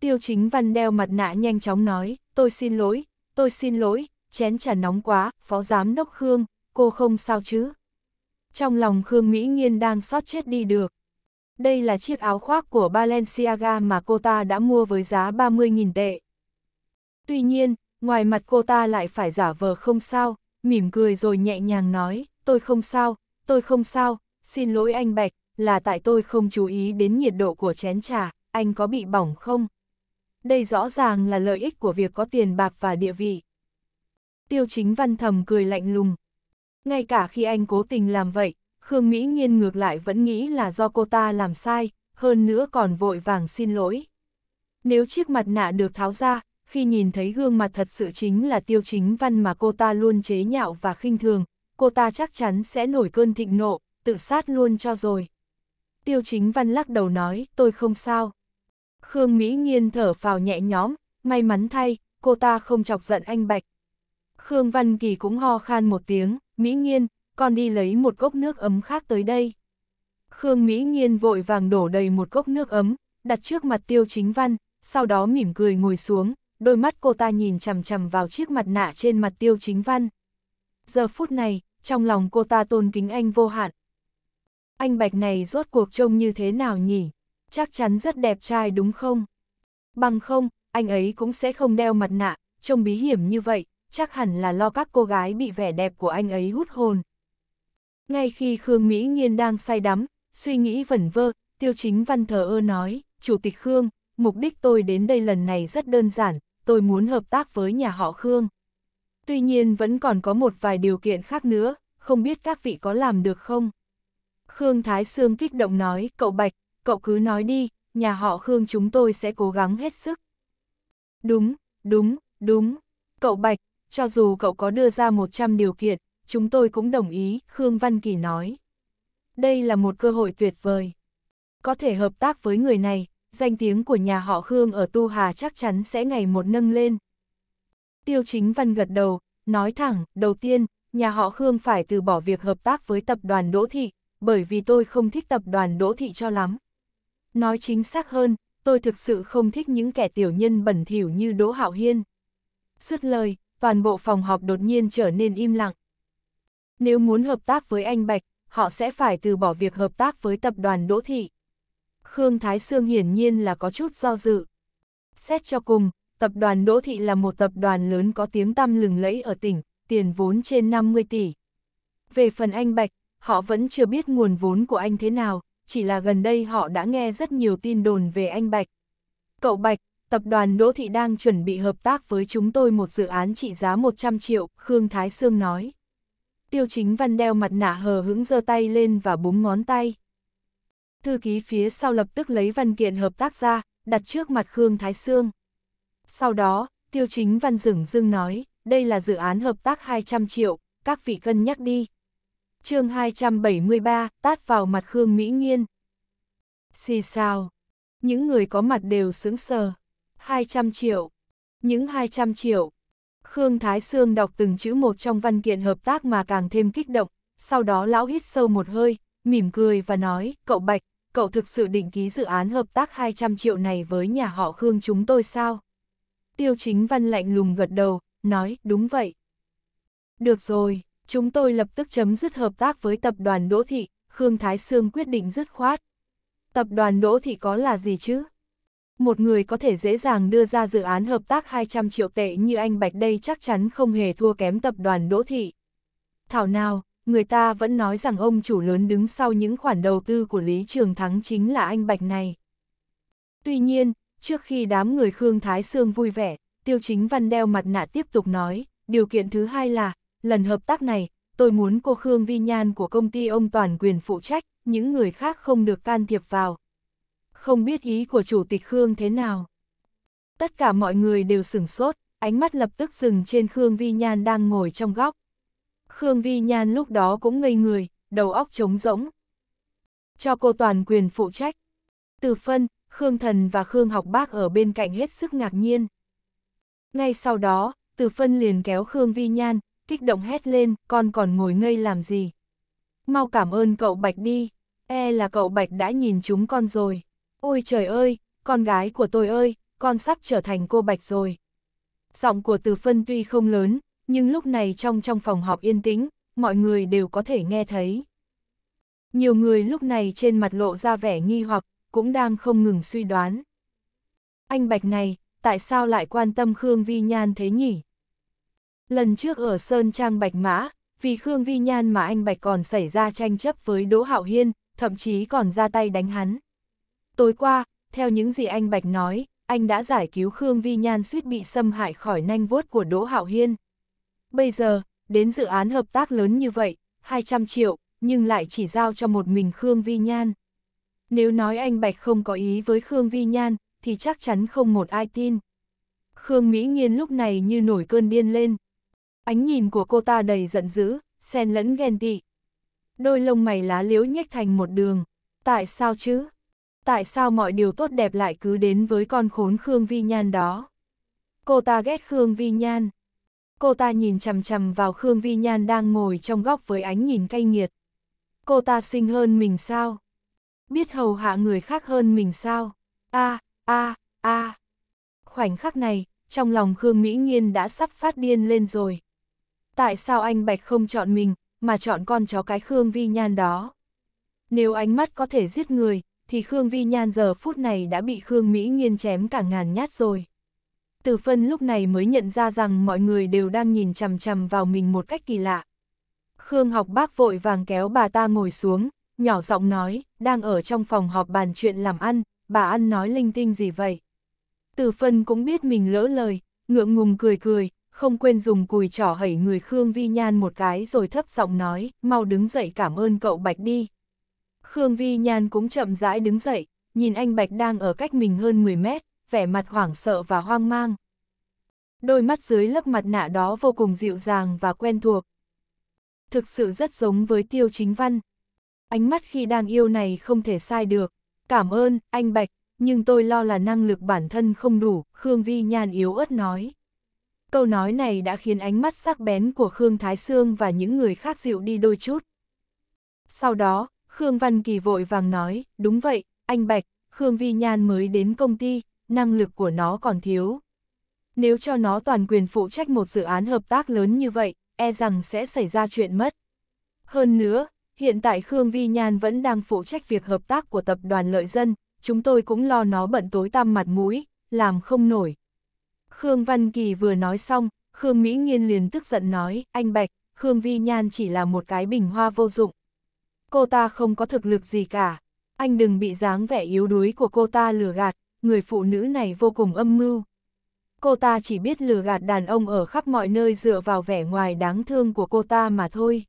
Tiêu chính văn đeo mặt nạ nhanh chóng nói, tôi xin lỗi, tôi xin lỗi, chén trà nóng quá, phó giám đốc Khương, cô không sao chứ. Trong lòng Khương Mỹ Nghiên đang xót chết đi được đây là chiếc áo khoác của Balenciaga mà cô ta đã mua với giá 30.000 tệ. Tuy nhiên, ngoài mặt cô ta lại phải giả vờ không sao, mỉm cười rồi nhẹ nhàng nói, tôi không sao, tôi không sao, xin lỗi anh Bạch, là tại tôi không chú ý đến nhiệt độ của chén trà, anh có bị bỏng không? Đây rõ ràng là lợi ích của việc có tiền bạc và địa vị. Tiêu chính văn thầm cười lạnh lùng. Ngay cả khi anh cố tình làm vậy, Khương Mỹ Nghiên ngược lại vẫn nghĩ là do cô ta làm sai, hơn nữa còn vội vàng xin lỗi. Nếu chiếc mặt nạ được tháo ra, khi nhìn thấy gương mặt thật sự chính là tiêu chính văn mà cô ta luôn chế nhạo và khinh thường, cô ta chắc chắn sẽ nổi cơn thịnh nộ, tự sát luôn cho rồi. Tiêu chính văn lắc đầu nói, tôi không sao. Khương Mỹ Nghiên thở phào nhẹ nhõm, may mắn thay, cô ta không chọc giận anh Bạch. Khương Văn Kỳ cũng ho khan một tiếng, Mỹ Nghiên, con đi lấy một cốc nước ấm khác tới đây. Khương Mỹ Nhiên vội vàng đổ đầy một cốc nước ấm, đặt trước mặt tiêu chính văn, sau đó mỉm cười ngồi xuống, đôi mắt cô ta nhìn chằm chằm vào chiếc mặt nạ trên mặt tiêu chính văn. Giờ phút này, trong lòng cô ta tôn kính anh vô hạn. Anh Bạch này rốt cuộc trông như thế nào nhỉ? Chắc chắn rất đẹp trai đúng không? Bằng không, anh ấy cũng sẽ không đeo mặt nạ, trông bí hiểm như vậy, chắc hẳn là lo các cô gái bị vẻ đẹp của anh ấy hút hồn. Ngay khi Khương Mỹ Nhiên đang say đắm, suy nghĩ vẩn vơ, Tiêu Chính Văn thờ ơ nói, Chủ tịch Khương, mục đích tôi đến đây lần này rất đơn giản, tôi muốn hợp tác với nhà họ Khương. Tuy nhiên vẫn còn có một vài điều kiện khác nữa, không biết các vị có làm được không? Khương Thái Sương kích động nói, cậu Bạch, cậu cứ nói đi, nhà họ Khương chúng tôi sẽ cố gắng hết sức. Đúng, đúng, đúng, cậu Bạch, cho dù cậu có đưa ra 100 điều kiện, chúng tôi cũng đồng ý, Khương Văn Kỳ nói. Đây là một cơ hội tuyệt vời. Có thể hợp tác với người này, danh tiếng của nhà họ Khương ở Tu Hà chắc chắn sẽ ngày một nâng lên. Tiêu chính văn gật đầu, nói thẳng, đầu tiên, nhà họ Khương phải từ bỏ việc hợp tác với tập đoàn Đỗ Thị, bởi vì tôi không thích tập đoàn Đỗ Thị cho lắm. Nói chính xác hơn, tôi thực sự không thích những kẻ tiểu nhân bẩn thỉu như Đỗ Hạo Hiên. Sứt lời, toàn bộ phòng họp đột nhiên trở nên im lặng. Nếu muốn hợp tác với anh Bạch, họ sẽ phải từ bỏ việc hợp tác với tập đoàn Đỗ Thị. Khương Thái Sương hiển nhiên là có chút do dự. Xét cho cùng, tập đoàn Đỗ Thị là một tập đoàn lớn có tiếng tăm lừng lẫy ở tỉnh, tiền vốn trên 50 tỷ. Về phần anh Bạch, họ vẫn chưa biết nguồn vốn của anh thế nào, chỉ là gần đây họ đã nghe rất nhiều tin đồn về anh Bạch. Cậu Bạch, tập đoàn Đỗ Thị đang chuẩn bị hợp tác với chúng tôi một dự án trị giá 100 triệu, Khương Thái Sương nói tiêu chính văn đeo mặt nạ hờ hững giơ tay lên và búng ngón tay. Thư ký phía sau lập tức lấy văn kiện hợp tác ra, đặt trước mặt Khương Thái Sương. Sau đó, tiêu chính văn dửng dưng nói, đây là dự án hợp tác 200 triệu, các vị cân nhắc đi. chương 273, tát vào mặt Khương Mỹ Nghiên. Xì sao? Những người có mặt đều sướng sờ. 200 triệu. Những 200 triệu, Khương Thái Sương đọc từng chữ một trong văn kiện hợp tác mà càng thêm kích động, sau đó lão hít sâu một hơi, mỉm cười và nói, cậu Bạch, cậu thực sự định ký dự án hợp tác 200 triệu này với nhà họ Khương chúng tôi sao? Tiêu chính văn lạnh lùng gật đầu, nói, đúng vậy. Được rồi, chúng tôi lập tức chấm dứt hợp tác với tập đoàn Đỗ Thị, Khương Thái Sương quyết định dứt khoát. Tập đoàn Đỗ Thị có là gì chứ? một người có thể dễ dàng đưa ra dự án hợp tác 200 triệu tệ như anh Bạch đây chắc chắn không hề thua kém tập đoàn Đỗ Thị. Thảo nào, người ta vẫn nói rằng ông chủ lớn đứng sau những khoản đầu tư của Lý Trường Thắng chính là anh Bạch này. Tuy nhiên, trước khi đám người Khương Thái Sương vui vẻ, Tiêu Chính Văn đeo mặt nạ tiếp tục nói, điều kiện thứ hai là, lần hợp tác này, tôi muốn cô Khương Vi Nhan của công ty ông toàn quyền phụ trách, những người khác không được can thiệp vào, không biết ý của Chủ tịch Khương thế nào. Tất cả mọi người đều sửng sốt, ánh mắt lập tức dừng trên Khương Vi Nhan đang ngồi trong góc. Khương Vi Nhan lúc đó cũng ngây người, đầu óc trống rỗng. Cho cô toàn quyền phụ trách. Từ phân, Khương Thần và Khương Học Bác ở bên cạnh hết sức ngạc nhiên. Ngay sau đó, Từ phân liền kéo Khương Vi Nhan, kích động hét lên, con còn ngồi ngây làm gì. Mau cảm ơn cậu Bạch đi, e là cậu Bạch đã nhìn chúng con rồi. Ôi trời ơi, con gái của tôi ơi, con sắp trở thành cô Bạch rồi. Giọng của Từ Phân tuy không lớn, nhưng lúc này trong trong phòng họp yên tĩnh, mọi người đều có thể nghe thấy. Nhiều người lúc này trên mặt lộ ra vẻ nghi hoặc, cũng đang không ngừng suy đoán. Anh Bạch này, tại sao lại quan tâm Khương Vi Nhan thế nhỉ? Lần trước ở Sơn Trang Bạch Mã, vì Khương Vi Nhan mà anh Bạch còn xảy ra tranh chấp với Đỗ Hạo Hiên, thậm chí còn ra tay đánh hắn. Tối qua, theo những gì anh Bạch nói, anh đã giải cứu Khương Vi Nhan suýt bị xâm hại khỏi nanh vuốt của Đỗ Hạo Hiên. Bây giờ, đến dự án hợp tác lớn như vậy, 200 triệu, nhưng lại chỉ giao cho một mình Khương Vi Nhan. Nếu nói anh Bạch không có ý với Khương Vi Nhan, thì chắc chắn không một ai tin. Khương Mỹ Nhiên lúc này như nổi cơn điên lên. Ánh nhìn của cô ta đầy giận dữ, xen lẫn ghen tị. Đôi lông mày lá liếu nhếch thành một đường. Tại sao chứ? tại sao mọi điều tốt đẹp lại cứ đến với con khốn Khương Vi Nhan đó. Cô ta ghét Khương Vi Nhan. Cô ta nhìn chằm chằm vào Khương Vi Nhan đang ngồi trong góc với ánh nhìn cay nghiệt. Cô ta xinh hơn mình sao? Biết hầu hạ người khác hơn mình sao? A, a, a. Khoảnh khắc này, trong lòng Khương Mỹ Nghiên đã sắp phát điên lên rồi. Tại sao anh Bạch không chọn mình, mà chọn con chó cái Khương Vi Nhan đó? Nếu ánh mắt có thể giết người, thì Khương Vi Nhan giờ phút này đã bị Khương Mỹ nghiên chém cả ngàn nhát rồi. Từ phân lúc này mới nhận ra rằng mọi người đều đang nhìn chằm chằm vào mình một cách kỳ lạ. Khương học bác vội vàng kéo bà ta ngồi xuống, nhỏ giọng nói, đang ở trong phòng họp bàn chuyện làm ăn, bà ăn nói linh tinh gì vậy. Từ phân cũng biết mình lỡ lời, ngượng ngùng cười cười, không quên dùng cùi trỏ hẩy người Khương Vi Nhan một cái rồi thấp giọng nói, mau đứng dậy cảm ơn cậu Bạch đi. Khương Vi Nhan cũng chậm rãi đứng dậy, nhìn anh Bạch đang ở cách mình hơn 10 mét, vẻ mặt hoảng sợ và hoang mang. Đôi mắt dưới lớp mặt nạ đó vô cùng dịu dàng và quen thuộc. Thực sự rất giống với tiêu chính văn. Ánh mắt khi đang yêu này không thể sai được. Cảm ơn, anh Bạch, nhưng tôi lo là năng lực bản thân không đủ, Khương Vi Nhan yếu ớt nói. Câu nói này đã khiến ánh mắt sắc bén của Khương Thái Sương và những người khác dịu đi đôi chút. Sau đó, Khương Văn Kỳ vội vàng nói, đúng vậy, anh Bạch, Khương Vi Nhan mới đến công ty, năng lực của nó còn thiếu. Nếu cho nó toàn quyền phụ trách một dự án hợp tác lớn như vậy, e rằng sẽ xảy ra chuyện mất. Hơn nữa, hiện tại Khương Vi Nhan vẫn đang phụ trách việc hợp tác của tập đoàn lợi dân, chúng tôi cũng lo nó bận tối tăm mặt mũi, làm không nổi. Khương Văn Kỳ vừa nói xong, Khương Mỹ Nghiên liền tức giận nói, anh Bạch, Khương Vi Nhan chỉ là một cái bình hoa vô dụng, cô ta không có thực lực gì cả. Anh đừng bị dáng vẻ yếu đuối của cô ta lừa gạt, người phụ nữ này vô cùng âm mưu. Cô ta chỉ biết lừa gạt đàn ông ở khắp mọi nơi dựa vào vẻ ngoài đáng thương của cô ta mà thôi.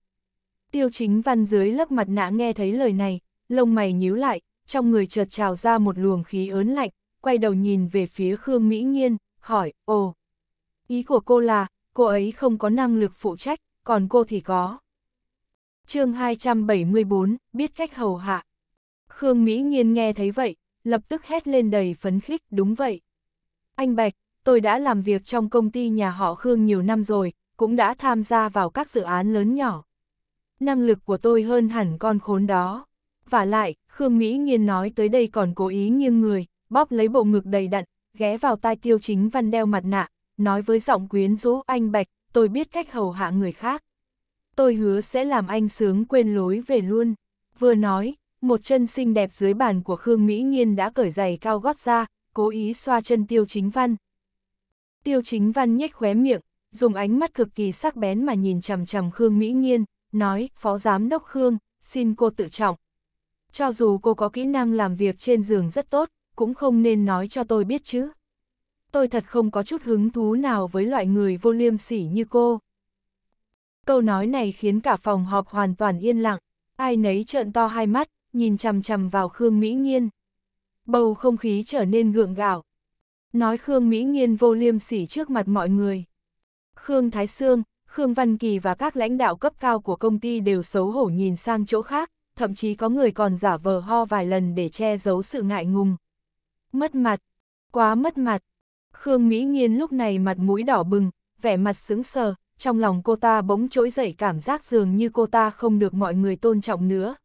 Tiêu chính văn dưới lớp mặt nạ nghe thấy lời này, lông mày nhíu lại, trong người chợt trào ra một luồng khí ớn lạnh, quay đầu nhìn về phía Khương Mỹ Nhiên, hỏi, ồ. Ý của cô là, cô ấy không có năng lực phụ trách, còn cô thì có chương 274, biết cách hầu hạ. Khương Mỹ Nghiên nghe thấy vậy, lập tức hét lên đầy phấn khích, đúng vậy. Anh Bạch, tôi đã làm việc trong công ty nhà họ Khương nhiều năm rồi, cũng đã tham gia vào các dự án lớn nhỏ. Năng lực của tôi hơn hẳn con khốn đó. Và lại, Khương Mỹ Nghiên nói tới đây còn cố ý nghiêng người, bóp lấy bộ ngực đầy đặn, ghé vào tai tiêu chính văn đeo mặt nạ, nói với giọng quyến rũ anh Bạch, tôi biết cách hầu hạ người khác tôi hứa sẽ làm anh sướng quên lối về luôn. Vừa nói, một chân xinh đẹp dưới bàn của Khương Mỹ Nghiên đã cởi giày cao gót ra, cố ý xoa chân Tiêu Chính Văn. Tiêu Chính Văn nhếch khóe miệng, dùng ánh mắt cực kỳ sắc bén mà nhìn chằm chằm Khương Mỹ Nghiên, nói, Phó Giám Đốc Khương, xin cô tự trọng. Cho dù cô có kỹ năng làm việc trên giường rất tốt, cũng không nên nói cho tôi biết chứ. Tôi thật không có chút hứng thú nào với loại người vô liêm sỉ như cô. Câu nói này khiến cả phòng họp hoàn toàn yên lặng, ai nấy trợn to hai mắt, nhìn chằm chằm vào Khương Mỹ Nghiên. Bầu không khí trở nên gượng gạo. Nói Khương Mỹ Nghiên vô liêm sỉ trước mặt mọi người. Khương Thái Sương, Khương Văn Kỳ và các lãnh đạo cấp cao của công ty đều xấu hổ nhìn sang chỗ khác, thậm chí có người còn giả vờ ho vài lần để che giấu sự ngại ngùng. Mất mặt, quá mất mặt. Khương Mỹ Nghiên lúc này mặt mũi đỏ bừng, vẻ mặt sững sờ, trong lòng cô ta bỗng trỗi dậy cảm giác dường như cô ta không được mọi người tôn trọng nữa.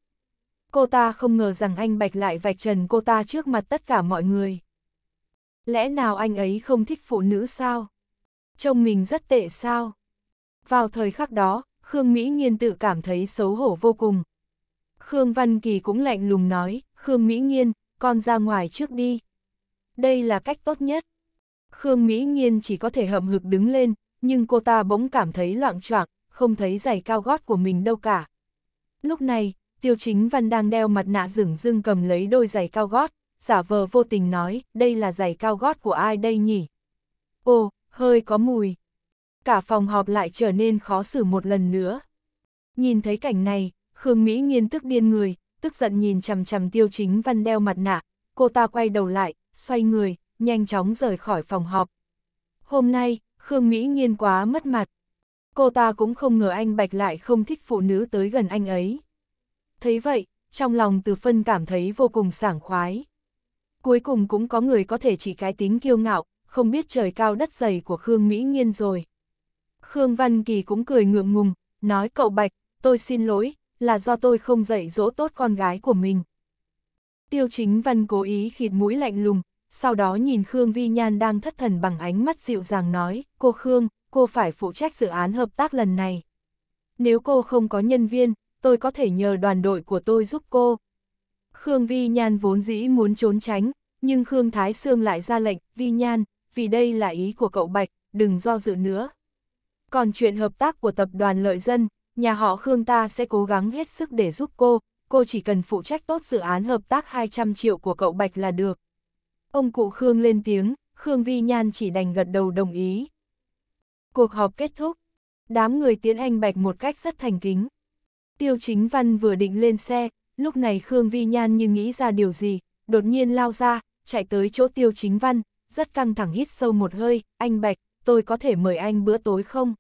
Cô ta không ngờ rằng anh Bạch lại vạch trần cô ta trước mặt tất cả mọi người. Lẽ nào anh ấy không thích phụ nữ sao? Trông mình rất tệ sao? Vào thời khắc đó, Khương Mỹ Nhiên tự cảm thấy xấu hổ vô cùng. Khương Văn Kỳ cũng lạnh lùng nói, Khương Mỹ Nhiên, con ra ngoài trước đi. Đây là cách tốt nhất. Khương Mỹ Nhiên chỉ có thể hậm hực đứng lên, nhưng cô ta bỗng cảm thấy loạn choạng, không thấy giày cao gót của mình đâu cả. Lúc này, Tiêu Chính Văn đang đeo mặt nạ rừng rưng cầm lấy đôi giày cao gót, giả vờ vô tình nói, đây là giày cao gót của ai đây nhỉ? Ồ, hơi có mùi. Cả phòng họp lại trở nên khó xử một lần nữa. Nhìn thấy cảnh này, Khương Mỹ nghiên tức điên người, tức giận nhìn chằm chằm Tiêu Chính Văn đeo mặt nạ, cô ta quay đầu lại, xoay người, nhanh chóng rời khỏi phòng họp. Hôm nay, Khương Mỹ Nghiên quá mất mặt. Cô ta cũng không ngờ anh Bạch lại không thích phụ nữ tới gần anh ấy. Thấy vậy, trong lòng Từ Phân cảm thấy vô cùng sảng khoái. Cuối cùng cũng có người có thể chỉ cái tính kiêu ngạo, không biết trời cao đất dày của Khương Mỹ Nghiên rồi. Khương Văn Kỳ cũng cười ngượng ngùng, nói cậu Bạch, tôi xin lỗi, là do tôi không dạy dỗ tốt con gái của mình. Tiêu chính văn cố ý khịt mũi lạnh lùng, sau đó nhìn Khương Vi Nhan đang thất thần bằng ánh mắt dịu dàng nói, cô Khương, cô phải phụ trách dự án hợp tác lần này. Nếu cô không có nhân viên, tôi có thể nhờ đoàn đội của tôi giúp cô. Khương Vi Nhan vốn dĩ muốn trốn tránh, nhưng Khương Thái Sương lại ra lệnh, Vi Nhan, vì đây là ý của cậu Bạch, đừng do dự nữa. Còn chuyện hợp tác của tập đoàn lợi dân, nhà họ Khương ta sẽ cố gắng hết sức để giúp cô, cô chỉ cần phụ trách tốt dự án hợp tác 200 triệu của cậu Bạch là được. Ông cụ Khương lên tiếng, Khương Vi Nhan chỉ đành gật đầu đồng ý. Cuộc họp kết thúc, đám người tiến anh bạch một cách rất thành kính. Tiêu chính văn vừa định lên xe, lúc này Khương Vi Nhan như nghĩ ra điều gì, đột nhiên lao ra, chạy tới chỗ tiêu chính văn, rất căng thẳng hít sâu một hơi, anh bạch, tôi có thể mời anh bữa tối không?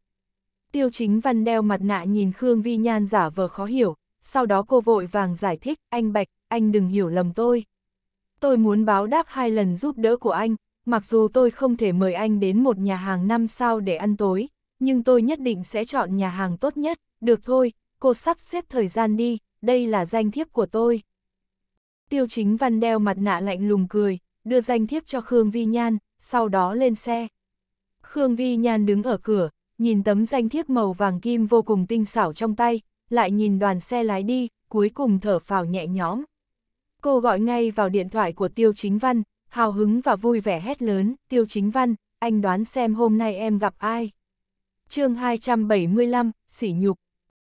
Tiêu chính văn đeo mặt nạ nhìn Khương Vi Nhan giả vờ khó hiểu, sau đó cô vội vàng giải thích, anh bạch, anh đừng hiểu lầm tôi tôi muốn báo đáp hai lần giúp đỡ của anh, mặc dù tôi không thể mời anh đến một nhà hàng năm sao để ăn tối, nhưng tôi nhất định sẽ chọn nhà hàng tốt nhất, được thôi, cô sắp xếp thời gian đi, đây là danh thiếp của tôi. Tiêu chính văn đeo mặt nạ lạnh lùng cười, đưa danh thiếp cho Khương Vi Nhan, sau đó lên xe. Khương Vi Nhan đứng ở cửa, nhìn tấm danh thiếp màu vàng kim vô cùng tinh xảo trong tay, lại nhìn đoàn xe lái đi, cuối cùng thở phào nhẹ nhõm. Cô gọi ngay vào điện thoại của Tiêu Chính Văn, hào hứng và vui vẻ hét lớn, Tiêu Chính Văn, anh đoán xem hôm nay em gặp ai. chương 275, sỉ nhục.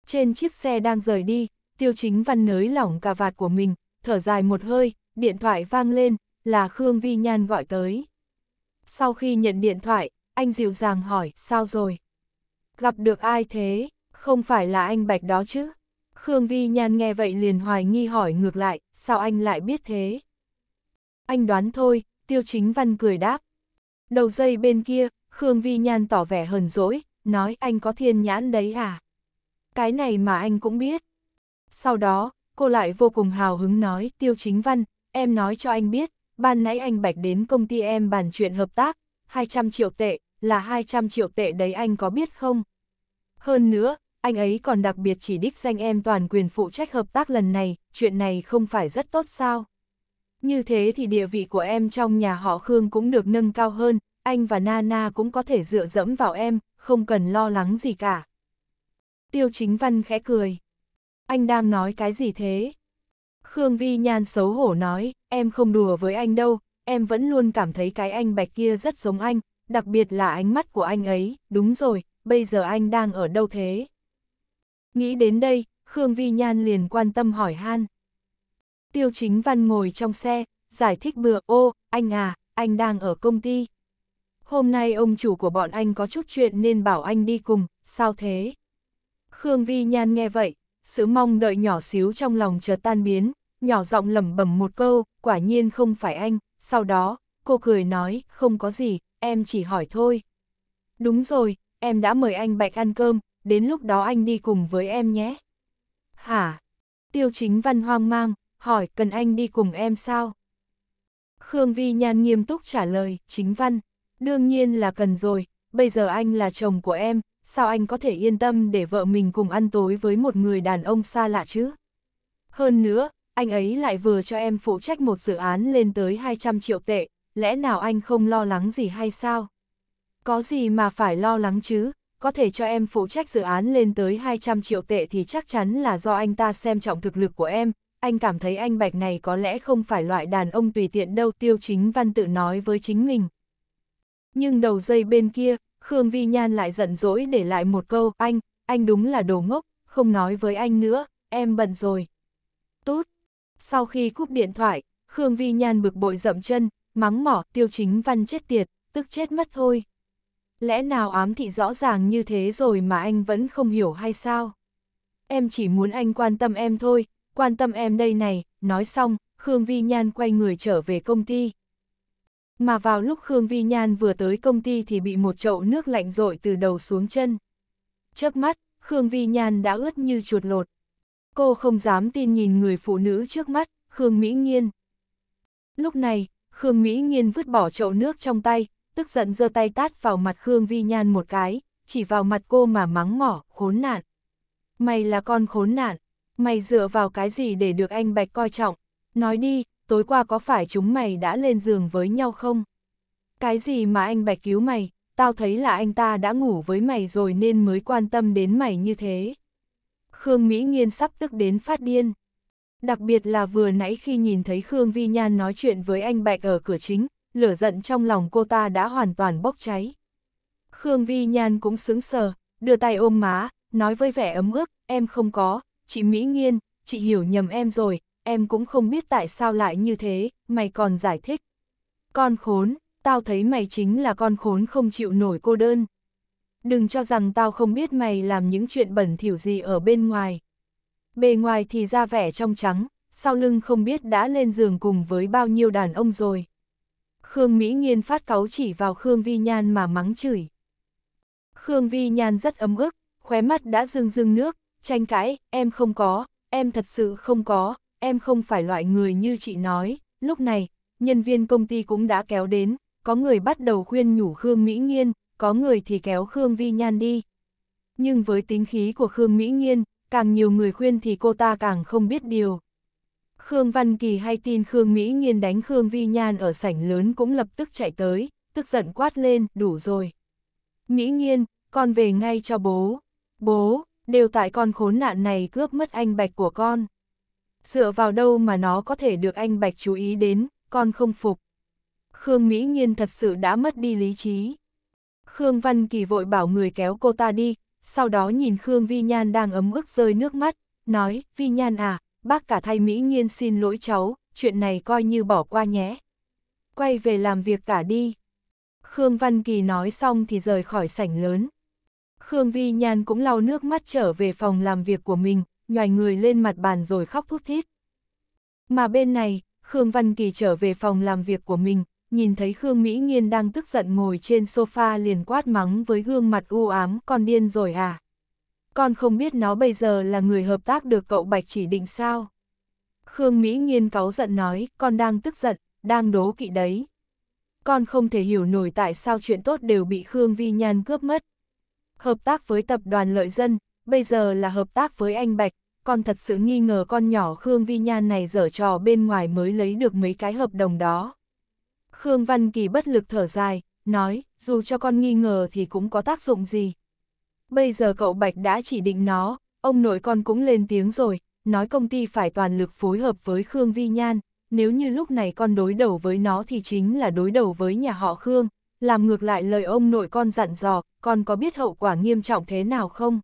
Trên chiếc xe đang rời đi, Tiêu Chính Văn nới lỏng cà vạt của mình, thở dài một hơi, điện thoại vang lên, là Khương Vi Nhan gọi tới. Sau khi nhận điện thoại, anh dịu dàng hỏi, sao rồi? Gặp được ai thế? Không phải là anh Bạch đó chứ? Khương Vi Nhan nghe vậy liền hoài nghi hỏi ngược lại, sao anh lại biết thế? Anh đoán thôi, Tiêu Chính Văn cười đáp. Đầu dây bên kia, Khương Vi Nhan tỏ vẻ hờn dỗi, nói anh có thiên nhãn đấy à? Cái này mà anh cũng biết. Sau đó, cô lại vô cùng hào hứng nói Tiêu Chính Văn, em nói cho anh biết, ban nãy anh Bạch đến công ty em bàn chuyện hợp tác, 200 triệu tệ, là 200 triệu tệ đấy anh có biết không? Hơn nữa, anh ấy còn đặc biệt chỉ đích danh em toàn quyền phụ trách hợp tác lần này, chuyện này không phải rất tốt sao. Như thế thì địa vị của em trong nhà họ Khương cũng được nâng cao hơn, anh và Nana cũng có thể dựa dẫm vào em, không cần lo lắng gì cả. Tiêu chính văn khẽ cười. Anh đang nói cái gì thế? Khương Vi Nhan xấu hổ nói, em không đùa với anh đâu, em vẫn luôn cảm thấy cái anh bạch kia rất giống anh, đặc biệt là ánh mắt của anh ấy, đúng rồi, bây giờ anh đang ở đâu thế? Nghĩ đến đây, Khương Vi Nhan liền quan tâm hỏi han. Tiêu chính văn ngồi trong xe, giải thích bừa ô, anh à, anh đang ở công ty. Hôm nay ông chủ của bọn anh có chút chuyện nên bảo anh đi cùng, sao thế? Khương Vi Nhan nghe vậy, sự mong đợi nhỏ xíu trong lòng chợt tan biến, nhỏ giọng lẩm bẩm một câu, quả nhiên không phải anh, sau đó, cô cười nói, không có gì, em chỉ hỏi thôi. Đúng rồi, em đã mời anh Bạch ăn cơm, đến lúc đó anh đi cùng với em nhé. Hả? Tiêu chính văn hoang mang, hỏi cần anh đi cùng em sao? Khương Vi Nhan nghiêm túc trả lời, chính văn, đương nhiên là cần rồi, bây giờ anh là chồng của em, sao anh có thể yên tâm để vợ mình cùng ăn tối với một người đàn ông xa lạ chứ? Hơn nữa, anh ấy lại vừa cho em phụ trách một dự án lên tới 200 triệu tệ, lẽ nào anh không lo lắng gì hay sao? Có gì mà phải lo lắng chứ, có thể cho em phụ trách dự án lên tới 200 triệu tệ thì chắc chắn là do anh ta xem trọng thực lực của em, anh cảm thấy anh Bạch này có lẽ không phải loại đàn ông tùy tiện đâu tiêu chính văn tự nói với chính mình. Nhưng đầu dây bên kia, Khương Vi Nhan lại giận dỗi để lại một câu, anh, anh đúng là đồ ngốc, không nói với anh nữa, em bận rồi. Tốt. Sau khi cúp điện thoại, Khương Vi Nhan bực bội dậm chân, mắng mỏ tiêu chính văn chết tiệt, tức chết mất thôi lẽ nào ám thị rõ ràng như thế rồi mà anh vẫn không hiểu hay sao? Em chỉ muốn anh quan tâm em thôi, quan tâm em đây này, nói xong, Khương Vi Nhan quay người trở về công ty. Mà vào lúc Khương Vi Nhan vừa tới công ty thì bị một chậu nước lạnh rội từ đầu xuống chân. Chớp mắt, Khương Vi Nhan đã ướt như chuột lột. Cô không dám tin nhìn người phụ nữ trước mắt, Khương Mỹ Nghiên. Lúc này, Khương Mỹ Nghiên vứt bỏ chậu nước trong tay, tức giận giơ tay tát vào mặt Khương Vi Nhan một cái, chỉ vào mặt cô mà mắng mỏ, khốn nạn. Mày là con khốn nạn, mày dựa vào cái gì để được anh Bạch coi trọng? Nói đi, tối qua có phải chúng mày đã lên giường với nhau không? Cái gì mà anh Bạch cứu mày, tao thấy là anh ta đã ngủ với mày rồi nên mới quan tâm đến mày như thế. Khương Mỹ Nghiên sắp tức đến phát điên. Đặc biệt là vừa nãy khi nhìn thấy Khương Vi Nhan nói chuyện với anh Bạch ở cửa chính, lửa giận trong lòng cô ta đã hoàn toàn bốc cháy. Khương Vi Nhan cũng sướng sờ, đưa tay ôm má, nói với vẻ ấm ức, em không có, chị Mỹ Nghiên, chị hiểu nhầm em rồi, em cũng không biết tại sao lại như thế, mày còn giải thích. Con khốn, tao thấy mày chính là con khốn không chịu nổi cô đơn. Đừng cho rằng tao không biết mày làm những chuyện bẩn thỉu gì ở bên ngoài. Bề ngoài thì ra vẻ trong trắng, sau lưng không biết đã lên giường cùng với bao nhiêu đàn ông rồi. Khương Mỹ Nghiên phát cáu chỉ vào Khương Vi Nhan mà mắng chửi. Khương Vi Nhan rất ấm ức, khóe mắt đã rưng rưng nước, tranh cãi, em không có, em thật sự không có, em không phải loại người như chị nói. Lúc này, nhân viên công ty cũng đã kéo đến, có người bắt đầu khuyên nhủ Khương Mỹ Nghiên, có người thì kéo Khương Vi Nhan đi. Nhưng với tính khí của Khương Mỹ Nghiên, càng nhiều người khuyên thì cô ta càng không biết điều. Khương Văn Kỳ hay tin Khương Mỹ Nghiên đánh Khương Vi Nhan ở sảnh lớn cũng lập tức chạy tới, tức giận quát lên, đủ rồi. Mỹ Nghiên, con về ngay cho bố. Bố, đều tại con khốn nạn này cướp mất anh Bạch của con. Dựa vào đâu mà nó có thể được anh Bạch chú ý đến, con không phục. Khương Mỹ Nhiên thật sự đã mất đi lý trí. Khương Văn Kỳ vội bảo người kéo cô ta đi, sau đó nhìn Khương Vi Nhan đang ấm ức rơi nước mắt, nói, Vi Nhan à, bác cả thay Mỹ Nghiên xin lỗi cháu, chuyện này coi như bỏ qua nhé. Quay về làm việc cả đi. Khương Văn Kỳ nói xong thì rời khỏi sảnh lớn. Khương Vi Nhan cũng lau nước mắt trở về phòng làm việc của mình, nhòi người lên mặt bàn rồi khóc thút thít. Mà bên này, Khương Văn Kỳ trở về phòng làm việc của mình, nhìn thấy Khương Mỹ Nghiên đang tức giận ngồi trên sofa liền quát mắng với gương mặt u ám con điên rồi à con không biết nó bây giờ là người hợp tác được cậu Bạch chỉ định sao. Khương Mỹ Nghiên cáu giận nói, con đang tức giận, đang đố kỵ đấy. Con không thể hiểu nổi tại sao chuyện tốt đều bị Khương Vi Nhan cướp mất. Hợp tác với tập đoàn lợi dân, bây giờ là hợp tác với anh Bạch, con thật sự nghi ngờ con nhỏ Khương Vi Nhan này dở trò bên ngoài mới lấy được mấy cái hợp đồng đó. Khương Văn Kỳ bất lực thở dài, nói, dù cho con nghi ngờ thì cũng có tác dụng gì bây giờ cậu Bạch đã chỉ định nó, ông nội con cũng lên tiếng rồi, nói công ty phải toàn lực phối hợp với Khương Vi Nhan, nếu như lúc này con đối đầu với nó thì chính là đối đầu với nhà họ Khương, làm ngược lại lời ông nội con dặn dò, con có biết hậu quả nghiêm trọng thế nào không?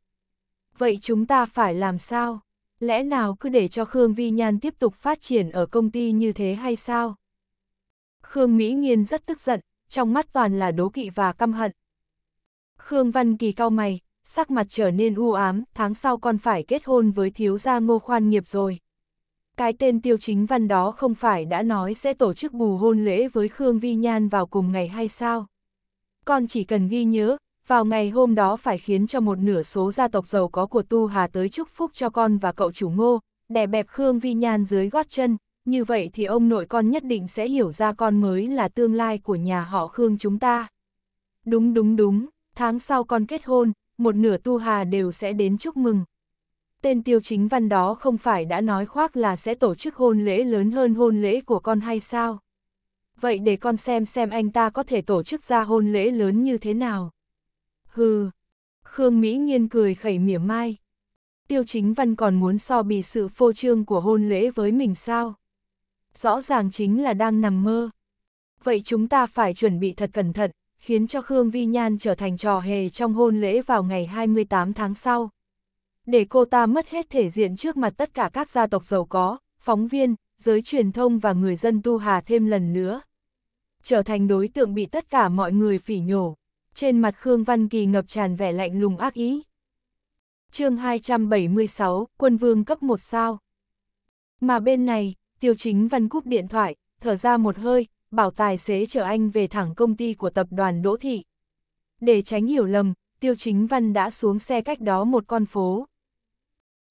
Vậy chúng ta phải làm sao? Lẽ nào cứ để cho Khương Vi Nhan tiếp tục phát triển ở công ty như thế hay sao? Khương Mỹ Nghiên rất tức giận, trong mắt toàn là đố kỵ và căm hận. Khương Văn Kỳ cao mày, sắc mặt trở nên u ám, tháng sau con phải kết hôn với thiếu gia ngô khoan nghiệp rồi. Cái tên tiêu chính văn đó không phải đã nói sẽ tổ chức bù hôn lễ với Khương Vi Nhan vào cùng ngày hay sao? Con chỉ cần ghi nhớ, vào ngày hôm đó phải khiến cho một nửa số gia tộc giàu có của Tu Hà tới chúc phúc cho con và cậu chủ ngô, đè bẹp Khương Vi Nhan dưới gót chân, như vậy thì ông nội con nhất định sẽ hiểu ra con mới là tương lai của nhà họ Khương chúng ta. Đúng đúng đúng, tháng sau con kết hôn, một nửa tu hà đều sẽ đến chúc mừng. Tên tiêu chính văn đó không phải đã nói khoác là sẽ tổ chức hôn lễ lớn hơn hôn lễ của con hay sao? Vậy để con xem xem anh ta có thể tổ chức ra hôn lễ lớn như thế nào. Hừ, Khương Mỹ Nghiên cười khẩy mỉa mai. Tiêu chính văn còn muốn so bì sự phô trương của hôn lễ với mình sao? Rõ ràng chính là đang nằm mơ. Vậy chúng ta phải chuẩn bị thật cẩn thận, khiến cho Khương Vi Nhan trở thành trò hề trong hôn lễ vào ngày 28 tháng sau. Để cô ta mất hết thể diện trước mặt tất cả các gia tộc giàu có, phóng viên, giới truyền thông và người dân Tu Hà thêm lần nữa. Trở thành đối tượng bị tất cả mọi người phỉ nhổ. Trên mặt Khương Văn Kỳ ngập tràn vẻ lạnh lùng ác ý. chương 276, quân vương cấp 1 sao. Mà bên này, tiêu chính văn cúp điện thoại, thở ra một hơi, bảo tài xế chở anh về thẳng công ty của tập đoàn Đỗ Thị. Để tránh hiểu lầm, Tiêu Chính Văn đã xuống xe cách đó một con phố.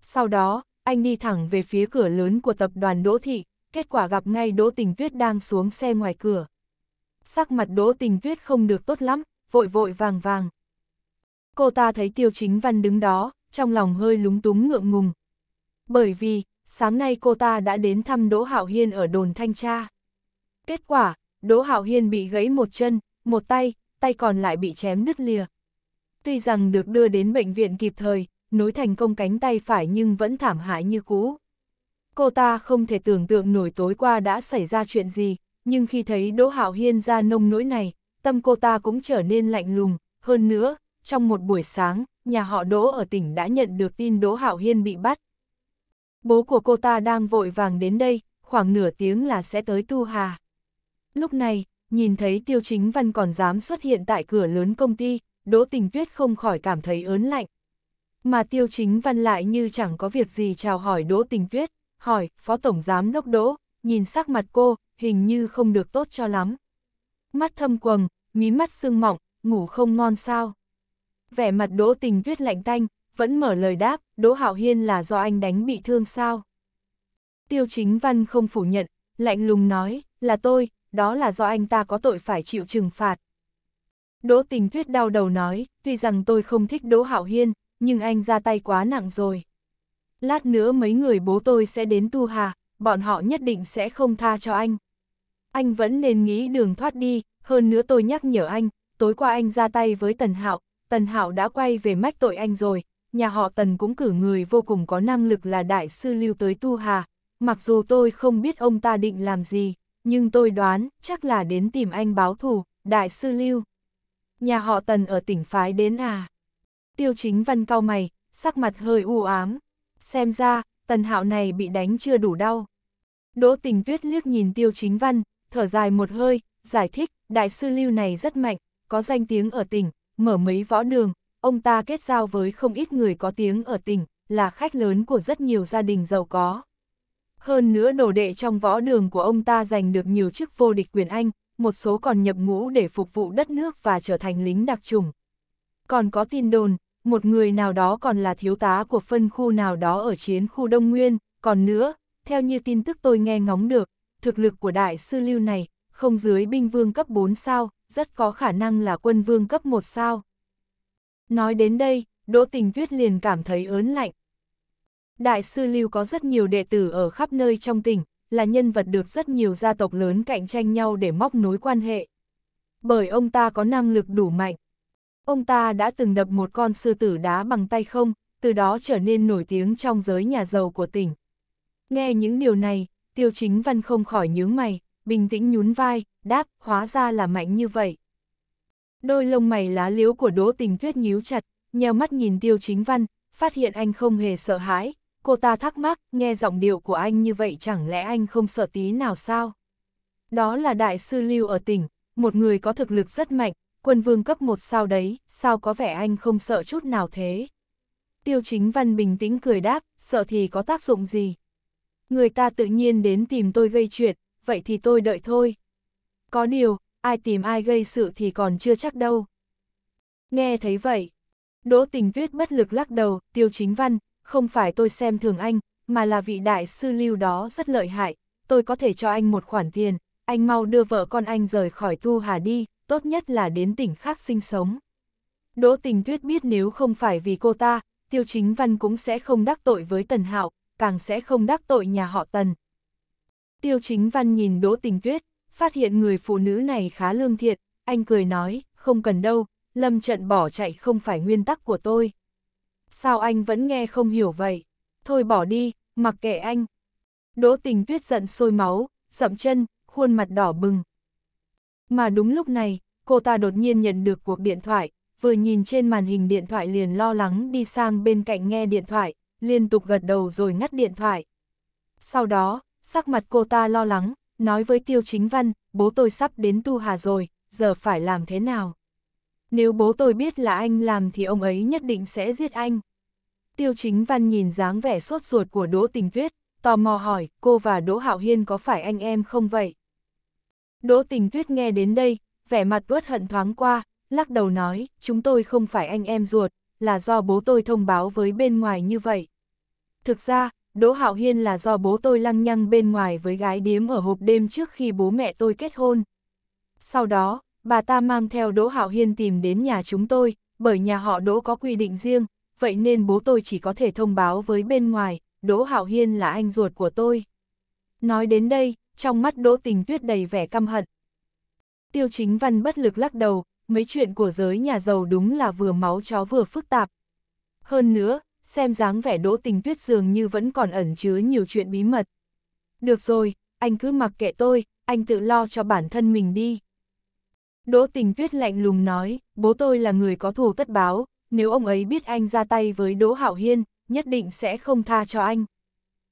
Sau đó, anh đi thẳng về phía cửa lớn của tập đoàn Đỗ Thị, kết quả gặp ngay Đỗ Tình Tuyết đang xuống xe ngoài cửa. Sắc mặt Đỗ Tình Tuyết không được tốt lắm, vội vội vàng vàng. Cô ta thấy Tiêu Chính Văn đứng đó, trong lòng hơi lúng túng ngượng ngùng. Bởi vì, sáng nay cô ta đã đến thăm Đỗ Hạo Hiên ở đồn thanh tra. Kết quả, Đỗ Hạo Hiên bị gãy một chân, một tay, tay còn lại bị chém nứt lìa. Tuy rằng được đưa đến bệnh viện kịp thời, nối thành công cánh tay phải nhưng vẫn thảm hại như cũ. Cô ta không thể tưởng tượng nổi tối qua đã xảy ra chuyện gì, nhưng khi thấy Đỗ Hạo Hiên ra nông nỗi này, tâm cô ta cũng trở nên lạnh lùng, hơn nữa, trong một buổi sáng, nhà họ Đỗ ở tỉnh đã nhận được tin Đỗ Hạo Hiên bị bắt. Bố của cô ta đang vội vàng đến đây, khoảng nửa tiếng là sẽ tới Tu Hà. Lúc này, nhìn thấy tiêu chính văn còn dám xuất hiện tại cửa lớn công ty, Đỗ Tình Tuyết không khỏi cảm thấy ớn lạnh. Mà tiêu chính văn lại như chẳng có việc gì chào hỏi Đỗ Tình Tuyết, hỏi, Phó Tổng Giám Đốc Đỗ, nhìn sắc mặt cô, hình như không được tốt cho lắm. Mắt thâm quầng, mí mắt sưng mọng ngủ không ngon sao. Vẻ mặt Đỗ Tình Tuyết lạnh tanh, vẫn mở lời đáp, Đỗ Hạo Hiên là do anh đánh bị thương sao? Tiêu Chính Văn không phủ nhận, lạnh lùng nói, là tôi, đó là do anh ta có tội phải chịu trừng phạt. Đỗ tình tuyết đau đầu nói, tuy rằng tôi không thích Đỗ Hạo Hiên, nhưng anh ra tay quá nặng rồi. Lát nữa mấy người bố tôi sẽ đến Tu Hà, bọn họ nhất định sẽ không tha cho anh. Anh vẫn nên nghĩ đường thoát đi, hơn nữa tôi nhắc nhở anh, tối qua anh ra tay với Tần Hạo, Tần Hạo đã quay về mách tội anh rồi, nhà họ Tần cũng cử người vô cùng có năng lực là đại sư lưu tới Tu Hà, mặc dù tôi không biết ông ta định làm gì nhưng tôi đoán chắc là đến tìm anh báo thù, đại sư lưu. Nhà họ tần ở tỉnh phái đến à? Tiêu chính văn cao mày, sắc mặt hơi u ám. Xem ra, tần hạo này bị đánh chưa đủ đau. Đỗ tình tuyết liếc nhìn tiêu chính văn, thở dài một hơi, giải thích, đại sư lưu này rất mạnh, có danh tiếng ở tỉnh, mở mấy võ đường, ông ta kết giao với không ít người có tiếng ở tỉnh, là khách lớn của rất nhiều gia đình giàu có. Hơn nữa đồ đệ trong võ đường của ông ta giành được nhiều chức vô địch quyền Anh, một số còn nhập ngũ để phục vụ đất nước và trở thành lính đặc trùng. Còn có tin đồn, một người nào đó còn là thiếu tá của phân khu nào đó ở chiến khu Đông Nguyên, còn nữa, theo như tin tức tôi nghe ngóng được, thực lực của đại sư lưu này, không dưới binh vương cấp 4 sao, rất có khả năng là quân vương cấp 1 sao. Nói đến đây, Đỗ Tình Tuyết liền cảm thấy ớn lạnh, Đại sư Lưu có rất nhiều đệ tử ở khắp nơi trong tỉnh, là nhân vật được rất nhiều gia tộc lớn cạnh tranh nhau để móc nối quan hệ. Bởi ông ta có năng lực đủ mạnh. Ông ta đã từng đập một con sư tử đá bằng tay không, từ đó trở nên nổi tiếng trong giới nhà giàu của tỉnh. Nghe những điều này, tiêu chính văn không khỏi nhướng mày, bình tĩnh nhún vai, đáp, hóa ra là mạnh như vậy. Đôi lông mày lá liếu của đỗ tình tuyết nhíu chặt, nheo mắt nhìn tiêu chính văn, phát hiện anh không hề sợ hãi, Cô ta thắc mắc, nghe giọng điệu của anh như vậy chẳng lẽ anh không sợ tí nào sao? Đó là đại sư lưu ở tỉnh, một người có thực lực rất mạnh, quân vương cấp một sao đấy, sao có vẻ anh không sợ chút nào thế? Tiêu chính văn bình tĩnh cười đáp, sợ thì có tác dụng gì? Người ta tự nhiên đến tìm tôi gây chuyện, vậy thì tôi đợi thôi. Có điều, ai tìm ai gây sự thì còn chưa chắc đâu. Nghe thấy vậy, Đỗ Tình Tuyết bất lực lắc đầu, Tiêu Chính Văn, không phải tôi xem thường anh, mà là vị đại sư lưu đó rất lợi hại, tôi có thể cho anh một khoản tiền, anh mau đưa vợ con anh rời khỏi Tu Hà đi, tốt nhất là đến tỉnh khác sinh sống. Đỗ tình tuyết biết nếu không phải vì cô ta, Tiêu Chính Văn cũng sẽ không đắc tội với Tần Hạo, càng sẽ không đắc tội nhà họ Tần. Tiêu Chính Văn nhìn Đỗ Tình Tuyết, phát hiện người phụ nữ này khá lương thiện, anh cười nói, không cần đâu, Lâm Trận bỏ chạy không phải nguyên tắc của tôi sao anh vẫn nghe không hiểu vậy? Thôi bỏ đi, mặc kệ anh. Đỗ tình tuyết giận sôi máu, dậm chân, khuôn mặt đỏ bừng. Mà đúng lúc này, cô ta đột nhiên nhận được cuộc điện thoại, vừa nhìn trên màn hình điện thoại liền lo lắng đi sang bên cạnh nghe điện thoại, liên tục gật đầu rồi ngắt điện thoại. Sau đó, sắc mặt cô ta lo lắng, nói với Tiêu Chính Văn, bố tôi sắp đến Tu Hà rồi, giờ phải làm thế nào? Nếu bố tôi biết là anh làm thì ông ấy nhất định sẽ giết anh. Tiêu chính văn nhìn dáng vẻ sốt ruột của Đỗ Tình Tuyết, tò mò hỏi cô và Đỗ Hạo Hiên có phải anh em không vậy? Đỗ Tình Tuyết nghe đến đây, vẻ mặt uất hận thoáng qua, lắc đầu nói, chúng tôi không phải anh em ruột, là do bố tôi thông báo với bên ngoài như vậy. Thực ra, Đỗ Hạo Hiên là do bố tôi lăng nhăng bên ngoài với gái điếm ở hộp đêm trước khi bố mẹ tôi kết hôn. Sau đó, bà ta mang theo Đỗ Hạo Hiên tìm đến nhà chúng tôi, bởi nhà họ Đỗ có quy định riêng, vậy nên bố tôi chỉ có thể thông báo với bên ngoài, Đỗ Hạo Hiên là anh ruột của tôi. Nói đến đây, trong mắt Đỗ Tình Tuyết đầy vẻ căm hận. Tiêu Chính Văn bất lực lắc đầu, mấy chuyện của giới nhà giàu đúng là vừa máu chó vừa phức tạp. Hơn nữa, xem dáng vẻ Đỗ Tình Tuyết dường như vẫn còn ẩn chứa nhiều chuyện bí mật. Được rồi, anh cứ mặc kệ tôi, anh tự lo cho bản thân mình đi. Đỗ tình tuyết lạnh lùng nói, bố tôi là người có thù tất báo, nếu ông ấy biết anh ra tay với Đỗ Hạo Hiên, nhất định sẽ không tha cho anh.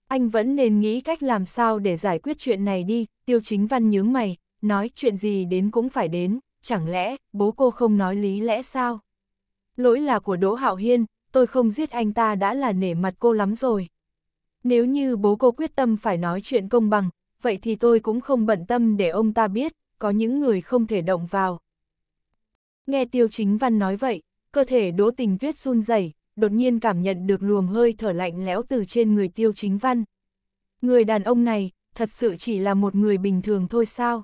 Anh vẫn nên nghĩ cách làm sao để giải quyết chuyện này đi, tiêu chính văn nhướng mày, nói chuyện gì đến cũng phải đến, chẳng lẽ bố cô không nói lý lẽ sao? Lỗi là của Đỗ Hạo Hiên, tôi không giết anh ta đã là nể mặt cô lắm rồi. Nếu như bố cô quyết tâm phải nói chuyện công bằng, vậy thì tôi cũng không bận tâm để ông ta biết, có những người không thể động vào. Nghe Tiêu Chính Văn nói vậy, cơ thể Đỗ Tình Tuyết run rẩy, đột nhiên cảm nhận được luồng hơi thở lạnh lẽo từ trên người Tiêu Chính Văn. Người đàn ông này, thật sự chỉ là một người bình thường thôi sao?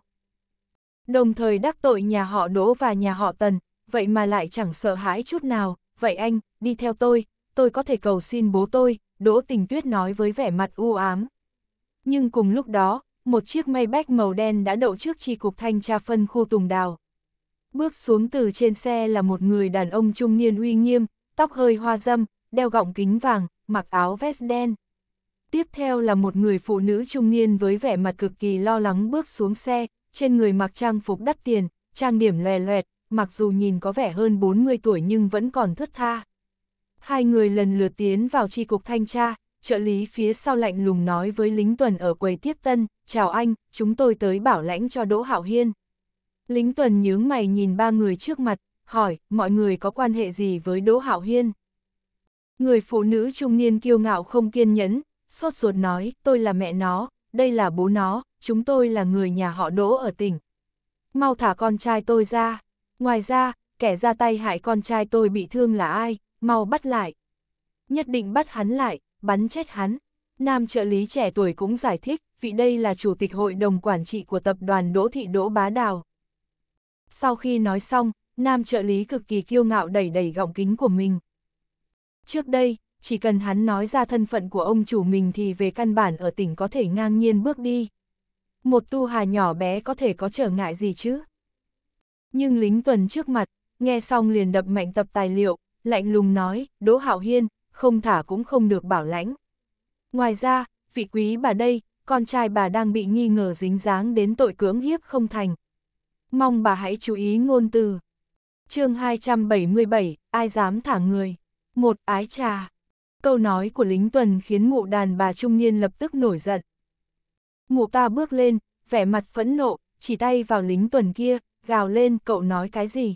Đồng thời đắc tội nhà họ Đỗ và nhà họ Tần, vậy mà lại chẳng sợ hãi chút nào, vậy anh, đi theo tôi, tôi có thể cầu xin bố tôi, Đỗ Tình Tuyết nói với vẻ mặt u ám. Nhưng cùng lúc đó, một chiếc Maybach màu đen đã đậu trước tri cục thanh tra phân khu Tùng Đào. Bước xuống từ trên xe là một người đàn ông trung niên uy nghiêm, tóc hơi hoa dâm, đeo gọng kính vàng, mặc áo vest đen. Tiếp theo là một người phụ nữ trung niên với vẻ mặt cực kỳ lo lắng bước xuống xe, trên người mặc trang phục đắt tiền, trang điểm lòe loẹt, mặc dù nhìn có vẻ hơn 40 tuổi nhưng vẫn còn thất tha. Hai người lần lượt tiến vào tri cục thanh tra, trợ lý phía sau lạnh lùng nói với lính tuần ở quầy tiếp tân, chào anh, chúng tôi tới bảo lãnh cho Đỗ Hạo Hiên. Lính tuần nhướng mày nhìn ba người trước mặt, hỏi, mọi người có quan hệ gì với Đỗ Hạo Hiên? Người phụ nữ trung niên kiêu ngạo không kiên nhẫn, sốt ruột nói, tôi là mẹ nó, đây là bố nó, chúng tôi là người nhà họ Đỗ ở tỉnh. Mau thả con trai tôi ra. Ngoài ra, kẻ ra tay hại con trai tôi bị thương là ai, mau bắt lại. Nhất định bắt hắn lại, bắn chết hắn. Nam trợ lý trẻ tuổi cũng giải thích, vị đây là chủ tịch hội đồng quản trị của tập đoàn Đỗ Thị Đỗ Bá Đào. Sau khi nói xong, nam trợ lý cực kỳ kiêu ngạo đẩy đẩy gọng kính của mình. Trước đây, chỉ cần hắn nói ra thân phận của ông chủ mình thì về căn bản ở tỉnh có thể ngang nhiên bước đi. Một tu hà nhỏ bé có thể có trở ngại gì chứ? Nhưng lính tuần trước mặt, nghe xong liền đập mạnh tập tài liệu, lạnh lùng nói, Đỗ Hạo Hiên, không thả cũng không được bảo lãnh. Ngoài ra, vị quý bà đây, con trai bà đang bị nghi ngờ dính dáng đến tội cưỡng hiếp không thành. Mong bà hãy chú ý ngôn từ. chương 277, ai dám thả người? Một ái trà. Câu nói của lính tuần khiến mụ đàn bà trung niên lập tức nổi giận. Mụ ta bước lên, vẻ mặt phẫn nộ, chỉ tay vào lính tuần kia, gào lên cậu nói cái gì.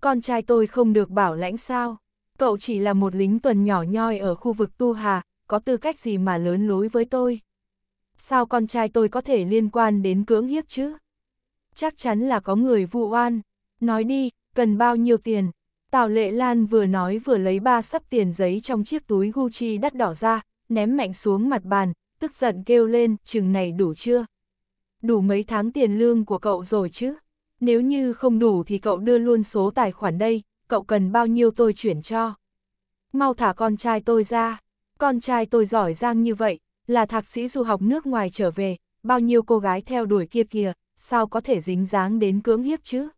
Con trai tôi không được bảo lãnh sao, cậu chỉ là một lính tuần nhỏ nhoi ở khu vực Tu Hà, có tư cách gì mà lớn lối với tôi? Sao con trai tôi có thể liên quan đến cưỡng hiếp chứ? Chắc chắn là có người vụ oan. Nói đi, cần bao nhiêu tiền? Tào Lệ Lan vừa nói vừa lấy ba sắp tiền giấy trong chiếc túi Gucci đắt đỏ ra, ném mạnh xuống mặt bàn, tức giận kêu lên, chừng này đủ chưa? Đủ mấy tháng tiền lương của cậu rồi chứ? Nếu như không đủ thì cậu đưa luôn số tài khoản đây, cậu cần bao nhiêu tôi chuyển cho. Mau thả con trai tôi ra. Con trai tôi giỏi giang như vậy, là thạc sĩ du học nước ngoài trở về, bao nhiêu cô gái theo đuổi kia kìa, sao có thể dính dáng đến cưỡng hiếp chứ?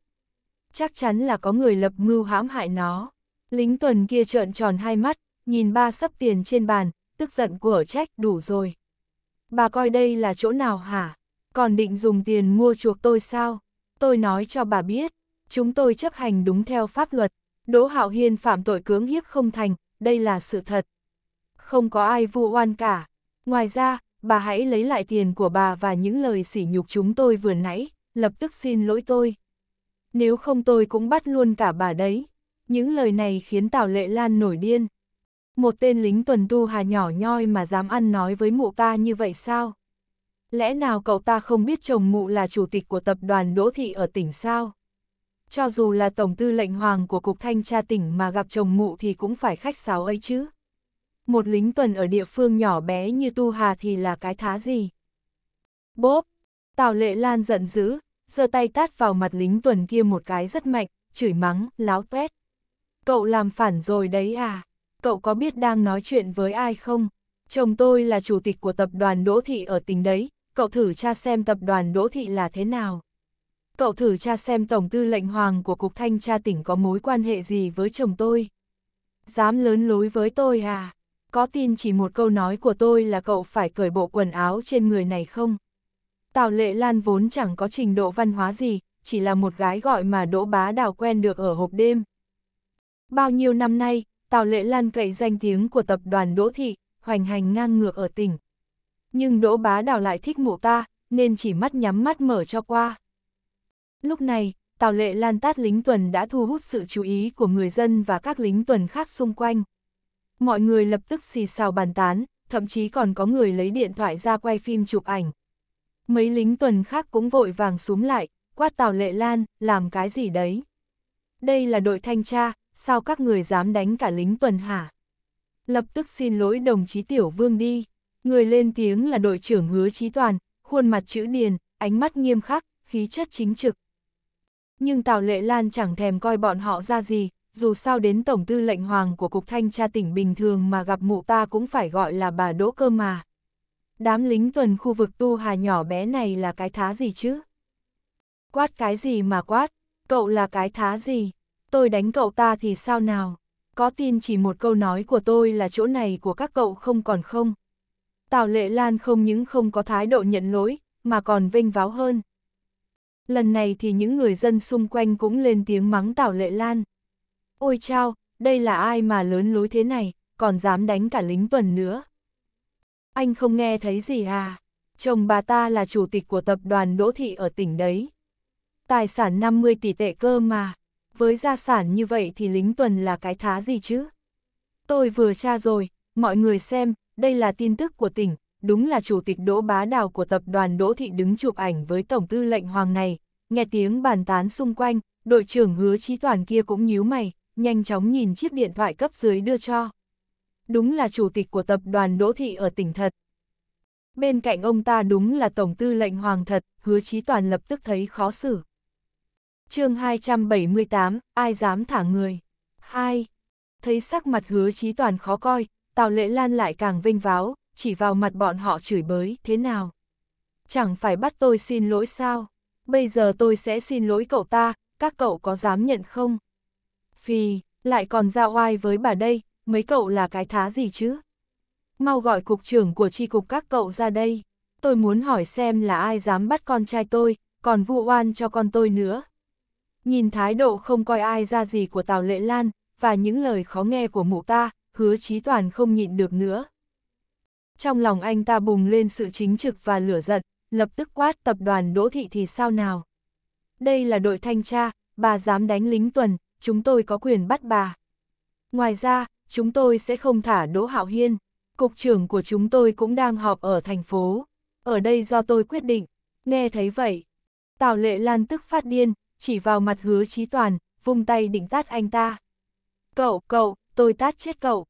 Chắc chắn là có người lập mưu hãm hại nó. Lính tuần kia trợn tròn hai mắt, nhìn ba sắp tiền trên bàn, tức giận của trách đủ rồi. Bà coi đây là chỗ nào hả? Còn định dùng tiền mua chuộc tôi sao? Tôi nói cho bà biết, chúng tôi chấp hành đúng theo pháp luật. Đỗ Hạo Hiên phạm tội cưỡng hiếp không thành, đây là sự thật không có ai vu oan cả. Ngoài ra, bà hãy lấy lại tiền của bà và những lời sỉ nhục chúng tôi vừa nãy, lập tức xin lỗi tôi. Nếu không tôi cũng bắt luôn cả bà đấy. Những lời này khiến Tào Lệ Lan nổi điên. Một tên lính tuần tu hà nhỏ nhoi mà dám ăn nói với mụ ta như vậy sao? Lẽ nào cậu ta không biết chồng mụ là chủ tịch của tập đoàn Đỗ Thị ở tỉnh sao? Cho dù là tổng tư lệnh hoàng của cục thanh tra tỉnh mà gặp chồng mụ thì cũng phải khách sáo ấy chứ một lính tuần ở địa phương nhỏ bé như Tu Hà thì là cái thá gì. Bốp, Tào Lệ Lan giận dữ, giơ tay tát vào mặt lính tuần kia một cái rất mạnh, chửi mắng, láo tuét. Cậu làm phản rồi đấy à, cậu có biết đang nói chuyện với ai không? Chồng tôi là chủ tịch của tập đoàn Đỗ Thị ở tỉnh đấy, cậu thử tra xem tập đoàn Đỗ Thị là thế nào. Cậu thử tra xem tổng tư lệnh hoàng của cục thanh tra tỉnh có mối quan hệ gì với chồng tôi. Dám lớn lối với tôi à? có tin chỉ một câu nói của tôi là cậu phải cởi bộ quần áo trên người này không? Tào Lệ Lan vốn chẳng có trình độ văn hóa gì, chỉ là một gái gọi mà Đỗ Bá Đào quen được ở hộp đêm. Bao nhiêu năm nay, Tào Lệ Lan cậy danh tiếng của tập đoàn Đỗ Thị, hoành hành ngang ngược ở tỉnh. Nhưng Đỗ Bá Đào lại thích mụ ta, nên chỉ mắt nhắm mắt mở cho qua. Lúc này, Tào Lệ Lan tát lính tuần đã thu hút sự chú ý của người dân và các lính tuần khác xung quanh. Mọi người lập tức xì xào bàn tán, thậm chí còn có người lấy điện thoại ra quay phim chụp ảnh. Mấy lính tuần khác cũng vội vàng xuống lại, quát Tào Lệ Lan, làm cái gì đấy? Đây là đội thanh tra, sao các người dám đánh cả lính tuần hả? Lập tức xin lỗi đồng chí Tiểu Vương đi. Người lên tiếng là đội trưởng Hứa Chí Toàn, khuôn mặt chữ điền, ánh mắt nghiêm khắc, khí chất chính trực. Nhưng Tào Lệ Lan chẳng thèm coi bọn họ ra gì, dù sao đến Tổng Tư lệnh Hoàng của Cục Thanh tra tỉnh bình thường mà gặp mụ ta cũng phải gọi là bà Đỗ cơ mà. Đám lính tuần khu vực tu hà nhỏ bé này là cái thá gì chứ? Quát cái gì mà quát, cậu là cái thá gì? Tôi đánh cậu ta thì sao nào? Có tin chỉ một câu nói của tôi là chỗ này của các cậu không còn không? Tào Lệ Lan không những không có thái độ nhận lỗi, mà còn vinh váo hơn. Lần này thì những người dân xung quanh cũng lên tiếng mắng Tào Lệ Lan. Ôi chao, đây là ai mà lớn lối thế này, còn dám đánh cả lính tuần nữa. Anh không nghe thấy gì à? Chồng bà ta là chủ tịch của tập đoàn Đỗ Thị ở tỉnh đấy. Tài sản 50 tỷ tệ cơ mà. Với gia sản như vậy thì lính tuần là cái thá gì chứ? Tôi vừa tra rồi, mọi người xem, đây là tin tức của tỉnh, đúng là chủ tịch Đỗ Bá Đào của tập đoàn Đỗ Thị đứng chụp ảnh với tổng tư lệnh Hoàng này. Nghe tiếng bàn tán xung quanh, đội trưởng hứa trí toàn kia cũng nhíu mày, nhanh chóng nhìn chiếc điện thoại cấp dưới đưa cho. Đúng là chủ tịch của tập đoàn Đỗ Thị ở tỉnh Thật. Bên cạnh ông ta đúng là Tổng tư lệnh Hoàng Thật, hứa chí toàn lập tức thấy khó xử. chương 278, ai dám thả người? hai Thấy sắc mặt hứa chí toàn khó coi, Tào Lệ Lan lại càng vinh váo, chỉ vào mặt bọn họ chửi bới, thế nào? Chẳng phải bắt tôi xin lỗi sao? Bây giờ tôi sẽ xin lỗi cậu ta, các cậu có dám nhận không? Phì, lại còn ra oai với bà đây, mấy cậu là cái thá gì chứ? Mau gọi cục trưởng của tri cục các cậu ra đây. Tôi muốn hỏi xem là ai dám bắt con trai tôi, còn vụ oan cho con tôi nữa. Nhìn thái độ không coi ai ra gì của Tào Lệ Lan, và những lời khó nghe của mụ ta, hứa trí toàn không nhịn được nữa. Trong lòng anh ta bùng lên sự chính trực và lửa giận, lập tức quát tập đoàn Đỗ Thị thì sao nào? Đây là đội thanh tra, bà dám đánh lính tuần, chúng tôi có quyền bắt bà. Ngoài ra, chúng tôi sẽ không thả Đỗ Hạo Hiên. Cục trưởng của chúng tôi cũng đang họp ở thành phố. Ở đây do tôi quyết định. Nghe thấy vậy. Tào Lệ Lan tức phát điên, chỉ vào mặt hứa Chí toàn, vung tay định tát anh ta. Cậu, cậu, tôi tát chết cậu.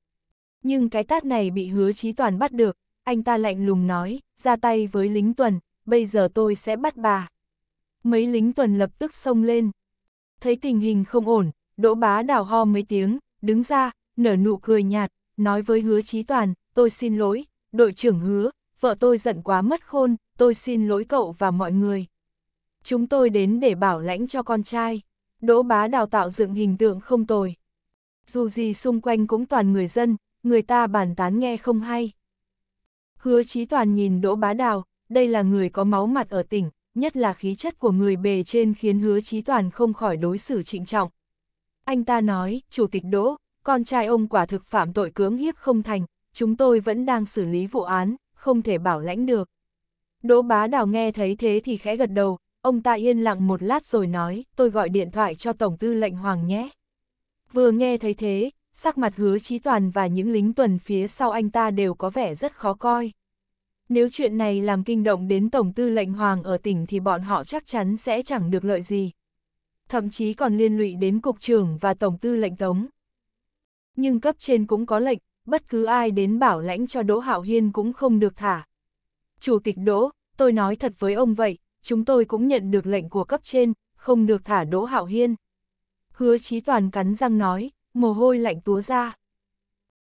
Nhưng cái tát này bị hứa Chí toàn bắt được, anh ta lạnh lùng nói, ra tay với lính tuần, bây giờ tôi sẽ bắt bà. Mấy lính tuần lập tức xông lên. Thấy tình hình không ổn, Đỗ bá đào ho mấy tiếng, đứng ra, nở nụ cười nhạt, nói với hứa Chí toàn, tôi xin lỗi, đội trưởng hứa, vợ tôi giận quá mất khôn, tôi xin lỗi cậu và mọi người. Chúng tôi đến để bảo lãnh cho con trai. Đỗ bá đào tạo dựng hình tượng không tồi. Dù gì xung quanh cũng toàn người dân, người ta bàn tán nghe không hay. Hứa Chí toàn nhìn đỗ bá đào, đây là người có máu mặt ở tỉnh, nhất là khí chất của người bề trên khiến hứa Chí toàn không khỏi đối xử trịnh trọng. Anh ta nói, Chủ tịch Đỗ, con trai ông quả thực phạm tội cưỡng hiếp không thành, chúng tôi vẫn đang xử lý vụ án, không thể bảo lãnh được. Đỗ bá đào nghe thấy thế thì khẽ gật đầu, ông ta yên lặng một lát rồi nói, tôi gọi điện thoại cho Tổng tư lệnh Hoàng nhé. Vừa nghe thấy thế, sắc mặt hứa trí toàn và những lính tuần phía sau anh ta đều có vẻ rất khó coi. Nếu chuyện này làm kinh động đến Tổng tư lệnh Hoàng ở tỉnh thì bọn họ chắc chắn sẽ chẳng được lợi gì thậm chí còn liên lụy đến cục trưởng và tổng tư lệnh tống. Nhưng cấp trên cũng có lệnh, bất cứ ai đến bảo lãnh cho Đỗ Hạo Hiên cũng không được thả. Chủ tịch Đỗ, tôi nói thật với ông vậy, chúng tôi cũng nhận được lệnh của cấp trên, không được thả Đỗ Hạo Hiên. Hứa Chí Toàn cắn răng nói, mồ hôi lạnh túa ra.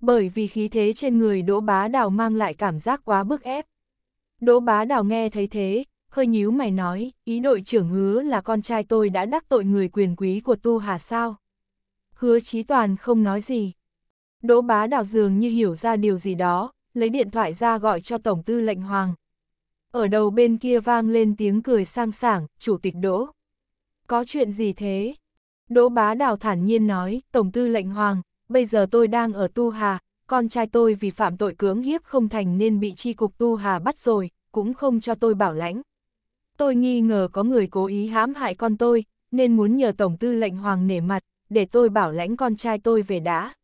Bởi vì khí thế trên người Đỗ Bá Đào mang lại cảm giác quá bức ép. Đỗ Bá Đào nghe thấy thế, hơi nhíu mày nói, ý đội trưởng hứa là con trai tôi đã đắc tội người quyền quý của Tu Hà sao? Hứa Chí Toàn không nói gì. Đỗ bá đảo dường như hiểu ra điều gì đó, lấy điện thoại ra gọi cho Tổng tư lệnh Hoàng. Ở đầu bên kia vang lên tiếng cười sang sảng, Chủ tịch Đỗ. Có chuyện gì thế? Đỗ bá đảo thản nhiên nói, Tổng tư lệnh Hoàng, bây giờ tôi đang ở Tu Hà, con trai tôi vì phạm tội cưỡng hiếp không thành nên bị tri cục Tu Hà bắt rồi, cũng không cho tôi bảo lãnh. Tôi nghi ngờ có người cố ý hãm hại con tôi, nên muốn nhờ Tổng tư lệnh Hoàng nể mặt, để tôi bảo lãnh con trai tôi về đã.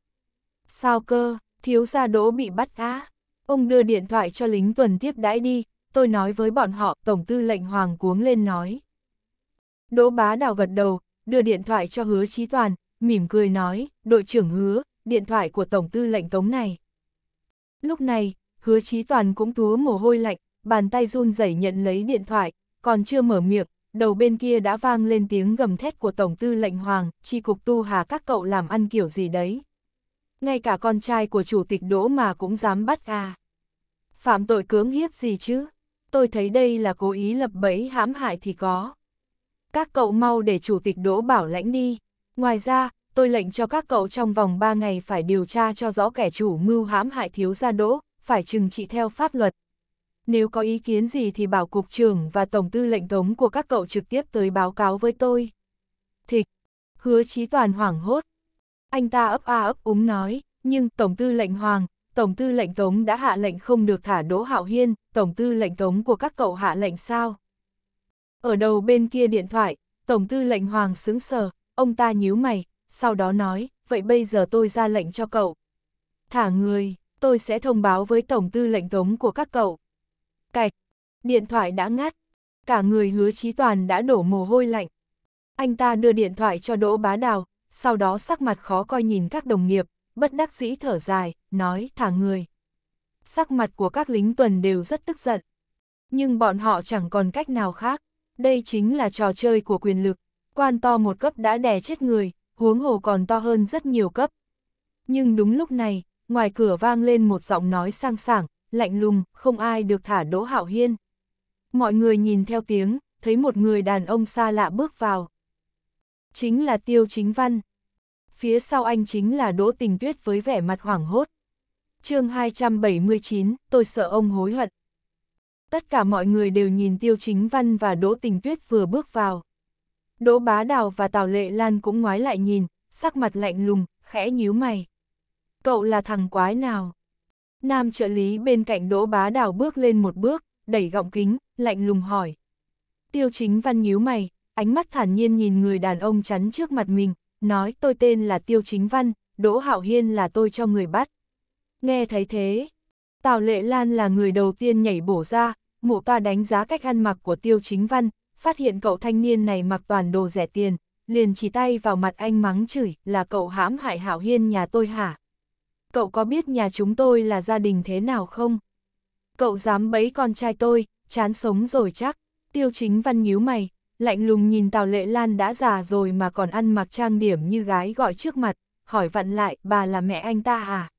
Sao cơ, thiếu gia đỗ bị bắt á? Ông đưa điện thoại cho lính tuần tiếp đãi đi, tôi nói với bọn họ, Tổng tư lệnh Hoàng cuống lên nói. Đỗ bá đào gật đầu, đưa điện thoại cho hứa chí toàn, mỉm cười nói, đội trưởng hứa, điện thoại của Tổng tư lệnh tống này. Lúc này, hứa chí toàn cũng túa mồ hôi lạnh, bàn tay run rẩy nhận lấy điện thoại, còn chưa mở miệng, đầu bên kia đã vang lên tiếng gầm thét của Tổng tư lệnh Hoàng, chi cục tu hà các cậu làm ăn kiểu gì đấy. Ngay cả con trai của chủ tịch đỗ mà cũng dám bắt à. Phạm tội cưỡng hiếp gì chứ? Tôi thấy đây là cố ý lập bẫy hãm hại thì có. Các cậu mau để chủ tịch đỗ bảo lãnh đi. Ngoài ra, tôi lệnh cho các cậu trong vòng 3 ngày phải điều tra cho rõ kẻ chủ mưu hãm hại thiếu gia đỗ, phải trừng trị theo pháp luật, nếu có ý kiến gì thì bảo cục trưởng và tổng tư lệnh tống của các cậu trực tiếp tới báo cáo với tôi. Thịch, hứa trí toàn hoảng hốt. Anh ta ấp a ấp úng nói, nhưng tổng tư lệnh Hoàng, tổng tư lệnh tống đã hạ lệnh không được thả Đỗ Hạo Hiên, tổng tư lệnh tống của các cậu hạ lệnh sao? Ở đầu bên kia điện thoại, tổng tư lệnh Hoàng sững sờ, ông ta nhíu mày, sau đó nói, vậy bây giờ tôi ra lệnh cho cậu. Thả người, tôi sẽ thông báo với tổng tư lệnh tống của các cậu. Cạch, điện thoại đã ngắt. Cả người hứa trí toàn đã đổ mồ hôi lạnh. Anh ta đưa điện thoại cho Đỗ Bá Đào, sau đó sắc mặt khó coi nhìn các đồng nghiệp, bất đắc dĩ thở dài, nói thả người. Sắc mặt của các lính tuần đều rất tức giận. Nhưng bọn họ chẳng còn cách nào khác. Đây chính là trò chơi của quyền lực. Quan to một cấp đã đè chết người, huống hồ còn to hơn rất nhiều cấp. Nhưng đúng lúc này, ngoài cửa vang lên một giọng nói sang sảng, lạnh lùng, không ai được thả Đỗ Hạo Hiên. Mọi người nhìn theo tiếng, thấy một người đàn ông xa lạ bước vào. Chính là Tiêu Chính Văn. Phía sau anh chính là Đỗ Tình Tuyết với vẻ mặt hoảng hốt. chương 279, tôi sợ ông hối hận. Tất cả mọi người đều nhìn Tiêu Chính Văn và Đỗ Tình Tuyết vừa bước vào. Đỗ Bá Đào và Tào Lệ Lan cũng ngoái lại nhìn, sắc mặt lạnh lùng, khẽ nhíu mày. Cậu là thằng quái nào? Nam trợ lý bên cạnh Đỗ Bá Đào bước lên một bước, đẩy gọng kính, lạnh lùng hỏi. Tiêu chính văn nhíu mày, ánh mắt thản nhiên nhìn người đàn ông chắn trước mặt mình, nói tôi tên là Tiêu chính văn, Đỗ Hạo Hiên là tôi cho người bắt. Nghe thấy thế, Tào Lệ Lan là người đầu tiên nhảy bổ ra, mụ ta đánh giá cách ăn mặc của Tiêu chính văn, phát hiện cậu thanh niên này mặc toàn đồ rẻ tiền, liền chỉ tay vào mặt anh mắng chửi là cậu hãm hại Hạo Hiên nhà tôi hả? cậu có biết nhà chúng tôi là gia đình thế nào không? Cậu dám bấy con trai tôi, chán sống rồi chắc. Tiêu chính văn nhíu mày, lạnh lùng nhìn Tào Lệ Lan đã già rồi mà còn ăn mặc trang điểm như gái gọi trước mặt, hỏi vặn lại bà là mẹ anh ta à?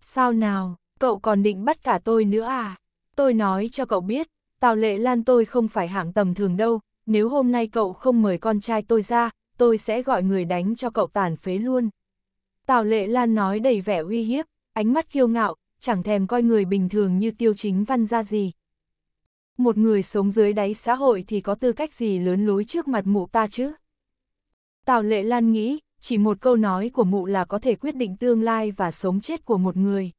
Sao nào, cậu còn định bắt cả tôi nữa à? Tôi nói cho cậu biết, Tào Lệ Lan tôi không phải hạng tầm thường đâu, nếu hôm nay cậu không mời con trai tôi ra, tôi sẽ gọi người đánh cho cậu tàn phế luôn. Tào Lệ Lan nói đầy vẻ uy hiếp, ánh mắt kiêu ngạo, chẳng thèm coi người bình thường như tiêu chính văn ra gì. Một người sống dưới đáy xã hội thì có tư cách gì lớn lối trước mặt mụ ta chứ? Tào Lệ Lan nghĩ, chỉ một câu nói của mụ là có thể quyết định tương lai và sống chết của một người.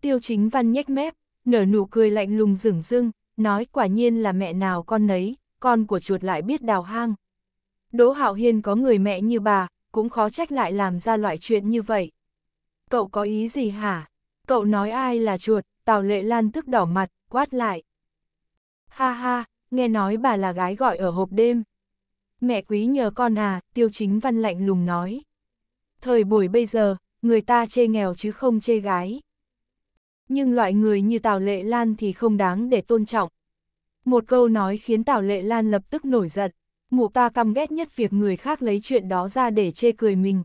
Tiêu chính văn nhếch mép, nở nụ cười lạnh lùng rửng rưng, nói quả nhiên là mẹ nào con nấy, con của chuột lại biết đào hang. Đỗ Hạo Hiên có người mẹ như bà, cũng khó trách lại làm ra loại chuyện như vậy. Cậu có ý gì hả? Cậu nói ai là chuột, Tào Lệ Lan tức đỏ mặt, quát lại. Ha ha, nghe nói bà là gái gọi ở hộp đêm. Mẹ quý nhờ con à, tiêu chính văn lạnh lùng nói. Thời buổi bây giờ, người ta chê nghèo chứ không chê gái. Nhưng loại người như Tào Lệ Lan thì không đáng để tôn trọng. Một câu nói khiến Tào Lệ Lan lập tức nổi giận mụ ta căm ghét nhất việc người khác lấy chuyện đó ra để chê cười mình.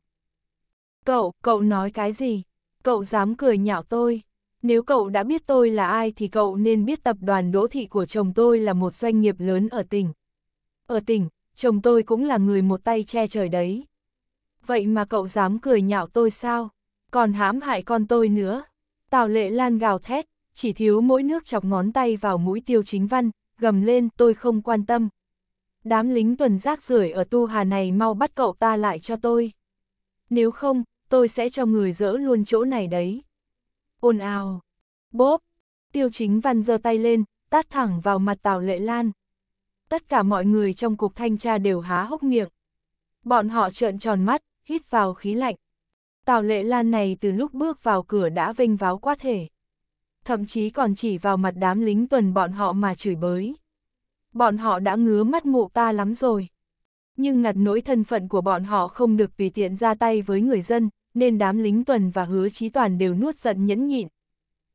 Cậu, cậu nói cái gì? Cậu dám cười nhạo tôi. Nếu cậu đã biết tôi là ai thì cậu nên biết tập đoàn đỗ thị của chồng tôi là một doanh nghiệp lớn ở tỉnh. Ở tỉnh, chồng tôi cũng là người một tay che trời đấy. Vậy mà cậu dám cười nhạo tôi sao? Còn hãm hại con tôi nữa. Tào lệ lan gào thét, chỉ thiếu mỗi nước chọc ngón tay vào mũi tiêu chính văn, gầm lên tôi không quan tâm, đám lính tuần rác rưởi ở tu hà này mau bắt cậu ta lại cho tôi. Nếu không, tôi sẽ cho người dỡ luôn chỗ này đấy. Ồn ào. Bốp. Tiêu chính văn giơ tay lên, tát thẳng vào mặt Tào Lệ Lan. Tất cả mọi người trong cục thanh tra đều há hốc miệng. Bọn họ trợn tròn mắt, hít vào khí lạnh. Tào Lệ Lan này từ lúc bước vào cửa đã vênh váo quá thể. Thậm chí còn chỉ vào mặt đám lính tuần bọn họ mà chửi bới bọn họ đã ngứa mắt mụ ta lắm rồi. Nhưng ngặt nỗi thân phận của bọn họ không được vì tiện ra tay với người dân, nên đám lính tuần và hứa trí toàn đều nuốt giận nhẫn nhịn.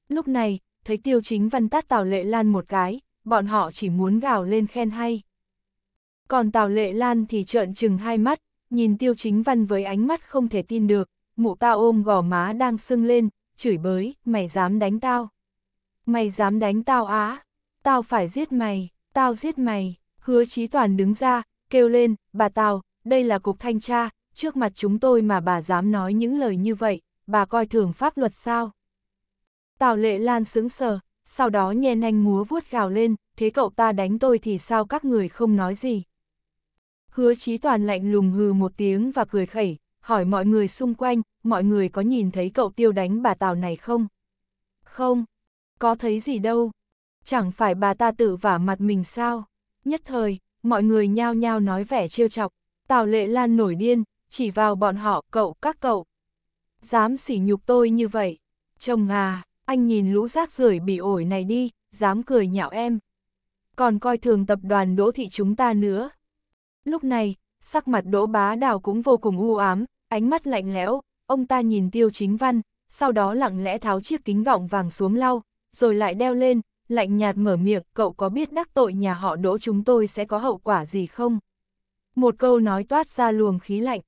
Lúc này, thấy tiêu chính văn tát Tào Lệ Lan một cái, bọn họ chỉ muốn gào lên khen hay. Còn Tào Lệ Lan thì trợn trừng hai mắt, nhìn tiêu chính văn với ánh mắt không thể tin được, mụ ta ôm gò má đang sưng lên, chửi bới, mày dám đánh tao. Mày dám đánh tao á, tao phải giết mày tao giết mày, hứa chí toàn đứng ra, kêu lên, bà Tào, đây là cục thanh tra, trước mặt chúng tôi mà bà dám nói những lời như vậy, bà coi thường pháp luật sao? Tào lệ lan sững sờ, sau đó nhe nanh múa vuốt gào lên, thế cậu ta đánh tôi thì sao các người không nói gì? Hứa chí toàn lạnh lùng hừ một tiếng và cười khẩy, hỏi mọi người xung quanh, mọi người có nhìn thấy cậu tiêu đánh bà Tào này không? Không, có thấy gì đâu, chẳng phải bà ta tự vả mặt mình sao? Nhất thời, mọi người nhao nhao nói vẻ trêu chọc, Tào Lệ Lan nổi điên, chỉ vào bọn họ, cậu, các cậu. Dám sỉ nhục tôi như vậy, chồng à, anh nhìn lũ rác rưởi bị ổi này đi, dám cười nhạo em. Còn coi thường tập đoàn đỗ thị chúng ta nữa. Lúc này, sắc mặt đỗ bá đào cũng vô cùng u ám, ánh mắt lạnh lẽo, ông ta nhìn tiêu chính văn, sau đó lặng lẽ tháo chiếc kính gọng vàng xuống lau, rồi lại đeo lên, lạnh nhạt mở miệng, cậu có biết đắc tội nhà họ đỗ chúng tôi sẽ có hậu quả gì không? Một câu nói toát ra luồng khí lạnh.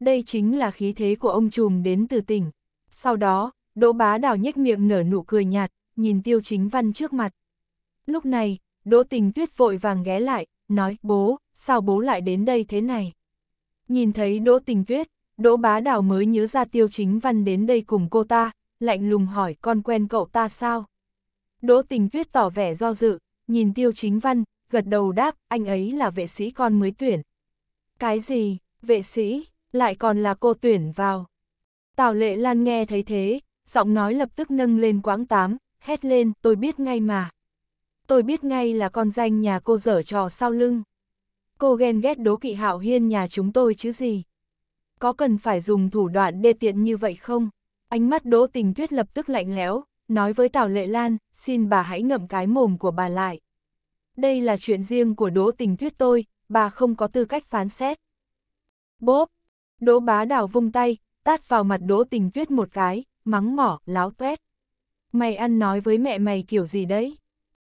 Đây chính là khí thế của ông trùm đến từ tỉnh. Sau đó, đỗ bá đào nhếch miệng nở nụ cười nhạt, nhìn tiêu chính văn trước mặt. Lúc này, đỗ tình tuyết vội vàng ghé lại, nói, bố, sao bố lại đến đây thế này? Nhìn thấy đỗ tình tuyết, đỗ bá đào mới nhớ ra tiêu chính văn đến đây cùng cô ta, lạnh lùng hỏi con quen cậu ta sao? Đỗ tình tuyết tỏ vẻ do dự, nhìn tiêu chính văn, gật đầu đáp, anh ấy là vệ sĩ con mới tuyển. Cái gì, vệ sĩ, lại còn là cô tuyển vào. Tào lệ lan nghe thấy thế, giọng nói lập tức nâng lên quãng tám, hét lên, tôi biết ngay mà. Tôi biết ngay là con danh nhà cô dở trò sau lưng. Cô ghen ghét đố kỵ hạo hiên nhà chúng tôi chứ gì. Có cần phải dùng thủ đoạn đê tiện như vậy không? Ánh mắt đỗ tình tuyết lập tức lạnh lẽo, nói với Tào Lệ Lan, xin bà hãy ngậm cái mồm của bà lại. Đây là chuyện riêng của Đỗ Tình Tuyết tôi, bà không có tư cách phán xét. Bốp! Đỗ bá Đào vung tay, tát vào mặt Đỗ Tình Tuyết một cái, mắng mỏ, láo tuét. Mày ăn nói với mẹ mày kiểu gì đấy?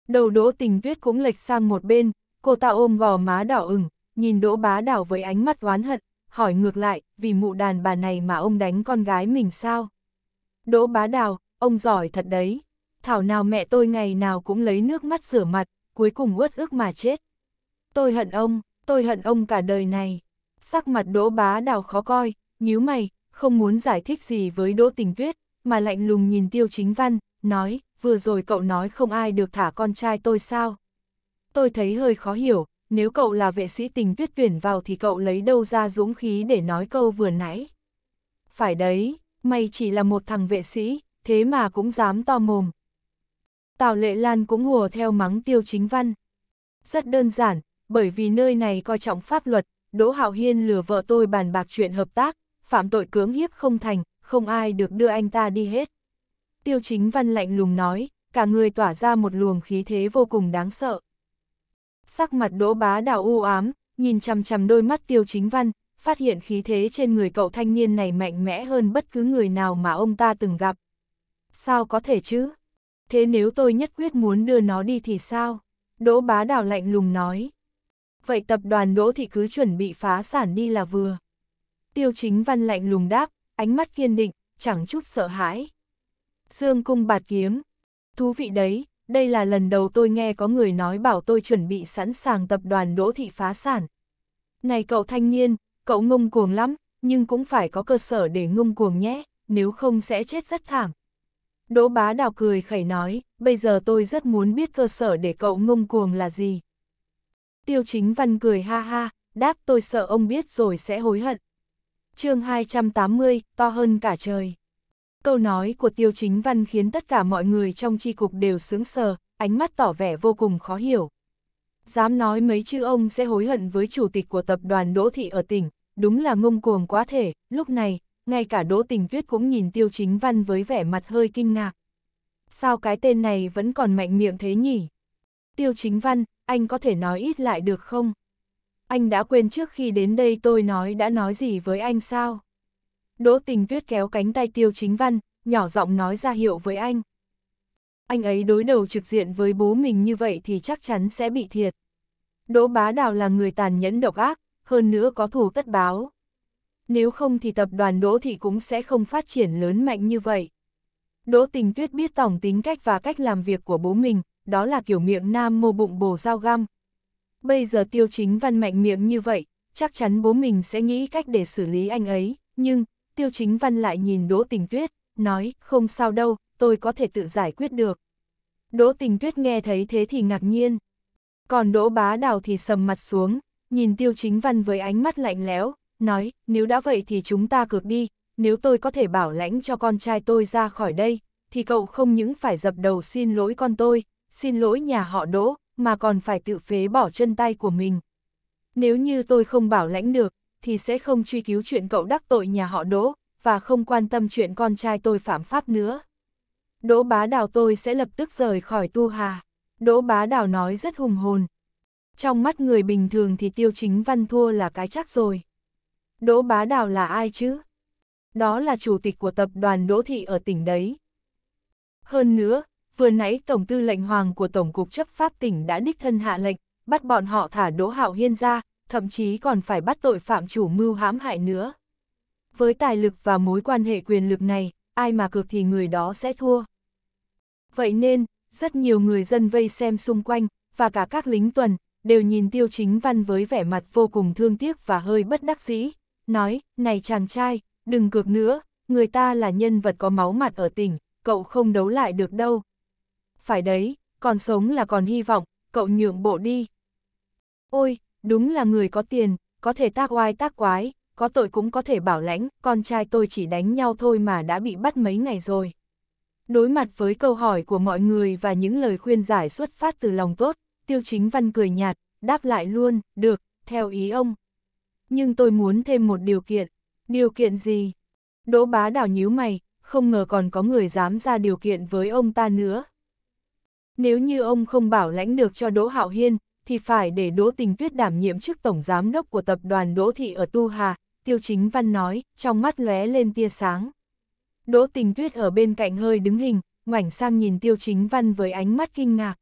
Đầu Đỗ Tình Tuyết cũng lệch sang một bên, cô ta ôm gò má đỏ ửng, nhìn Đỗ bá Đào với ánh mắt oán hận, hỏi ngược lại, vì mụ đàn bà này mà ông đánh con gái mình sao? Đỗ bá đào, ông giỏi thật đấy. Thảo nào mẹ tôi ngày nào cũng lấy nước mắt rửa mặt, cuối cùng uất ức mà chết. Tôi hận ông, tôi hận ông cả đời này. Sắc mặt đỗ bá đào khó coi, nhíu mày, không muốn giải thích gì với đỗ tình tuyết, mà lạnh lùng nhìn tiêu chính văn, nói, vừa rồi cậu nói không ai được thả con trai tôi sao. Tôi thấy hơi khó hiểu, nếu cậu là vệ sĩ tình tuyết tuyển vào thì cậu lấy đâu ra dũng khí để nói câu vừa nãy. Phải đấy, mày chỉ là một thằng vệ sĩ, thế mà cũng dám to mồm. Tào Lệ Lan cũng hùa theo mắng Tiêu Chính Văn. Rất đơn giản, bởi vì nơi này coi trọng pháp luật, Đỗ Hạo Hiên lừa vợ tôi bàn bạc chuyện hợp tác, phạm tội cưỡng hiếp không thành, không ai được đưa anh ta đi hết. Tiêu Chính Văn lạnh lùng nói, cả người tỏa ra một luồng khí thế vô cùng đáng sợ. Sắc mặt Đỗ Bá Đào u ám, nhìn chằm chằm đôi mắt Tiêu Chính Văn, phát hiện khí thế trên người cậu thanh niên này mạnh mẽ hơn bất cứ người nào mà ông ta từng gặp. Sao có thể chứ? Thế nếu tôi nhất quyết muốn đưa nó đi thì sao? Đỗ bá đảo lạnh lùng nói. Vậy tập đoàn Đỗ Thị cứ chuẩn bị phá sản đi là vừa. Tiêu chính văn lạnh lùng đáp, ánh mắt kiên định, chẳng chút sợ hãi. Dương cung bạt kiếm. Thú vị đấy, đây là lần đầu tôi nghe có người nói bảo tôi chuẩn bị sẵn sàng tập đoàn Đỗ Thị phá sản. Này cậu thanh niên, cậu ngông cuồng lắm, nhưng cũng phải có cơ sở để ngông cuồng nhé, nếu không sẽ chết rất thảm. Đỗ bá đào cười khẩy nói, bây giờ tôi rất muốn biết cơ sở để cậu ngông cuồng là gì. Tiêu chính văn cười ha ha, đáp tôi sợ ông biết rồi sẽ hối hận. chương 280, to hơn cả trời. Câu nói của tiêu chính văn khiến tất cả mọi người trong tri cục đều sướng sờ, ánh mắt tỏ vẻ vô cùng khó hiểu. Dám nói mấy chữ ông sẽ hối hận với chủ tịch của tập đoàn Đỗ Thị ở tỉnh, đúng là ngông cuồng quá thể, lúc này, ngay cả Đỗ Tình Tuyết cũng nhìn Tiêu Chính Văn với vẻ mặt hơi kinh ngạc. Sao cái tên này vẫn còn mạnh miệng thế nhỉ? Tiêu Chính Văn, anh có thể nói ít lại được không? Anh đã quên trước khi đến đây tôi nói đã nói gì với anh sao? Đỗ Tình Tuyết kéo cánh tay Tiêu Chính Văn, nhỏ giọng nói ra hiệu với anh. Anh ấy đối đầu trực diện với bố mình như vậy thì chắc chắn sẽ bị thiệt. Đỗ Bá Đào là người tàn nhẫn độc ác, hơn nữa có thù tất báo nếu không thì tập đoàn Đỗ Thị cũng sẽ không phát triển lớn mạnh như vậy. Đỗ Tình Tuyết biết tổng tính cách và cách làm việc của bố mình, đó là kiểu miệng nam mô bụng bồ dao găm. Bây giờ tiêu chính văn mạnh miệng như vậy, chắc chắn bố mình sẽ nghĩ cách để xử lý anh ấy, nhưng, tiêu chính văn lại nhìn Đỗ Tình Tuyết, nói, không sao đâu, tôi có thể tự giải quyết được. Đỗ Tình Tuyết nghe thấy thế thì ngạc nhiên. Còn Đỗ Bá Đào thì sầm mặt xuống, nhìn tiêu chính văn với ánh mắt lạnh lẽo, nói, nếu đã vậy thì chúng ta cược đi, nếu tôi có thể bảo lãnh cho con trai tôi ra khỏi đây, thì cậu không những phải dập đầu xin lỗi con tôi, xin lỗi nhà họ đỗ, mà còn phải tự phế bỏ chân tay của mình. Nếu như tôi không bảo lãnh được, thì sẽ không truy cứu chuyện cậu đắc tội nhà họ đỗ, và không quan tâm chuyện con trai tôi phạm pháp nữa. Đỗ bá đào tôi sẽ lập tức rời khỏi tu hà. Đỗ bá đào nói rất hùng hồn. Trong mắt người bình thường thì tiêu chính văn thua là cái chắc rồi. Đỗ Bá Đào là ai chứ? Đó là chủ tịch của tập đoàn Đỗ Thị ở tỉnh đấy. Hơn nữa, vừa nãy Tổng tư lệnh Hoàng của Tổng cục chấp pháp tỉnh đã đích thân hạ lệnh, bắt bọn họ thả Đỗ Hạo Hiên ra, thậm chí còn phải bắt tội phạm chủ mưu hãm hại nữa. Với tài lực và mối quan hệ quyền lực này, ai mà cược thì người đó sẽ thua. Vậy nên, rất nhiều người dân vây xem xung quanh, và cả các lính tuần, đều nhìn Tiêu Chính Văn với vẻ mặt vô cùng thương tiếc và hơi bất đắc dĩ, nói, này chàng trai, đừng cược nữa, người ta là nhân vật có máu mặt ở tỉnh, cậu không đấu lại được đâu. Phải đấy, còn sống là còn hy vọng, cậu nhượng bộ đi. Ôi, đúng là người có tiền, có thể tác oai tác quái, có tội cũng có thể bảo lãnh, con trai tôi chỉ đánh nhau thôi mà đã bị bắt mấy ngày rồi. Đối mặt với câu hỏi của mọi người và những lời khuyên giải xuất phát từ lòng tốt, Tiêu Chính Văn cười nhạt, đáp lại luôn, được, theo ý ông nhưng tôi muốn thêm một điều kiện. Điều kiện gì? Đỗ bá đảo nhíu mày, không ngờ còn có người dám ra điều kiện với ông ta nữa. Nếu như ông không bảo lãnh được cho Đỗ Hạo Hiên, thì phải để Đỗ Tình Tuyết đảm nhiệm chức tổng giám đốc của tập đoàn Đỗ Thị ở Tu Hà, Tiêu Chính Văn nói, trong mắt lóe lên tia sáng. Đỗ Tình Tuyết ở bên cạnh hơi đứng hình, ngoảnh sang nhìn Tiêu Chính Văn với ánh mắt kinh ngạc.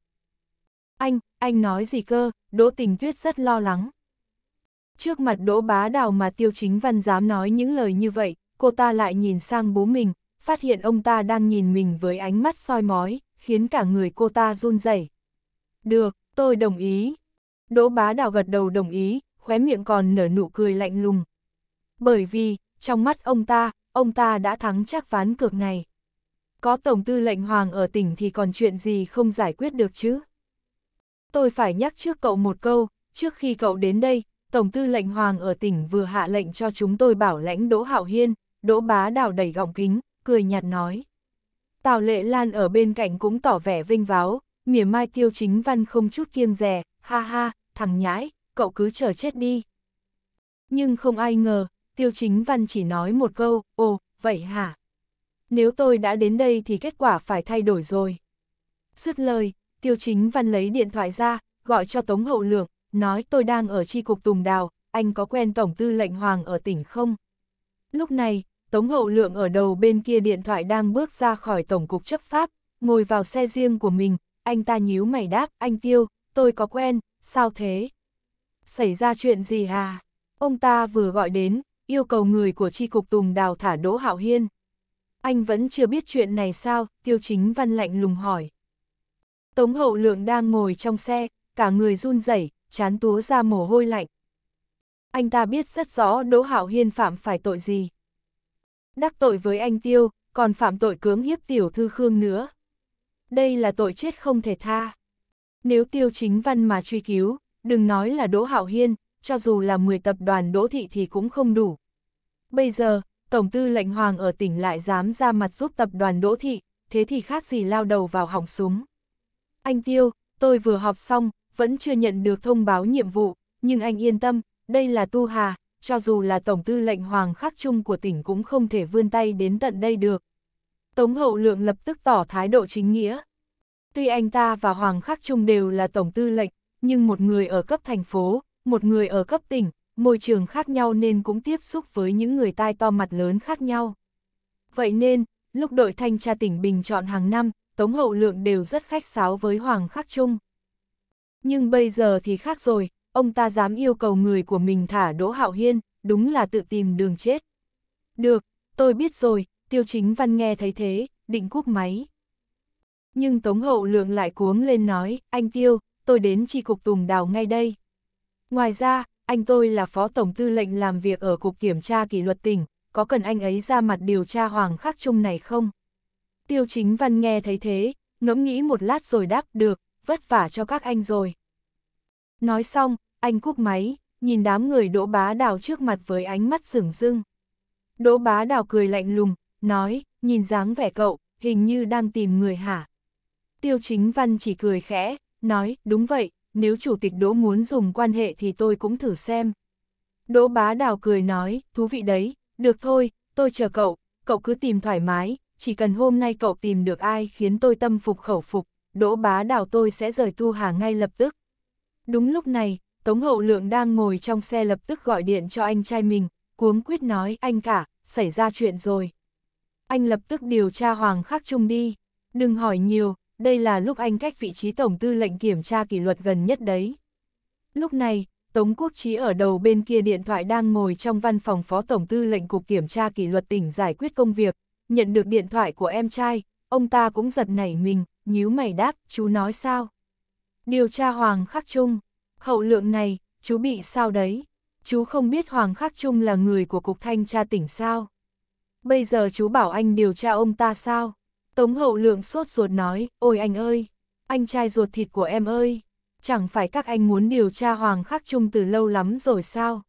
Anh, anh nói gì cơ, Đỗ Tình Tuyết rất lo lắng. Trước mặt Đỗ Bá Đào mà Tiêu Chính Văn dám nói những lời như vậy, cô ta lại nhìn sang bố mình, phát hiện ông ta đang nhìn mình với ánh mắt soi mói, khiến cả người cô ta run rẩy. Được, tôi đồng ý. Đỗ Bá Đào gật đầu đồng ý, khóe miệng còn nở nụ cười lạnh lùng. Bởi vì, trong mắt ông ta, ông ta đã thắng chắc ván cược này. Có Tổng tư lệnh Hoàng ở tỉnh thì còn chuyện gì không giải quyết được chứ? Tôi phải nhắc trước cậu một câu, trước khi cậu đến đây, Tổng tư lệnh Hoàng ở tỉnh vừa hạ lệnh cho chúng tôi bảo lãnh Đỗ Hạo Hiên, Đỗ Bá Đào đẩy gọng kính, cười nhạt nói. Tào Lệ Lan ở bên cạnh cũng tỏ vẻ vinh váo, mỉa mai tiêu chính văn không chút kiêng rè, ha ha, thằng nhãi, cậu cứ chờ chết đi. Nhưng không ai ngờ, tiêu chính văn chỉ nói một câu, ồ, vậy hả? Nếu tôi đã đến đây thì kết quả phải thay đổi rồi. Sứt lời, tiêu chính văn lấy điện thoại ra, gọi cho Tống Hậu Lượng, nói tôi đang ở tri cục Tùng Đào, anh có quen Tổng Tư lệnh Hoàng ở tỉnh không? Lúc này, Tống Hậu Lượng ở đầu bên kia điện thoại đang bước ra khỏi Tổng cục chấp pháp, ngồi vào xe riêng của mình, anh ta nhíu mày đáp, anh Tiêu, tôi có quen, sao thế? Xảy ra chuyện gì hà Ông ta vừa gọi đến, yêu cầu người của tri cục Tùng Đào thả Đỗ Hạo Hiên. Anh vẫn chưa biết chuyện này sao, Tiêu Chính Văn lạnh lùng hỏi. Tống Hậu Lượng đang ngồi trong xe, cả người run rẩy chán túa ra mồ hôi lạnh. Anh ta biết rất rõ Đỗ Hạo Hiên phạm phải tội gì. Đắc tội với anh Tiêu, còn phạm tội cưỡng hiếp tiểu thư Khương nữa. Đây là tội chết không thể tha. Nếu Tiêu Chính Văn mà truy cứu, đừng nói là Đỗ Hạo Hiên, cho dù là 10 tập đoàn Đỗ Thị thì cũng không đủ. Bây giờ, Tổng tư lệnh Hoàng ở tỉnh lại dám ra mặt giúp tập đoàn Đỗ Thị, thế thì khác gì lao đầu vào hỏng súng. Anh Tiêu, tôi vừa họp xong, vẫn chưa nhận được thông báo nhiệm vụ, nhưng anh yên tâm, đây là Tu Hà, cho dù là Tổng tư lệnh Hoàng Khắc Trung của tỉnh cũng không thể vươn tay đến tận đây được. Tống Hậu Lượng lập tức tỏ thái độ chính nghĩa. Tuy anh ta và Hoàng Khắc Trung đều là Tổng tư lệnh, nhưng một người ở cấp thành phố, một người ở cấp tỉnh, môi trường khác nhau nên cũng tiếp xúc với những người tai to mặt lớn khác nhau. Vậy nên, lúc đội thanh tra tỉnh Bình chọn hàng năm, Tống Hậu Lượng đều rất khách sáo với Hoàng Khắc Trung. Nhưng bây giờ thì khác rồi, ông ta dám yêu cầu người của mình thả Đỗ Hạo Hiên, đúng là tự tìm đường chết. Được, tôi biết rồi, tiêu chính văn nghe thấy thế, định cúp máy. Nhưng Tống Hậu Lượng lại cuống lên nói, anh Tiêu, tôi đến chi cục Tùng Đào ngay đây. Ngoài ra, anh tôi là phó tổng tư lệnh làm việc ở cục kiểm tra kỷ luật tỉnh, có cần anh ấy ra mặt điều tra Hoàng Khắc Trung này không? Tiêu chính văn nghe thấy thế, ngẫm nghĩ một lát rồi đáp được, vất vả cho các anh rồi. Nói xong, anh cúp máy, nhìn đám người đỗ bá đào trước mặt với ánh mắt sửng dưng. Đỗ bá đào cười lạnh lùng, nói, nhìn dáng vẻ cậu, hình như đang tìm người hả. Tiêu chính văn chỉ cười khẽ, nói, đúng vậy, nếu chủ tịch đỗ muốn dùng quan hệ thì tôi cũng thử xem. Đỗ bá đào cười nói, thú vị đấy, được thôi, tôi chờ cậu, cậu cứ tìm thoải mái, chỉ cần hôm nay cậu tìm được ai khiến tôi tâm phục khẩu phục đỗ bá Đào tôi sẽ rời Tu Hà ngay lập tức. Đúng lúc này, Tống Hậu Lượng đang ngồi trong xe lập tức gọi điện cho anh trai mình, cuống quyết nói anh cả, xảy ra chuyện rồi. Anh lập tức điều tra Hoàng Khắc Trung đi, đừng hỏi nhiều, đây là lúc anh cách vị trí Tổng Tư lệnh kiểm tra kỷ luật gần nhất đấy. Lúc này, Tống Quốc Trí ở đầu bên kia điện thoại đang ngồi trong văn phòng Phó Tổng Tư lệnh Cục Kiểm tra Kỷ luật tỉnh giải quyết công việc, nhận được điện thoại của em trai, ông ta cũng giật nảy mình, nhíu mày đáp, chú nói sao? Điều tra Hoàng Khắc Trung, hậu lượng này, chú bị sao đấy? Chú không biết Hoàng Khắc Trung là người của Cục Thanh tra tỉnh sao? Bây giờ chú bảo anh điều tra ông ta sao? Tống hậu lượng sốt ruột nói, ôi anh ơi, anh trai ruột thịt của em ơi, chẳng phải các anh muốn điều tra Hoàng Khắc Trung từ lâu lắm rồi sao?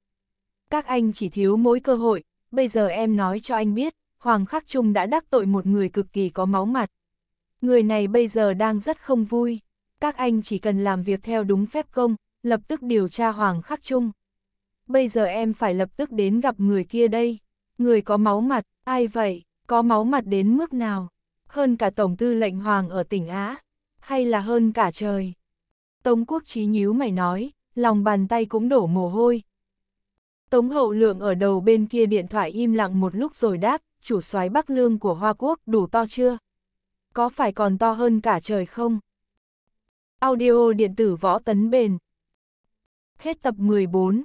Các anh chỉ thiếu mỗi cơ hội, bây giờ em nói cho anh biết, Hoàng Khắc Trung đã đắc tội một người cực kỳ có máu mặt người này bây giờ đang rất không vui. Các anh chỉ cần làm việc theo đúng phép công, lập tức điều tra Hoàng Khắc Trung. Bây giờ em phải lập tức đến gặp người kia đây. Người có máu mặt, ai vậy, có máu mặt đến mức nào? Hơn cả Tổng tư lệnh Hoàng ở tỉnh Á, hay là hơn cả trời? Tống Quốc Chí nhíu mày nói, lòng bàn tay cũng đổ mồ hôi. Tống Hậu Lượng ở đầu bên kia điện thoại im lặng một lúc rồi đáp, chủ soái Bắc Lương của Hoa Quốc đủ to chưa? có phải còn to hơn cả trời không? Audio điện tử võ tấn bền. Hết tập 14.